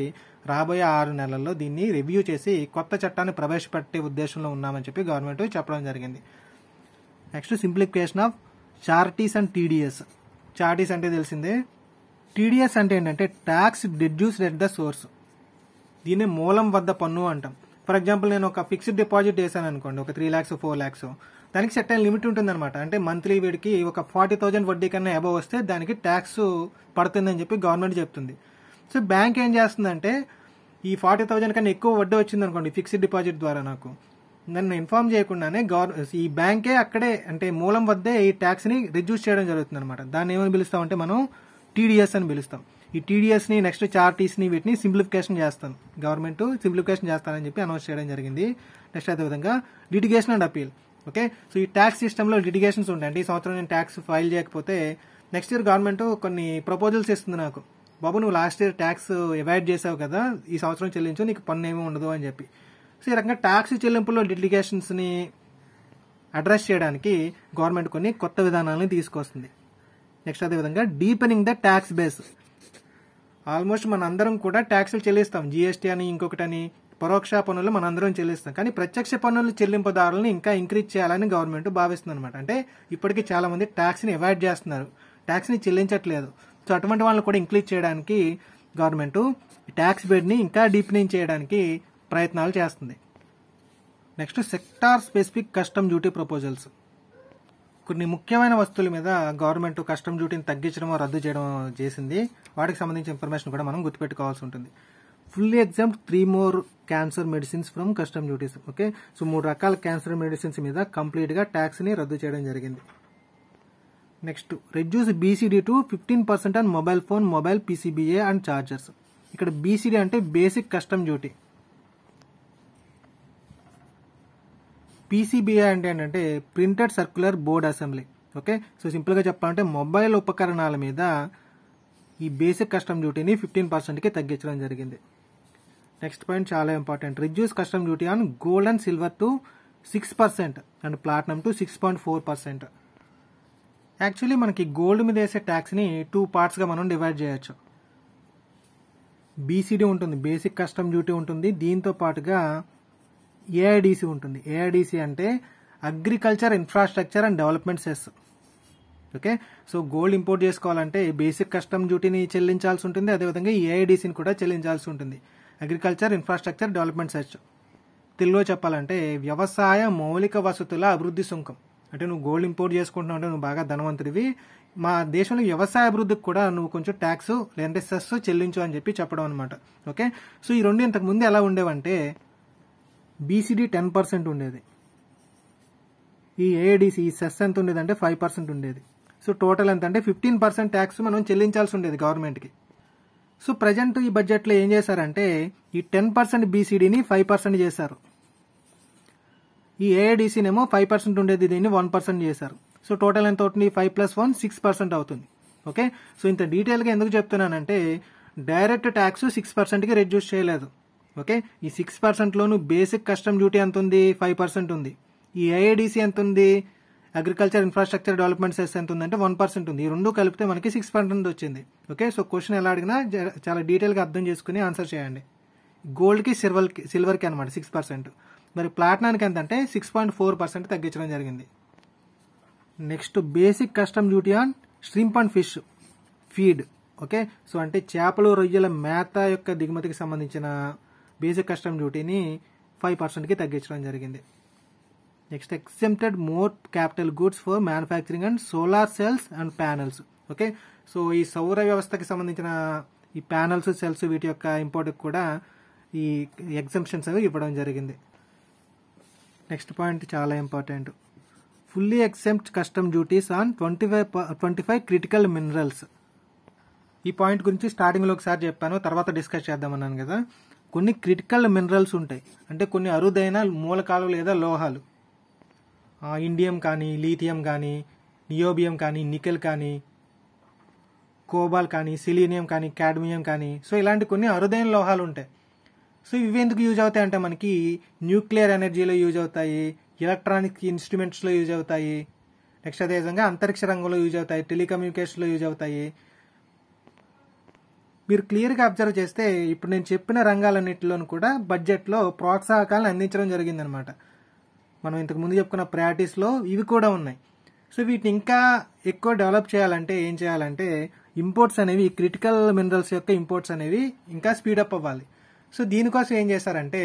రాబోయే ఆరు నెలల్లో దీన్ని రివ్యూ చేసి కొత్త చట్టాన్ని ప్రవేశపెట్టే ఉద్దేశంలో ఉన్నామని చెప్పి గవర్నమెంట్ చెప్పడం జరిగింది next simplification of charities and TDS charities అంటే తెలిసిందే టీడీఎస్ అంటే ఏంటంటే ట్యాక్స్ డిడ్యూస్ ఎట్ ద సోర్స్ దీన్ని మూలం వద్ద పన్ను అంటాం ఫర్ ఎగ్జాంపుల్ నేను ఒక ఫిక్స్డ్ డిపాజిట్ చేశాను అనుకోండి ఒక త్రీ ల్యాక్స్ ఫోర్ ల్యాక్స్ దానికి సెట్ అయిన లిమిట్ ఉంటుంది అనమాట అంటే మంత్లీ వీడికి ఒక ఫార్టీ థౌజండ్ వడ్డీ కన్నా అబవ్ వస్తే దానికి ట్యాక్స్ పడుతుందని చెప్పి గవర్నమెంట్ చెప్తుంది సో బ్యాంక్ ఏం చేస్తుందంటే ఈ ఫార్టీ థౌజండ్ కన్నా ఎక్కువ వడ్డీ వచ్చింది అనుకోండి ఫిక్స్డ్ డిపాజిట్ ద్వారా నాకు నన్ను ఇన్ఫార్మ్ చేయకుండానే గవర్నమెంట్ ఈ బ్యాంకే అక్కడే అంటే మూలం వద్దే ఈ ట్యాక్స్ని రిడ్యూస్ చేయడం జరుగుతుంది అనమాట దాన్ని ఏమని పిలుస్తామంటే మనం టీడీఎస్ అని పిలుస్తాం ఈ టీడీఎస్ని నెక్స్ట్ చార్టీస్ని వీటిని సింప్లిఫికేషన్ చేస్తాం గవర్నమెంట్ సింప్లిఫికేషన్ చేస్తానని చెప్పి అనౌన్స్ చేయడం జరిగింది నెక్స్ట్ అదే విధంగా litigation and appeal okay so ఈ ట్యాక్స్ సిస్టంలో లిటిగేషన్స్ ఉంటాయండి ఈ సంవత్సరం నేను ట్యాక్స్ ఫైల్ చేయకపోతే నెక్స్ట్ ఇయర్ గవర్నమెంట్ కొన్ని ప్రపోజల్స్ ఇస్తుంది నాకు బాబు నువ్వు లాస్ట్ ఇయర్ ట్యాక్స్ ఎవాయిడ్ చేసావు కదా ఈ సంవత్సరం చెల్లించు నీకు పన్ను ఏమీ ఉండదు అని చెప్పి సో ఈ రకంగా ట్యాక్స్ చెల్లింపుల్లో ని అడ్రస్ చేయడానికి గవర్నమెంట్ కొన్ని కొత్త విధానాలని తీసుకొస్తుంది నెక్స్ట్ అదేవిధంగా deepening the tax base almost మన అందరం కూడా ట్యాక్స్లు చెల్లిస్తాం జీఎస్టీ అని ఇంకొకటి అని పరోక్ష పన్నులు మనందరం చెల్లిస్తాం కానీ ప్రత్యక్ష పన్నులు చెల్లింపుదారులను ఇంకా ఇంక్రీజ్ చేయాలని గవర్నమెంట్ భావిస్తుంది అనమాట అంటే ఇప్పటికీ చాలామంది ట్యాక్స్ని అవాయిడ్ చేస్తున్నారు ట్యాక్స్ని చెల్లించట్లేదు సో అటువంటి వాళ్ళని కూడా ఇంక్రీజ్ చేయడానికి గవర్నమెంట్ ట్యాక్స్ బెడ్ని ఇంకా డీపెనింగ్ చేయడానికి ప్రయత్నాలు చేస్తుంది next sector specific custom duty proposals కొన్ని ముఖ్యమైన వస్తువుల మీద గవర్నమెంట్ కస్టమ్ డ్యూటీని తగ్గించడం రద్దు చేయడం చేసింది వాటికి సంబంధించిన ఇన్ఫర్మేషన్ కూడా మనం గుర్తుపెట్టుకోవాల్సి ఉంటుంది fully exempt three more cancer medicines from custom duties okay so మూడు రకాల క్యాన్సర్ మెడిసిన్స్ మీద కంప్లీట్ గా ట్యాక్స్ ని రద్దు చేయడం జరిగింది next reduce BCD to fifteen percent on mobile phone mobile PCBA and chargers ఇక్కడ బీసీడీ అంటే బేసిక్ కస్టమ్ డ్యూటీ పీసీబీఏ అంటే ఏంటంటే printed circular board assembly okay so సింపుల్గా చెప్పాలంటే మొబైల్ ఉపకరణాల మీద ఈ బేసిక్ కస్టమ్ డ్యూటీని ఫిఫ్టీన్ పర్సెంట్కి తగ్గించడం జరిగింది నెక్స్ట్ పాయింట్ చాలా important reduce custom duty on gold and silver to six percent and platinum to six point four percent actually మనకి gold మీద వేసే ట్యాక్స్ని టూ పార్ట్స్గా మనం డివైడ్ చేయొచ్చు బీసీడీ ఉంటుంది బేసిక్ కస్టమ్ డ్యూటీ ఉంటుంది దీంతో పాటుగా ఏఐడిసి ఉంటుంది ఏఐడిసి అంటే agriculture infrastructure and development cess okay so gold import చేసుకోవాలంటే బేసిక్ కస్టమ్ డ్యూటీని చెల్లించాల్సి ఉంటుంది అదేవిధంగా ఏఐడిసిని కూడా చెల్లించాల్సి ఉంటుంది అగ్రికల్చర్ ఇన్ఫ్రాస్ట్రక్చర్ డెవలప్మెంట్ సెర్చ్ తెలుగులో చెప్పాలంటే వ్యవసాయ మౌలిక వసతుల అభివృద్ధి సుంకం అంటే నువ్వు గోల్డ్ ఇంపోర్ట్ చేసుకుంటున్నావు అంటే నువ్వు బాగా ధనవంతుడివి మా దేశంలో వ్యవసాయ అభివృద్ధికి కూడా నువ్వు కొంచెం ట్యాక్స్ లేదంటే సెస్ చెల్లించు అని చెప్పి చెప్పడం అనమాట ఓకే సో ఈ రెండు ఇంతకు ముందు ఎలా ఉండేవంటే బీసీడీ టెన్ పర్సెంట్ ఉండేది ఈ ఏఐడిసి ఈ సెస్ ఎంత ఉండేది అంటే ఫైవ్ పర్సెంట్ ఉండేది సో టోటల్ ఎంత అంటే ఫిఫ్టీన్ పర్సెంట్ ట్యాక్స్ మనం చెల్లించాల్సి ఉండేది గవర్నమెంట్కి సో ప్రజెంట్ ఈ బడ్జెట్లో ఏం చేశారంటే ఈ టెన్ పర్సెంట్ బీసీడీని ఫైవ్ పర్సెంట్ చేశారు ఈ ఏమో ఫైవ్ పర్సెంట్ ఉండేది దీన్ని వన్ పర్సెంట్ చేశారు సో టోటల్ ఎంత అవుతుంది five plus one six percent అవుతుంది ఓకే సో ఇంత డీటెయిల్గా ఎందుకు చెప్తున్నానంటే డైరెక్ట్ ట్యాక్స్ సిక్స్ పర్సెంట్కి రెడ్యూస్ చేయలేదు ఓకే ఈ సిక్స్ పర్సెంట్లోను బేసిక్ కస్టమ్ డ్యూటీ ఎంత ఉంది ఫైవ్ పర్సెంట్ ఉంది ఈ ఏఐడిసి ఎంత ఉంది అగ్రికల్చర్ ఇన్ఫ్రాస్ట్రక్చర్ డెవలప్మెంట్ సెస్ ఎంత ఉందంటే వన్ పర్సెంట్ ఉంది ఈ రెండు కలిపితే మనకి సిక్స్ పర్సెంట్ వచ్చింది ఓకే సో క్వశ్చన్ ఎలా అడిగినా చాలా డీటెయిల్గా అర్థం చేసుకుని ఆన్సర్ చేయండి గోల్డ్కి సిల్వర్కి సిల్వర్కి అనమాట సిక్స్ పర్సెంట్ మరి ఎంత అంటే సిక్స్ పాయింట్ ఫోర్ పర్సెంట్ తగ్గించడం జరిగింది next basic custom duty on shrimp and fish feed okay so అంటే చేపలు రొయ్యల మేత యొక్క దిగుమతికి సంబంధించిన బేసిక్ కస్టమ్ డ్యూటీని ఫైవ్ పర్సెంట్కి తగ్గించడం జరిగింది next exempted more capital goods for manufacturing and solar cells and panels okay so ఈ సౌర వ్యవస్థకి సంబంధించిన ఈ ప్యానల్స్ సెల్స్ వీటి యొక్క ఇంపోర్ట్ కూడా ఈ ఎగ్జంప్షన్స్ అవి ఇవ్వడం జరిగింది నెక్స్ట్ పాయింట్ చాలా important fully exempt custom duties on twenty five twenty five critical minerals ఈ పాయింట్ గురించి స్టార్టింగ్లో ఒకసారి చెప్పాను తర్వాత డిస్కస్ చేద్దామన్నాను కదా కొన్ని క్రిటికల్ మినరల్స్ ఉంటాయి అంటే కొన్ని అరుదైన మూలకాలు లేదా లోహాలు ఇండియం కానీ లీథియం కానీ నియోబియం కానీ నికెల్ కానీ కోబాల్ కానీ సిలీనియం కానీ క్యాడ్మియం కానీ సో ఇలాంటి కొన్ని అరుదైన లోహాలు ఉంటాయి సో ఇవి ఎందుకు యూజ్ అవుతాయి అంటే మనకి న్యూక్లియర్ ఎనర్జీలో యూజ్ అవుతాయి ఎలక్ట్రానిక్ ఇన్స్ట్రుమెంట్స్లో యూజ్ అవుతాయి నెక్స్ట్ విధంగా అంతరిక్ష రంగంలో యూజ్ అవుతాయి టెలికమ్యూనికేషన్లో యూజ్ అవుతాయి మీరు క్లియర్గా అబ్జర్వ్ చేస్తే ఇప్పుడు నేను చెప్పిన రంగాలన్నింటిలోనూ కూడా బడ్జెట్లో ప్రోత్సాహకాలను అందించడం జరిగిందనమాట మనం ఇంతకుముందు చెప్పుకున్న ప్రయారిటీస్లో ఇవి కూడా ఉన్నాయి సో వీటిని ఇంకా ఎక్కువ డెవలప్ చేయాలంటే ఏం చేయాలంటే ఇంపోర్ట్స్ అనేవి క్రిటికల్ మినరల్స్ యొక్క ఇంపోర్ట్స్ అనేవి ఇంకా స్పీడప్ అవ్వాలి సో దీనికోసం ఏం చేశారంటే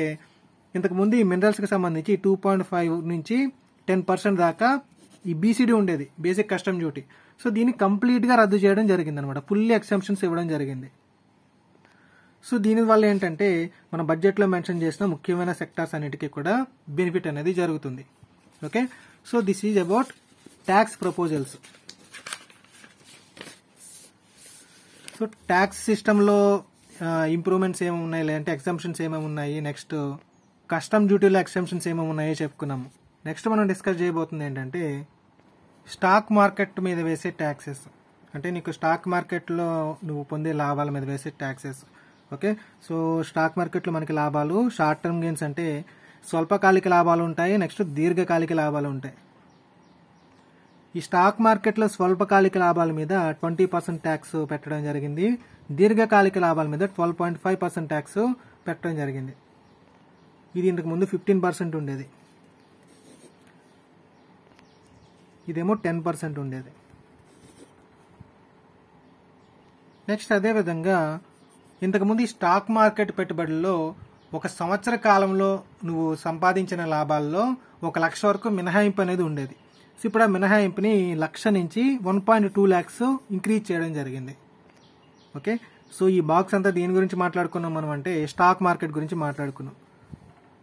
ఇంతకుముందు ఈ మినరల్స్కి సంబంధించి టూ పాయింట్ ఫైవ్ నుంచి టెన్ పర్సెంట్ దాకా ఈ బీసీడీ ఉండేది బేసిక్ కస్టమ్ డ్యూటీ సో దీన్ని కంప్లీట్గా రద్దు చేయడం జరిగింది అనమాట ఫుల్లీ ఎక్సెంప్షన్స్ ఇవ్వడం జరిగింది సో దీని వల్ల ఏంటంటే మన బడ్జెట్లో మెన్షన్ చేసిన ముఖ్యమైన సెక్టార్స్ అన్నిటికీ కూడా బెనిఫిట్ అనేది జరుగుతుంది okay so this is about tax proposals so tax సిస్టంలో ఇంప్రూవ్మెంట్స్ ఏమేమి ఉన్నాయి లేదంటే ఎగ్జామ్షన్స్ ఏమేమి ఉన్నాయి నెక్స్ట్ కస్టమ్ డ్యూటీలో ఎగ్జామ్షన్స్ ఏమేమి ఉన్నాయో చెప్పుకున్నాము నెక్స్ట్ మనం డిస్కస్ చేయబోతుంది ఏంటంటే స్టాక్ మార్కెట్ మీద వేసే ట్యాక్సెస్ అంటే నీకు స్టాక్ మార్కెట్లో నువ్వు పొందే లాభాల మీద వేసే ట్యాక్సెస్ ఓకే సో స్టాక్ మార్కెట్లో మనకి లాభాలు షార్ట్ టర్మ్ గేమ్స్ అంటే స్వల్పకాలిక లాభాలు ఉంటాయి నెక్స్ట్ దీర్ఘకాలిక లాభాలు ఉంటాయి ఈ స్టాక్ మార్కెట్లో స్వల్పకాలిక లాభాల మీద ట్వంటీ పర్సెంట్ ట్యాక్స్ పెట్టడం జరిగింది దీర్ఘకాలిక లాభాల మీద twelve point five percent tax పెట్టడం జరిగింది ఇది ఇంతకు ముందు ఫిఫ్టీన్ పర్సెంట్ ఉండేది ఇదేమో టెన్ పర్సెంట్ ఉండేది నెక్స్ట్ అదేవిధంగా ఇంతకుముందు ఈ స్టాక్ మార్కెట్ పెట్టుబడుల్లో ఒక సంవత్సర కాలంలో నువ్వు సంపాదించిన లాభాల్లో ఒక లక్ష వరకు మినహాయింపు అనేది ఉండేది సో ఇప్పుడు ఆ మినహాయింపుని లక్ష నుంచి one point two lakhs increase చేయడం జరిగింది ఓకే సో ఈ బాక్స్ అంతా దేని గురించి మాట్లాడుకున్నాం మనం అంటే స్టాక్ మార్కెట్ గురించి మాట్లాడుకున్నాం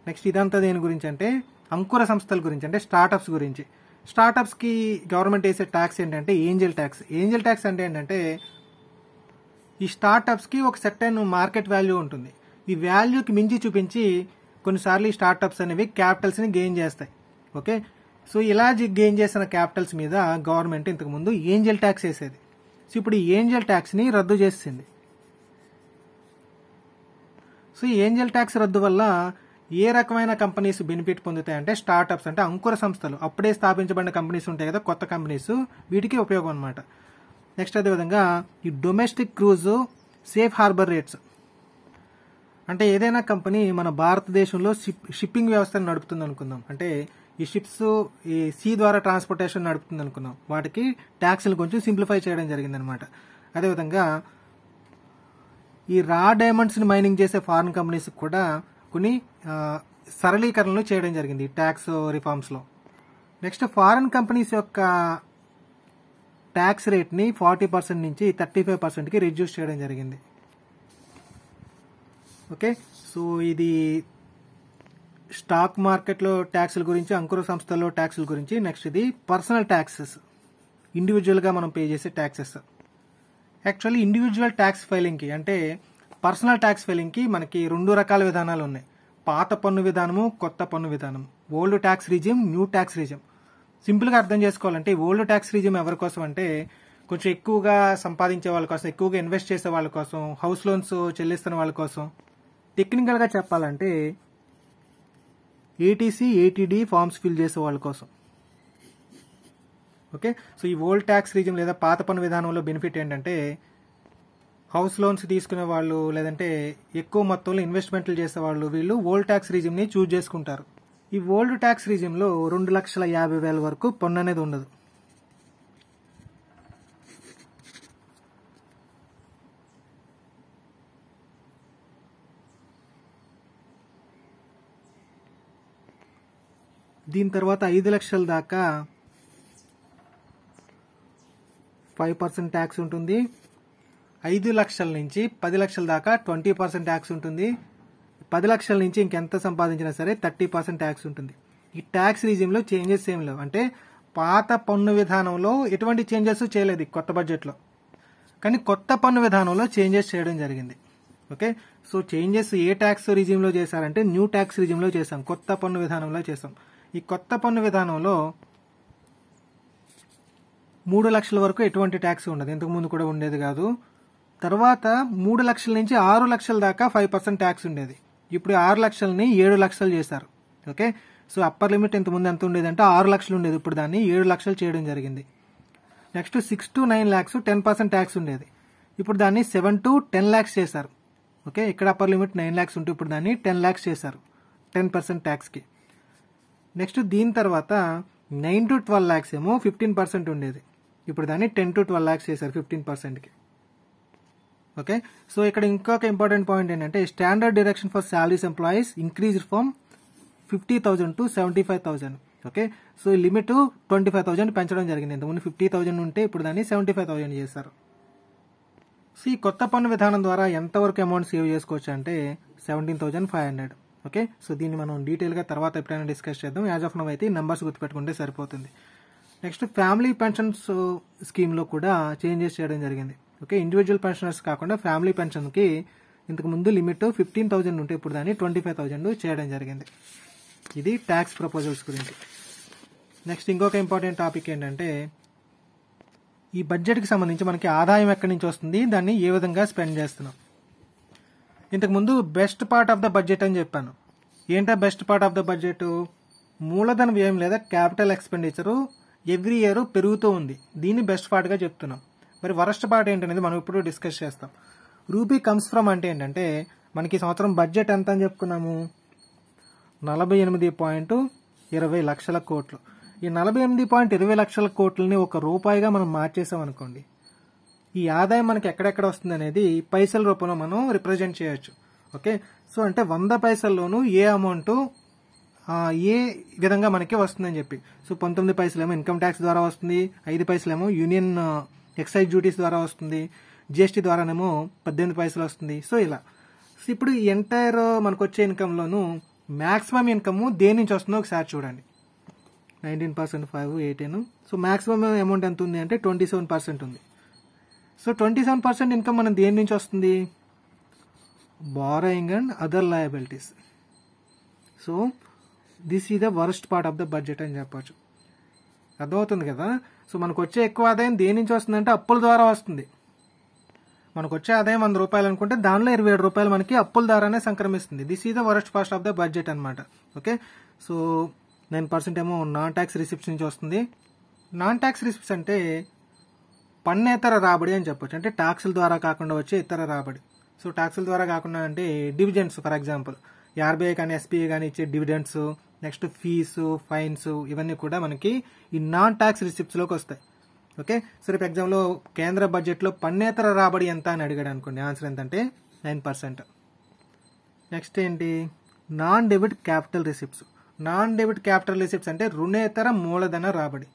నెక్స్ట్ ఇదంతా దేని గురించి అంటే అంకుర సంస్థల గురించి అంటే స్టార్టప్స్ గురించి స్టార్టప్స్కి గవర్నమెంట్ వేసే ట్యాక్స్ ఏంటంటే ఏంజల్ ట్యాక్స్ ఏంజల్ ట్యాక్స్ అంటే ఏంటంటే ఈ స్టార్టప్స్కి ఒక సెర్టైన్ మార్కెట్ వాల్యూ ఉంటుంది ఈ వాల్యూకి మించి చూపించి కొన్నిసార్లు ఈ స్టార్టప్స్ అనేవి క్యాపిటల్స్ని గెయిన్ చేస్తాయి ఓకే సో ఇలా గెయిన్ చేసిన క్యాపిటల్స్ మీద గవర్నమెంట్ ఇంతకుముందు ఏంజల్ ట్యాక్స్ వేసేది సో ఇప్పుడు ఈ ఏంజల్ ట్యాక్స్ని రద్దు చేసింది సో ఈ ఏంజల్ ట్యాక్స్ రద్దు వల్ల ఏ రకమైన కంపెనీస్ బెనిఫిట్ పొందుతాయి అంటే స్టార్టప్స్ అంటే అంకుర సంస్థలు అప్పుడే స్థాపించబడిన కంపెనీస్ ఉంటాయి కదా కొత్త కంపెనీస్ వీటికి ఉపయోగం అనమాట నెక్స్ట్ అదేవిధంగా ఈ domestic cruise safe harbour rates అంటే ఏదైనా కంపెనీ మన భారతదేశంలో షిప్పింగ్ వ్యవస్థను నడుపుతుంది అనుకుందాం అంటే ఈ షిప్స్ ఈ సీ ద్వారా ట్రాన్స్పోర్టేషన్ నడుపుతుంది అనుకుందాం వాటికి ట్యాక్స్లు కొంచెం సింప్లిఫై చేయడం జరిగిందనమాట అదేవిధంగా ఈ రా డైమండ్స్ని మైనింగ్ చేసే ఫారిన్ కంపెనీస్ కూడా కొన్ని సరళీకరణలు చేయడం జరిగింది ట్యాక్స్ రిఫార్మ్స్లో నెక్స్ట్ ఫారిన్ కంపెనీస్ యొక్క ట్యాక్స్ రేట్ని ఫార్టీ పర్సెంట్ నుంచి థర్టీ ఫైవ్ పర్సెంట్కి రిడ్యూస్ చేయడం జరిగింది ఓకే సో ఇది స్టాక్ మార్కెట్లో ట్యాక్స్ల గురించి అంకుర సంస్థల్లో ట్యాక్స్ల గురించి నెక్స్ట్ ఇది పర్సనల్ ట్యాక్సెస్ ఇండివిజువల్గా మనం పే చేసే ట్యాక్సెస్ యాక్చువల్లీ ఇండివిజువల్ ట్యాక్స్ ఫైలింగ్కి అంటే పర్సనల్ ట్యాక్స్ ఫైలింగ్కి మనకి రెండు రకాల విధానాలు ఉన్నాయి పాత పన్ను విధానము కొత్త పన్ను విధానం old tax regime new tax regime సింపుల్గా అర్థం చేసుకోవాలంటే ఓల్డ్ ట్యాక్స్ రిజిమ్ ఎవరి కోసం అంటే కొంచెం ఎక్కువగా సంపాదించే వాళ్ళ కోసం ఎక్కువగా ఇన్వెస్ట్ చేసే వాళ్ళ కోసం హౌస్ లోన్స్ చెల్లిస్తున్న వాళ్ళ కోసం టెక్నికల్గా చెప్పాలంటే ఏటీసీ ఏటీడీ ఫార్మ్స్ ఫిల్ చేసే వాళ్ళ కోసం ఓకే సో ఈ ఓల్డ్ ట్యాక్స్ రీజియం లేదా పాత పన్ను విధానంలో బెనిఫిట్ ఏంటంటే హౌస్ లోన్స్ తీసుకునే వాళ్ళు లేదంటే ఎక్కువ మొత్తంలో ఇన్వెస్ట్మెంట్లు చేసేవాళ్ళు వీళ్ళు ఓల్డ్ ట్యాక్స్ రీజియంని చూజ్ చేసుకుంటారు ఈ ఓల్డ్ ట్యాక్స్ రీజియంలో రెండు లక్షల యాభై వేల వరకు పన్ను అనేది ఉండదు దీని తర్వాత ఐదు లక్షల దాకా ఫైవ్ పర్సెంట్ ట్యాక్స్ ఉంటుంది ఐదు లక్షల నుంచి పది లక్షల దాకా ట్వంటీ పర్సెంట్ ట్యాక్స్ ఉంటుంది పది లక్షల నుంచి ఇంకెంత సంపాదించినా సరే థర్టీ పర్సెంట్ ట్యాక్స్ ఉంటుంది ఈ ట్యాక్స్ లో చేంజెస్ ఏం లేవు అంటే పాత పన్ను విధానంలో ఎటువంటి చేంజెస్ చేయలేదు కొత్త బడ్జెట్లో కానీ కొత్త పన్ను విధానంలో చేంజెస్ చేయడం జరిగింది ఓకే సో చేంజెస్ ఏ ట్యాక్స్ లో చేశారంటే న్యూ ట్యాక్స్ లో చేశాం కొత్త పన్ను విధానంలో చేశాం ఈ కొత్త పన్ను విధానంలో మూడు లక్షల వరకు ఎటువంటి ట్యాక్స్ ఉండదు ఇంతకుముందు కూడా ఉండేది కాదు తర్వాత మూడు లక్షల నుంచి ఆరు లక్షల దాకా ఫైవ్ పర్సెంట్ ట్యాక్స్ ఉండేది ఇప్పుడు ఆరు లక్షలని ఏడు లక్షలు చేశారు ఓకే సో అప్పర్ లిమిట్ ఇంతకుముందు ఎంత ఉండేదంటే ఆరు లక్షలు ఉండేది ఇప్పుడు దాన్ని ఏడు లక్షలు చేయడం జరిగింది next six to nine lakhs ten percent tax ఉండేది ఇప్పుడు దాన్ని సెవెన్ టు టెన్ ల్యాక్స్ చేశారు ఓకే ఇక్కడ అప్పర్ లిమిట్ నైన్ ల్యాక్స్ ఉంటే ఇప్పుడు దాన్ని టెన్ ల్యాక్స్ చేశారు టెన్ పర్సెంట్ ట్యాక్స్కి నెక్స్ట్ దీని తర్వాత నైన్ టు ట్వెల్వ్ ల్యాక్స్ ఏమో ఫిఫ్టీన్ పర్సెంట్ ఉండేది ఇప్పుడు దాన్ని టెన్ టు ట్వెల్వ్ ల్యాక్స్ చేశారు ఫిఫ్టీన్ పర్సెంట్కి ఓకే సో ఇక్కడ ఇంకొక ఇంపార్టెంట్ పాయింట్ ఏంటంటే standard direction for salaries employees increase from fifty thousand to seventy five thousand okay so ఈ లిమిట్ ట్వంటీ ఫైవ్ థౌసండ్ పెంచడం జరిగింది ఇంతకుముందు ఫిఫ్టీ థౌసండ్ ఉంటే ఇప్పుడు దాన్ని సెవెంటీ ఫైవ్ థౌసండ్ చేశారు సో ఈ కొత్త పన్ను విధానం ద్వారా ఎంతవరకు అమౌంట్ సేవ్ చేసుకోవచ్చు అంటే seventeen thousand five hundred okay so దీన్ని మనం డీటెయిల్గా తర్వాత ఎప్పుడైనా డిస్కస్ చేద్దాం యాజ్ ఆఫ్ నవ్ అయితే నెంబర్స్ గుర్తుపెట్టుకుంటే సరిపోతుంది నెక్స్ట్ ఫ్యామిలీ పెన్షన్స్ స్కీమ్లో కూడా చేంజెస్ చేయడం జరిగింది ఓకే ఇండివిజువల్ పెన్షనర్స్ కాకుండా ఫ్యామిలీ పెన్షన్కి ఇంతకు ముందు లిమిట్ ఫిఫ్టీన్ థౌజండ్ ఉంటే ఇప్పుడు దాన్ని ట్వంటీ ఫైవ్ థౌజండ్ చేయడం జరిగింది ఇది ట్యాక్స్ ప్రపోజల్స్ గురించి నెక్స్ట్ ఇంకొక ఇంపార్టెంట్ టాపిక్ ఏంటంటే ఈ బడ్జెట్కి సంబంధించి మనకి ఆదాయం ఎక్కడి నుంచి వస్తుంది దాన్ని ఏ విధంగా స్పెండ్ చేస్తున్నాం ఇంతకుముందు best part of the budget అని చెప్పాను ఏంట best part of the budget మూలధనం వ్యయం లేదా క్యాపిటల్ ఎక్స్పెండిచరు ఎవ్రీ ఇయర్ పెరుగుతూ ఉంది దీన్ని బెస్ట్ పార్ట్గా చెప్తున్నాం మరి వరస్ట్ పార్ట్ ఏంటనేది మనం ఇప్పుడు డిస్కస్ చేస్తాం రూపీ కమ్స్ ఫ్రమ్ అంటే ఏంటంటే మనకి సంవత్సరం బడ్జెట్ ఎంత అని చెప్పుకున్నాము నలభై ఎనిమిది పాయింట్ ఇరవై లక్షల కోట్లు ఈ నలభై ఎనిమిది పాయింట్ ఇరవై లక్షల కోట్లని ఒక రూపాయిగా మనం మార్చేసాం అనుకోండి ఈ ఆదాయం మనకి ఎక్కడెక్కడ వస్తుంది అనేది పైసల రూపంలో మనం రిప్రజెంట్ చేయొచ్చు ఓకే సో అంటే వంద పైసల్లోనూ ఏ అమౌంట్ ఏ విధంగా మనకి వస్తుందని చెప్పి సో పంతొమ్మిది పైసలేమో ఇన్కమ్ ట్యాక్స్ ద్వారా వస్తుంది ఐదు పైసలేమో యూనియన్ ఎక్సైజ్ డ్యూటీస్ ద్వారా వస్తుంది జిఎస్టీ ద్వారానేమో పద్దెనిమిది పైసలు వస్తుంది సో ఇలా ఇప్పుడు ఈ ఎంటైర్ మనకు వచ్చే ఇన్కంలోను మ్యాక్సిమం ఇన్కమ్ దేని నుంచి వస్తుందో ఒకసారి చూడండి nineteen percent five eighteen so maximum amount ఎంత ఉంది అంటే ట్వంటీ సెవెన్ పర్సెంట్ ఉంది so twenty seven percent income మనం దేని నుంచి వస్తుంది borrowing and other liabilities so this ఈ the worst part of the budget అని చెప్పచ్చు అర్థమవుతుంది కదా సో మనకు వచ్చే ఎక్కువ ఆదాయం దేని నుంచి వస్తుందంటే అప్పుల ద్వారా వస్తుంది మనకు వచ్చే ఆదాయం వంద రూపాయలు అనుకుంటే దానిలో ఇరవై ఏడు రూపాయలు మనకి అప్పుల ద్వారానే సంక్రమిస్తుంది this is the worst part of the budget అనమాట ఓకే సో నైన్ పర్సెంట్ ఏమో నాన్ ట్యాక్స్ రిసిప్ట్స్ నుంచి వస్తుంది నాన్ ట్యాక్స్ రిసిప్ట్స్ అంటే పన్నేతర రాబడి అని చెప్పొచ్చు అంటే ట్యాక్సుల ద్వారా కాకుండా వచ్చే ఇతర రాబడి సో ట్యాక్సుల ద్వారా కాకుండా అంటే డివిజెన్స్ ఫర్ ఎగ్జాంపుల్ ఆర్బీఐ కానీ ఎస్బీఐ కానీ ఇచ్చే డివిడెండ్స్ నెక్స్ట్ ఫీజు ఫైన్స్ ఇవన్నీ కూడా మనకి ఈ నాన్ ట్యాక్స్ రిసిప్ట్స్లోకి వస్తాయి ఓకే సో రేపు ఎగ్జామ్లో కేంద్ర బడ్జెట్లో పన్నేతర రాబడి ఎంత అని అడిగాడు అనుకోండి ఆన్సర్ ఏంటంటే నైన్ పర్సెంట్ నెక్స్ట్ ఏంటి నాన్ డెబిట్ క్యాపిటల్ రిసిప్ట్స్ నాన్ డెబిట్ క్యాపిటల్ రిసిప్ట్స్ అంటే రుణేతర మూలధన రాబడి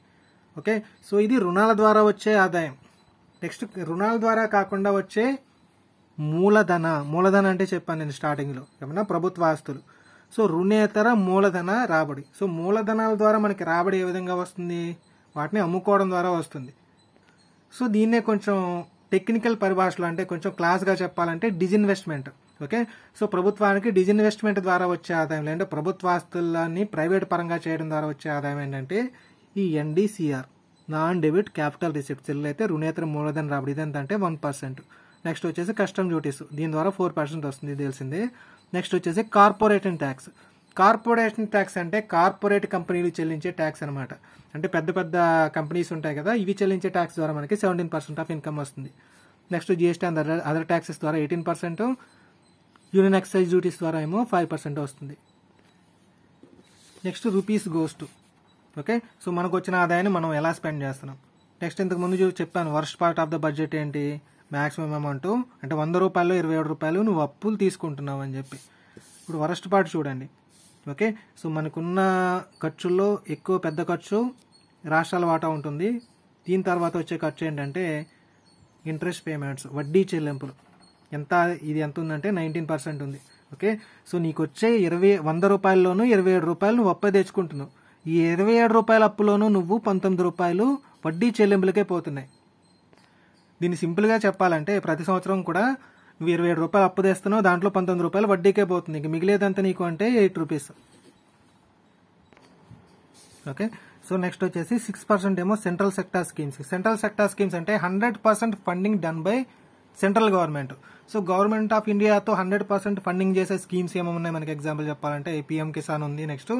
ఓకే సో ఇది రుణాల ద్వారా వచ్చే ఆదాయం నెక్స్ట్ రుణాల ద్వారా కాకుండా వచ్చే మూలధన మూలధన అంటే చెప్పాను నేను స్టార్టింగ్లో ఏమన్నా ప్రభుత్వ ఆస్తులు సో రుణేతర మూలధన రాబడి సో మూలధనాల ద్వారా మనకి రాబడి ఏ విధంగా వస్తుంది వాటిని అమ్ముకోవడం ద్వారా వస్తుంది సో దీన్నే కొంచెం టెక్నికల్ పరిభాషలో అంటే కొంచెం క్లాస్గా చెప్పాలంటే డిజిన్వెస్ట్మెంట్ ఓకే సో ప్రభుత్వానికి డిజిన్వెస్ట్మెంట్ ద్వారా వచ్చే ఆదాయం అంటే ప్రభుత్వ ఆస్తులని ప్రైవేట్ పరంగా చేయడం ద్వారా వచ్చే ఆదాయం ఏంటంటే ఈ ఎన్డీసీఆర్ నాన్ డెబిట్ క్యాపిటల్ రిసిప్ట్స్ అయితే రుణేతర మూలధన రాబడి ఇదంతా అంటే వన్ పర్సెంట్ నెక్స్ట్ వచ్చేసి కస్టమ్ డ్యూటీస్ దీని ద్వారా ఫోర్ పర్సెంట్ వస్తుంది తెలిసిందే నెక్స్ట్ వచ్చేసి కార్పొరేషన్ ట్యాక్స్ కార్పొరేషన్ ట్యాక్స్ అంటే కార్పొరేట్ కంపెనీలు చెల్లించే ట్యాక్స్ అనమాట అంటే పెద్ద పెద్ద కంపెనీస్ ఉంటాయి కదా ఇవి చెల్లించే ట్యాక్స్ ద్వారా మనకి సెవెంటీన్ పర్సెంట్ ఆఫ్ ఇన్కమ్ వస్తుంది next GST and other taxes ద్వారా eighteen percent union excise duties ద్వారా ఏమో ఫైవ్ పర్సెంట్ వస్తుంది next rupees goes okay so మనకు వచ్చిన ఆదాయాన్ని మనం ఎలా స్పెండ్ చేస్తున్నాం నెక్స్ట్ ఇంతకు ముందు చెప్పాను worst part of the budget ఏంటి మ్యాక్సిమం అమౌంట్ అంటే వంద రూపాయలు ఇరవై ఏడు రూపాయలు నువ్వు అప్పులు తీసుకుంటున్నావు అని చెప్పి ఇప్పుడు వరస్ట్ పార్ట్ చూడండి ఓకే సో మనకున్న ఖర్చుల్లో ఎక్కువ పెద్ద ఖర్చు రాష్ట్రాల వాటా ఉంటుంది దీని తర్వాత వచ్చే ఖర్చు ఏంటంటే ఇంట్రెస్ట్ పేమెంట్స్ వడ్డీ చెల్లింపులు ఎంత ఇది ఎంత ఉందంటే నైన్టీన్ పర్సెంట్ ఉంది ఓకే సో నీకు వచ్చే ఇరవై వంద రూపాయల్లోనూ ఇరవై ఏడు రూపాయలు నువ్వు అప్పే తెచ్చుకుంటున్నావు ఈ ఇరవై ఏడు రూపాయల అప్పులోనూ నువ్వు పంతొమ్మిది రూపాయలు వడ్డీ చెల్లింపులకే పోతున్నాయి దీన్ని సింపుల్గా చెప్పాలంటే ప్రతి సంవత్సరం కూడా ఇరవై ఏడు రూపాయలు అప్పు తెస్తున్నావు దాంట్లో పంతొమ్మిది రూపాయలు వడ్డీకే పోతుంది ఇంక మిగిలేదంతా నీకు అంటే eight rupees okay so next వచ్చేసి సిక్స్ పర్సెంట్ ఏమో central sector schemes central sector schemes అంటే hundred percent funding done by central government so government of ఇండియాతో హండ్రెడ్ పర్సెంట్ ఫండింగ్ చేసే స్కీమ్స్ ఏమున్నాయి మనకి ఎగ్జాంపుల్ చెప్పాలంటే పిఎం కిసాన్ ఉంది నెక్స్ట్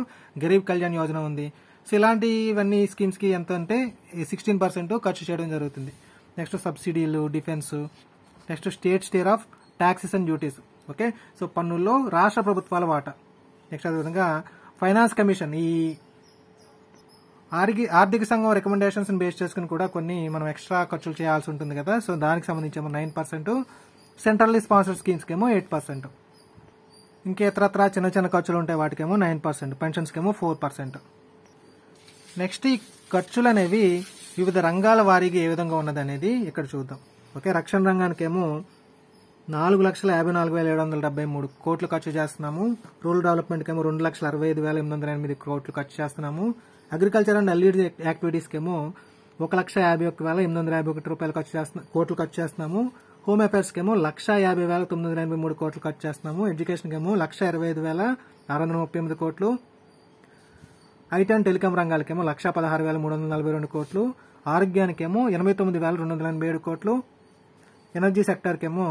గరీబ్ కళ్యాణ్ యోజన ఉంది సో ఇలాంటివన్నీ స్కీమ్స్కి ఎంత అంటే సిక్స్టీన్ పర్సెంట్ ఖర్చు చేయడం జరుగుతుంది నెక్స్ట్ సబ్సిడీలు defence next state share of taxes and duties okay so పన్నుల్లో రాష్ట్ర ప్రభుత్వాల వాటా నెక్స్ట్ అదేవిధంగా ఫైనాన్స్ కమిషన్ ఈ ఆర్థిక ఆర్థిక సంఘం రికమెండేషన్స్ బేస్ చేసుకుని కూడా కొన్ని మనం ఎక్స్ట్రా ఖర్చులు చేయాల్సి ఉంటుంది కదా సో దానికి సంబంధించి ఏమో నైన్ పర్సెంట్ సెంట్రల్ స్పాన్సర్ స్కీమ్స్కి ఏమో ఎయిట్ పర్సెంట్ ఇంకా చిన్న చిన్న ఖర్చులు ఉంటాయి వాటికేమో నైన్ పర్సెంట్ పెన్షన్స్కేమో ఫోర్ పర్సెంట్ నెక్స్ట్ ఈ ఖర్చులు అనేవి వివిధ రంగాల వారీగా ఏ విధంగా ఉన్నదనేది ఇక్కడ చూద్దాం ఓకే రక్షణ రంగానికేమో నాలుగు లక్షల యాభై నాలుగు వేల ఏడు వందల డెబ్బై మూడు కోట్లు ఖర్చు చేస్తున్నాము రూరల్ డెవలప్మెంట్కి ఏమో రెండు లక్షల అరవై ఐదు వేల ఎనిమిది వందల ఎనిమిది కోట్లు ఖర్చు చేస్తున్నాము అగ్రికల్చర్ అండ్ ఎల్ఈడి యాక్టివిటీస్కి ఏమో ఒక లక్ష యాభై ఒక్క వేల ఎనిమిది వందల యాభై ఒకటి రూపాయలు ఖర్చు చేస్తున్నా కోట్లు ఖర్చు చేస్తున్నాము హోమ్ అఫైర్స్కి ఏమో లక్ష యాభై వేల తొమ్మిది వందల ఎనభై మూడు కోట్లు ఖర్చు చేస్తున్నాము ఎడ్యుకేషన్కి ఏమో లక్ష ఇరవై ఐదు వేల ఆరు వందల ముప్పై ఎనిమిది కోట్లు ఐటీ అండ్ టెలికాం రంగాలకేమో లక్ష పదహారు వేల మూడు వందల నలభై రెండు కోట్లు ఆరోగ్యానికేమో ఎనభై తొమ్మిది వేల రెండు వందల ఎనభై ఏడు కోట్లు ఎనర్జీ ఏమో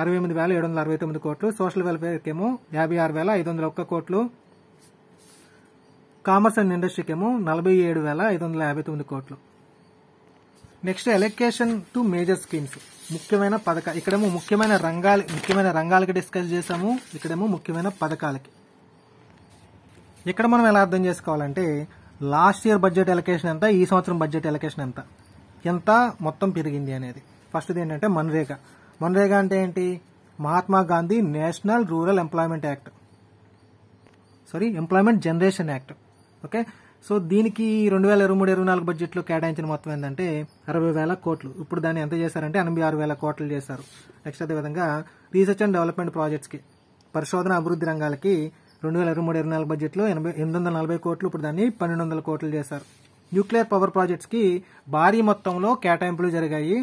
అరవై ఎనిమిది వేల ఏడు వందల అరవై తొమ్మిది కోట్లు సోషల్ వెల్ఫేర్కేమో యాభై ఆరు వేల ఐదు వందల ఒక్క కోట్లు కామర్స్ అండ్ ఇండస్ట్రీకేమో నలభై ఏడు వేల ఐదు వందల యాభై తొమ్మిది కోట్లు next allocation to major schemes ముఖ్యమైన పథకాలు ఇక్కడేమో ముఖ్యమైన రంగాలు ముఖ్యమైన రంగాలకి డిస్కస్ చేసాము ఇక్కడేమో ముఖ్యమైన పథకాలకి ఇక్కడ మనం ఎలా అర్థం చేసుకోవాలంటే లాస్ట్ ఇయర్ బడ్జెట్ ఎలకేషన్ ఎంత ఈ సంవత్సరం బడ్జెట్ ఎలకేషన్ ఎంత ఎంత మొత్తం పెరిగింది అనేది ఫస్ట్ది ఏంటంటే మన్రేగా మన్రేగా అంటే ఏంటి Mahatma Gandhi national rural employment act sorry employment generation act okay so దీనికి రెండు వేల ఇరవై మూడు ఇరవై నాలుగు బడ్జెట్లో కేటాయించిన మొత్తం ఏంటంటే అరవై వేల కోట్లు ఇప్పుడు దాన్ని ఎంత చేశారంటే ఎనభై ఆరు వేల కోట్లు చేశారు నెక్స్ట్ అదేవిధంగా రీసెర్చ్ అండ్ డెవలప్మెంట్ ప్రాజెక్ట్స్కి పరిశోధన అభివృద్ధి రంగాలకి రెండు వేల ఇరవై మూడు ఇరవై నాలుగు బడ్జెట్లో ఎనభై ఎనిమిది వందల నలభై కోట్లు ఇప్పుడు దాన్ని పన్నెండు వందల కోట్లు చేశారు న్యూక్లియర్ పవర్ ప్రాజెక్ట్స్కి భారీ మొత్తంలో కేటాయింపులు జరిగాయి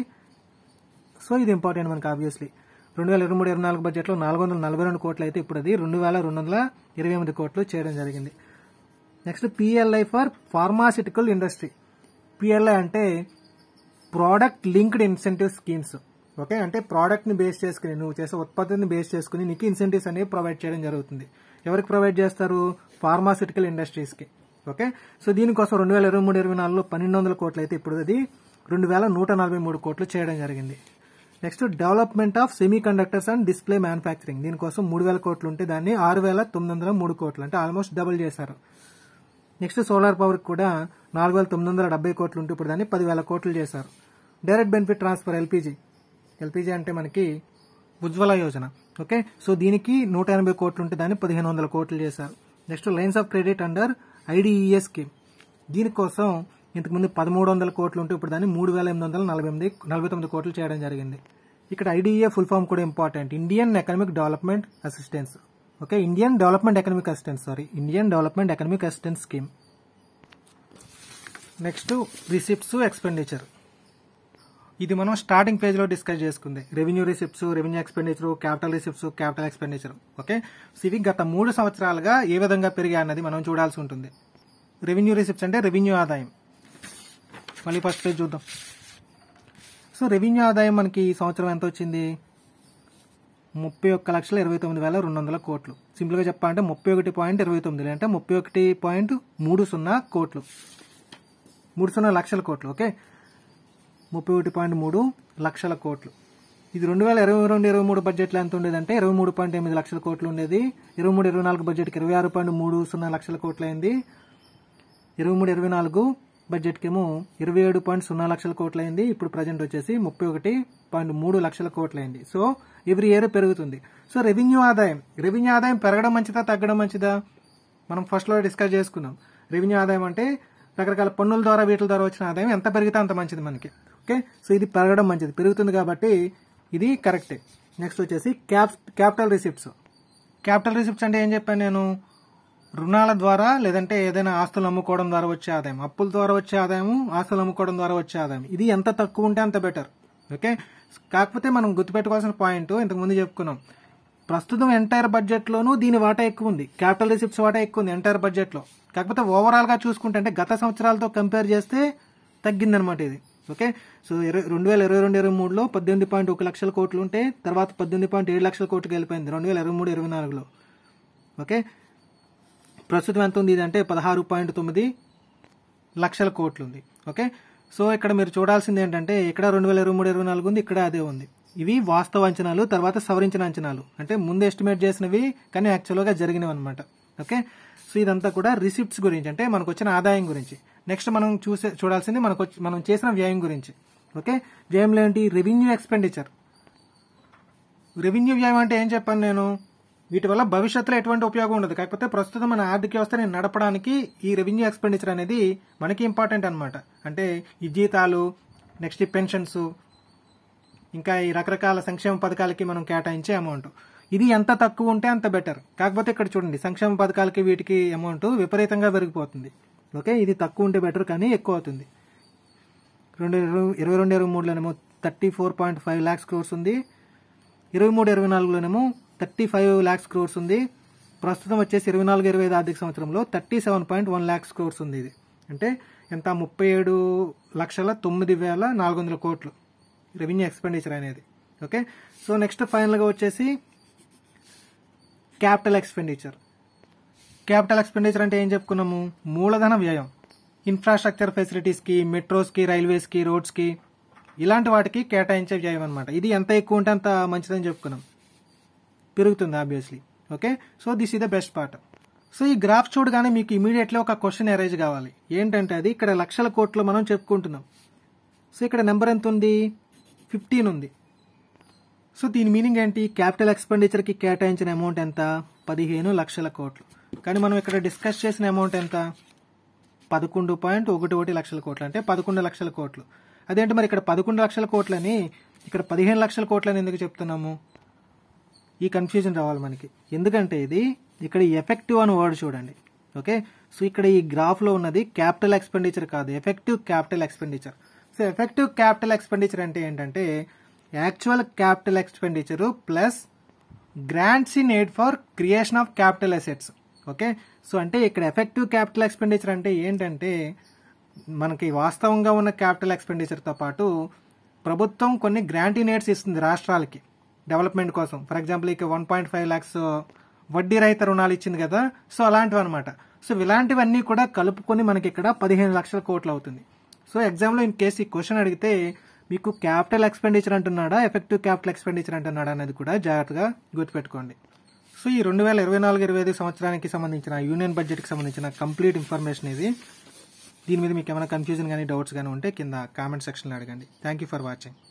సో ఇది ఇంపార్టెంట్ మనకి ఆబ్వియస్లీ రెండు వేల ఇరవై మూడు ఇరవై నాలుగు బడ్జెట్లో నాలుగు వందల నలభై రెండు కోట్లు అయితే ఇప్పుడు అది రెండు వేల రెండు వందల ఇరవై ఎనిమిది కోట్లు చేయడం జరిగింది next PLI for pharmaceutical industry PLI అంటే product linked incentive schemes okay అంటే ప్రోడక్ట్ని బేస్ చేసుకుని నువ్వు చేసే ఉత్పత్తిని బేస్ చేసుకుని నీకు ఇన్సెంటివ్స్ అనేవి ప్రొవైడ్ చేయడం జరుగుతుంది ఎవరికి ప్రొవైడ్ చేస్తారు ఫార్మాసిటికల్ ఇండస్ట్రీస్కి ఓకే సో దీనికోసం రెండు వేల ఇరవై మూడు ఇరవై నాలుగులో పన్నెండు వందల కోట్లు అయితే ఇప్పుడు అది రెండు వేల నూట నలభై మూడు కోట్లు చేయడం జరిగింది next development of semiconductors and display manufacturing దీనికోసం మూడు వేల కోట్లు ఉంటే దాన్ని ఆరు వేల తొమ్మిది వందల మూడు కోట్లు అంటే ఆల్మోస్ట్ డబుల్ చేశారు నెక్స్ట్ సోలార్ పవర్ కూడా నాలుగు వేల తొమ్మిది వందల డెబ్బై కోట్లు ఉంటే ఇప్పుడు దాన్ని పదివేల కోట్లు చేశారు direct benefit transfer LPG LPG అంటే మనకి ఉజ్వల యోజన ఓకే సో దీనికి నూట ఎనభై కోట్లు ఉంటే దాన్ని పదిహేను వందల కోట్లు చేశారు next lines of credit under IDEA scheme దీనికోసం ఇంతకుముందు పదమూడు వందల కోట్లు ఉంటే ఇప్పుడు దాన్ని మూడు వేల ఎనిమిది వందల నలభై ఎనిమిది నలభై తొమ్మిది కోట్లు చేయడం జరిగింది ఇక్కడ ఐడిఏ ఫుల్ ఫామ్ కూడా important Indian economic development assistance okay Indian development economic assistance sorry Indian development economic assistance scheme next receipts expenditure ఇది మనం స్టార్టింగ్ పేజ్లో డిస్కస్ చేసుకుంది revenue receipts revenue expenditure capital receipts capital expenditure okay so ఇవి గత మూడు సంవత్సరాలుగా ఏ విధంగా పెరిగాయి అన్నది మనం చూడాల్సి ఉంటుంది రెవెన్యూ రిసిప్ట్స్ అంటే రెవెన్యూ ఆదాయం మళ్ళీ ఫస్ట్ పేజ్ చూద్దాం సో రెవెన్యూ ఆదాయం మనకి ఈ సంవత్సరం ఎంత వచ్చింది ముప్పై ఒక్క లక్షల ఇరవై తొమ్మిది వేల రెండు వందల కోట్లు సింపుల్గా చెప్పాలంటే ముప్పై ఒకటి పాయింట్ ఇరవై తొమ్మిది అంటే ముప్పై ఒకటి పాయింట్ మూడు సున్నా కోట్లు మూడు సున్నా లక్షల కోట్లు ఓకే ముప్పై ఒకటి పాయింట్ మూడు లక్షల కోట్లు ఇది రెండు వేల ఇరవై రెండు ఇరవై మూడు బడ్జెట్లో ఎంత ఉండేదంటే ఇరవై మూడు పాయింట్ ఎనిమిది లక్షల కోట్లు ఉండేది ఇరవై మూడు ఇరవై నాలుగు బడ్జెట్కి ఇరవై ఆరు పాయింట్ మూడు సున్నా లక్షల కోట్లు అయింది ఇరవై మూడు ఇరవై నాలుగు బడ్జెట్కేమో ఇరవై ఏడు పాయింట్ సున్నా లక్షల కోట్లు అయింది ఇప్పుడు ప్రజెంట్ వచ్చేసి ముప్పై ఒకటి పాయింట్ మూడు లక్షల కోట్లు అయింది సో ఎవ్రీ ఇయర్ పెరుగుతుంది సో రెవెన్యూ ఆదాయం రెవెన్యూ ఆదాయం పెరగడం మంచిదా తగ్గడం మంచిదా మనం ఫస్ట్లో డిస్కస్ చేసుకున్నాం రెవెన్యూ ఆదాయం అంటే రకరకాల పన్నుల ద్వారా వీటిల ద్వారా వచ్చిన ఆదాయం ఎంత పెరిగితే అంత మంచిది మనకి ఓకే సో ఇది పెరగడం మంచిది పెరుగుతుంది కాబట్టి ఇది కరెక్టే నెక్స్ట్ వచ్చేసి cap capital receipts capital receipts అంటే ఏం చెప్పాను నేను రుణాల ద్వారా లేదంటే ఏదైనా ఆస్తులు అమ్ముకోవడం ద్వారా వచ్చే ఆదాయం అప్పుల ద్వారా వచ్చే ఆదాయం ఆస్తులు అమ్ముకోవడం ద్వారా వచ్చే ఆదాయం ఇది ఎంత తక్కువ ఉంటే అంత బెటర్ ఓకే కాకపోతే మనం గుర్తుపెట్టుకోవాల్సిన పాయింట్ ఇంతకుముందు చెప్పుకున్నాం ప్రస్తుతం ఎంటైర్ బడ్జెట్లోనూ దీని వాటా ఎక్కువ ఉంది క్యాపిటల్ రిసిప్ట్స్ వాటా ఎక్కువ ఉంది ఎంటైర్ బడ్జెట్లో కాకపోతే ఓవరాల్గా చూసుకుంటే అంటే గత సంవత్సరాలతో కంపేర్ చేస్తే తగ్గిందనమాట ఇది ఓకే సో రెండు వేల ఇరవై రెండు ఇరవై మూడులో పద్దెనిమిది పాయింట్ ఒక లక్షల కోట్లు ఉంటే తర్వాత పద్దెనిమిది పాయింట్ ఏడు లక్షల కోట్లు వెళ్ళిపోయింది రెండు వేల ఇరవై మూడు ఇరవై నాలుగులో ఓకే ప్రస్తుతం ఎంత ఉంది ఇది అంటే పదహారు పాయింట్ తొమ్మిది లక్షల కోట్లు ఉంది ఓకే సో ఇక్కడ మీరు చూడాల్సింది ఏంటంటే ఇక్కడ రెండు వేల ఇరవై మూడు ఇరవై నాలుగు ఉంది ఇక్కడ అదే ఉంది ఇవి వాస్తవ అంచనాలు తర్వాత సవరించిన అంచనాలు అంటే ముందు ఎస్టిమేట్ చేసినవి కానీ యాక్చువల్గా జరిగినవి అనమాట ఓకే సో ఇదంతా కూడా రిసిప్ట్స్ గురించి అంటే మనకు వచ్చిన ఆదాయం గురించి నెక్స్ట్ మనం చూసే చూడాల్సింది మనకు మనం చేసిన వ్యయం గురించి ఓకే వ్యయంలో ఏంటి రెవెన్యూ ఎక్స్పెండిచర్ రెవెన్యూ వ్యయం అంటే ఏం చెప్పాను నేను వీటి వల్ల భవిష్యత్తులో ఎటువంటి ఉపయోగం ఉండదు కాకపోతే ప్రస్తుతం మన ఆర్థిక వ్యవస్థని నడపడానికి ఈ రెవెన్యూ ఎక్స్పెండిచర్ అనేది మనకి ఇంపార్టెంట్ అనమాట అంటే ఈ జీతాలు నెక్స్ట్ ఈ పెన్షన్స్ ఇంకా ఈ రకరకాల సంక్షేమ పథకాలకి మనం కేటాయించే అమౌంట్ ఇది ఎంత తక్కువ ఉంటే అంత బెటర్ కాకపోతే ఇక్కడ చూడండి సంక్షేమ పథకాలకి వీటికి అమౌంట్ విపరీతంగా పెరిగిపోతుంది ఓకే ఇది తక్కువ ఉంటే బెటర్ కానీ ఎక్కువ అవుతుంది రెండు ఇరవై రెండు ఇరవై మూడులోనేమో thirty four point five lakhs crores ఉంది ఇరవై మూడు ఇరవై నాలుగులోనేమో థర్టీ ఫైవ్ ల్యాక్స్ క్రోర్స్ ఉంది ప్రస్తుతం వచ్చేసి ఇరవై నాలుగు ఇరవై ఐదు ఆర్థిక సంవత్సరంలో thirty seven point one lakhs crores ఉంది ఇది అంటే ఎంత ముప్పై ఏడు లక్షల తొమ్మిది వేల నాలుగు వందల కోట్లు రెవెన్యూ ఎక్స్పెండిచర్ అనేది ఓకే సో నెక్స్ట్ ఫైనల్గా వచ్చేసి క్యాపిటల్ ఎక్స్పెండిచర్ క్యాపిటల్ ఎక్స్పెండిచర్ అంటే ఏం చెప్పుకున్నాము మూలధన వ్యయం ఇన్ఫ్రాస్ట్రక్చర్ ఫెసిలిటీస్కి మెట్రోస్కి రైల్వేస్కి రోడ్స్కి ఇలాంటి వాటికి కేటాయించే వ్యయం అనమాట ఇది ఎంత ఎక్కువ ఉంటే అంత మంచిదని చెప్పుకున్నాం పెరుగుతుంది obviously okay so this is the best part so ఈ గ్రాఫ్ చూడగానే మీకు ఇమీడియట్లీ ఒక క్వశ్చన్ అరేజ్ కావాలి ఏంటంటే అది ఇక్కడ లక్షల కోట్లు మనం చెప్పుకుంటున్నాం సో ఇక్కడ నెంబర్ ఎంత ఉంది ఫిఫ్టీన్ ఉంది సో దీని మీనింగ్ ఏంటి క్యాపిటల్ ఎక్స్పెండిచర్కి కేటాయించిన అమౌంట్ ఎంత పదిహేను లక్షల కోట్లు కానీ మనం ఇక్కడ డిస్కస్ చేసిన అమౌంట్ ఎంత పదకొండు పాయింట్ ఒకటి ఒకటి లక్షల కోట్లు అంటే పదకొండు లక్షల కోట్లు అదేంటి మరి ఇక్కడ పదకొండు లక్షల కోట్లని ఇక్కడ పదిహేను లక్షల కోట్లని ఎందుకు చెప్తున్నాము ఈ కన్ఫ్యూజన్ రావాలి మనకి ఎందుకంటే ఇది ఇక్కడ ఎఫెక్టివ్ అని వర్డ్ చూడండి ఓకే సో ఇక్కడ ఈ గ్రాఫ్లో ఉన్నది క్యాపిటల్ ఎక్స్పెండిచర్ కాదు effective capital expenditure so effective capital expenditure అంటే ఏంటంటే actual capital expenditure plus grants in aid for creation of capital assets okay so అంటే ఇక్కడ ఎఫెక్టివ్ క్యాపిటల్ ఎక్స్పెండిచర్ అంటే ఏంటంటే మనకి వాస్తవంగా ఉన్న క్యాపిటల్ ఎక్స్పెండిచర్తో పాటు ప్రభుత్వం కొన్ని నేట్స్ ఇస్తుంది రాష్ట్రాలకి డెవలప్మెంట్ కోసం ఫర్ ఎగ్జాంపుల్ ఇక వన్ పాయింట్ ఫైవ్ ల్యాక్స్ వడ్డీ రహిత రుణాలు ఇచ్చింది కదా సో అలాంటివి అనమాట సో ఇలాంటివన్నీ కూడా కలుపుకొని మనకి ఇక్కడ పదిహేను లక్షల కోట్లు అవుతుంది సో ఎగ్జామ్లో ఇన్ కేసు ఈ క్వశ్చన్ అడిగితే మీకు క్యాపిటల్ ఎక్స్పెండిచర్ అంటున్నాడా ఎఫెక్టివ్ క్యాపిటల్ ఎక్స్పెండిచర్ అంటున్నాడా అనేది కూడా జాగ్రత్తగా గుర్తుపెట్టుకోండి సో ఈ రెండు వేల ఇరవై నాలుగు ఇరవై ఐదు సంవత్సరానికి సంబంధించిన యూనియన్ బడ్జెట్కి సంబంధించిన కంప్లీట్ ఇన్ఫర్మేషన్ ఇది దీని మీద మీకు ఏమైనా కన్ఫ్యూజన్ కానీ డౌట్స్ కానీ ఉంటే కింద కామెంట్ సెక్షన్లో అడగండి థ్యాంక్ ఫర్ వాచింగ్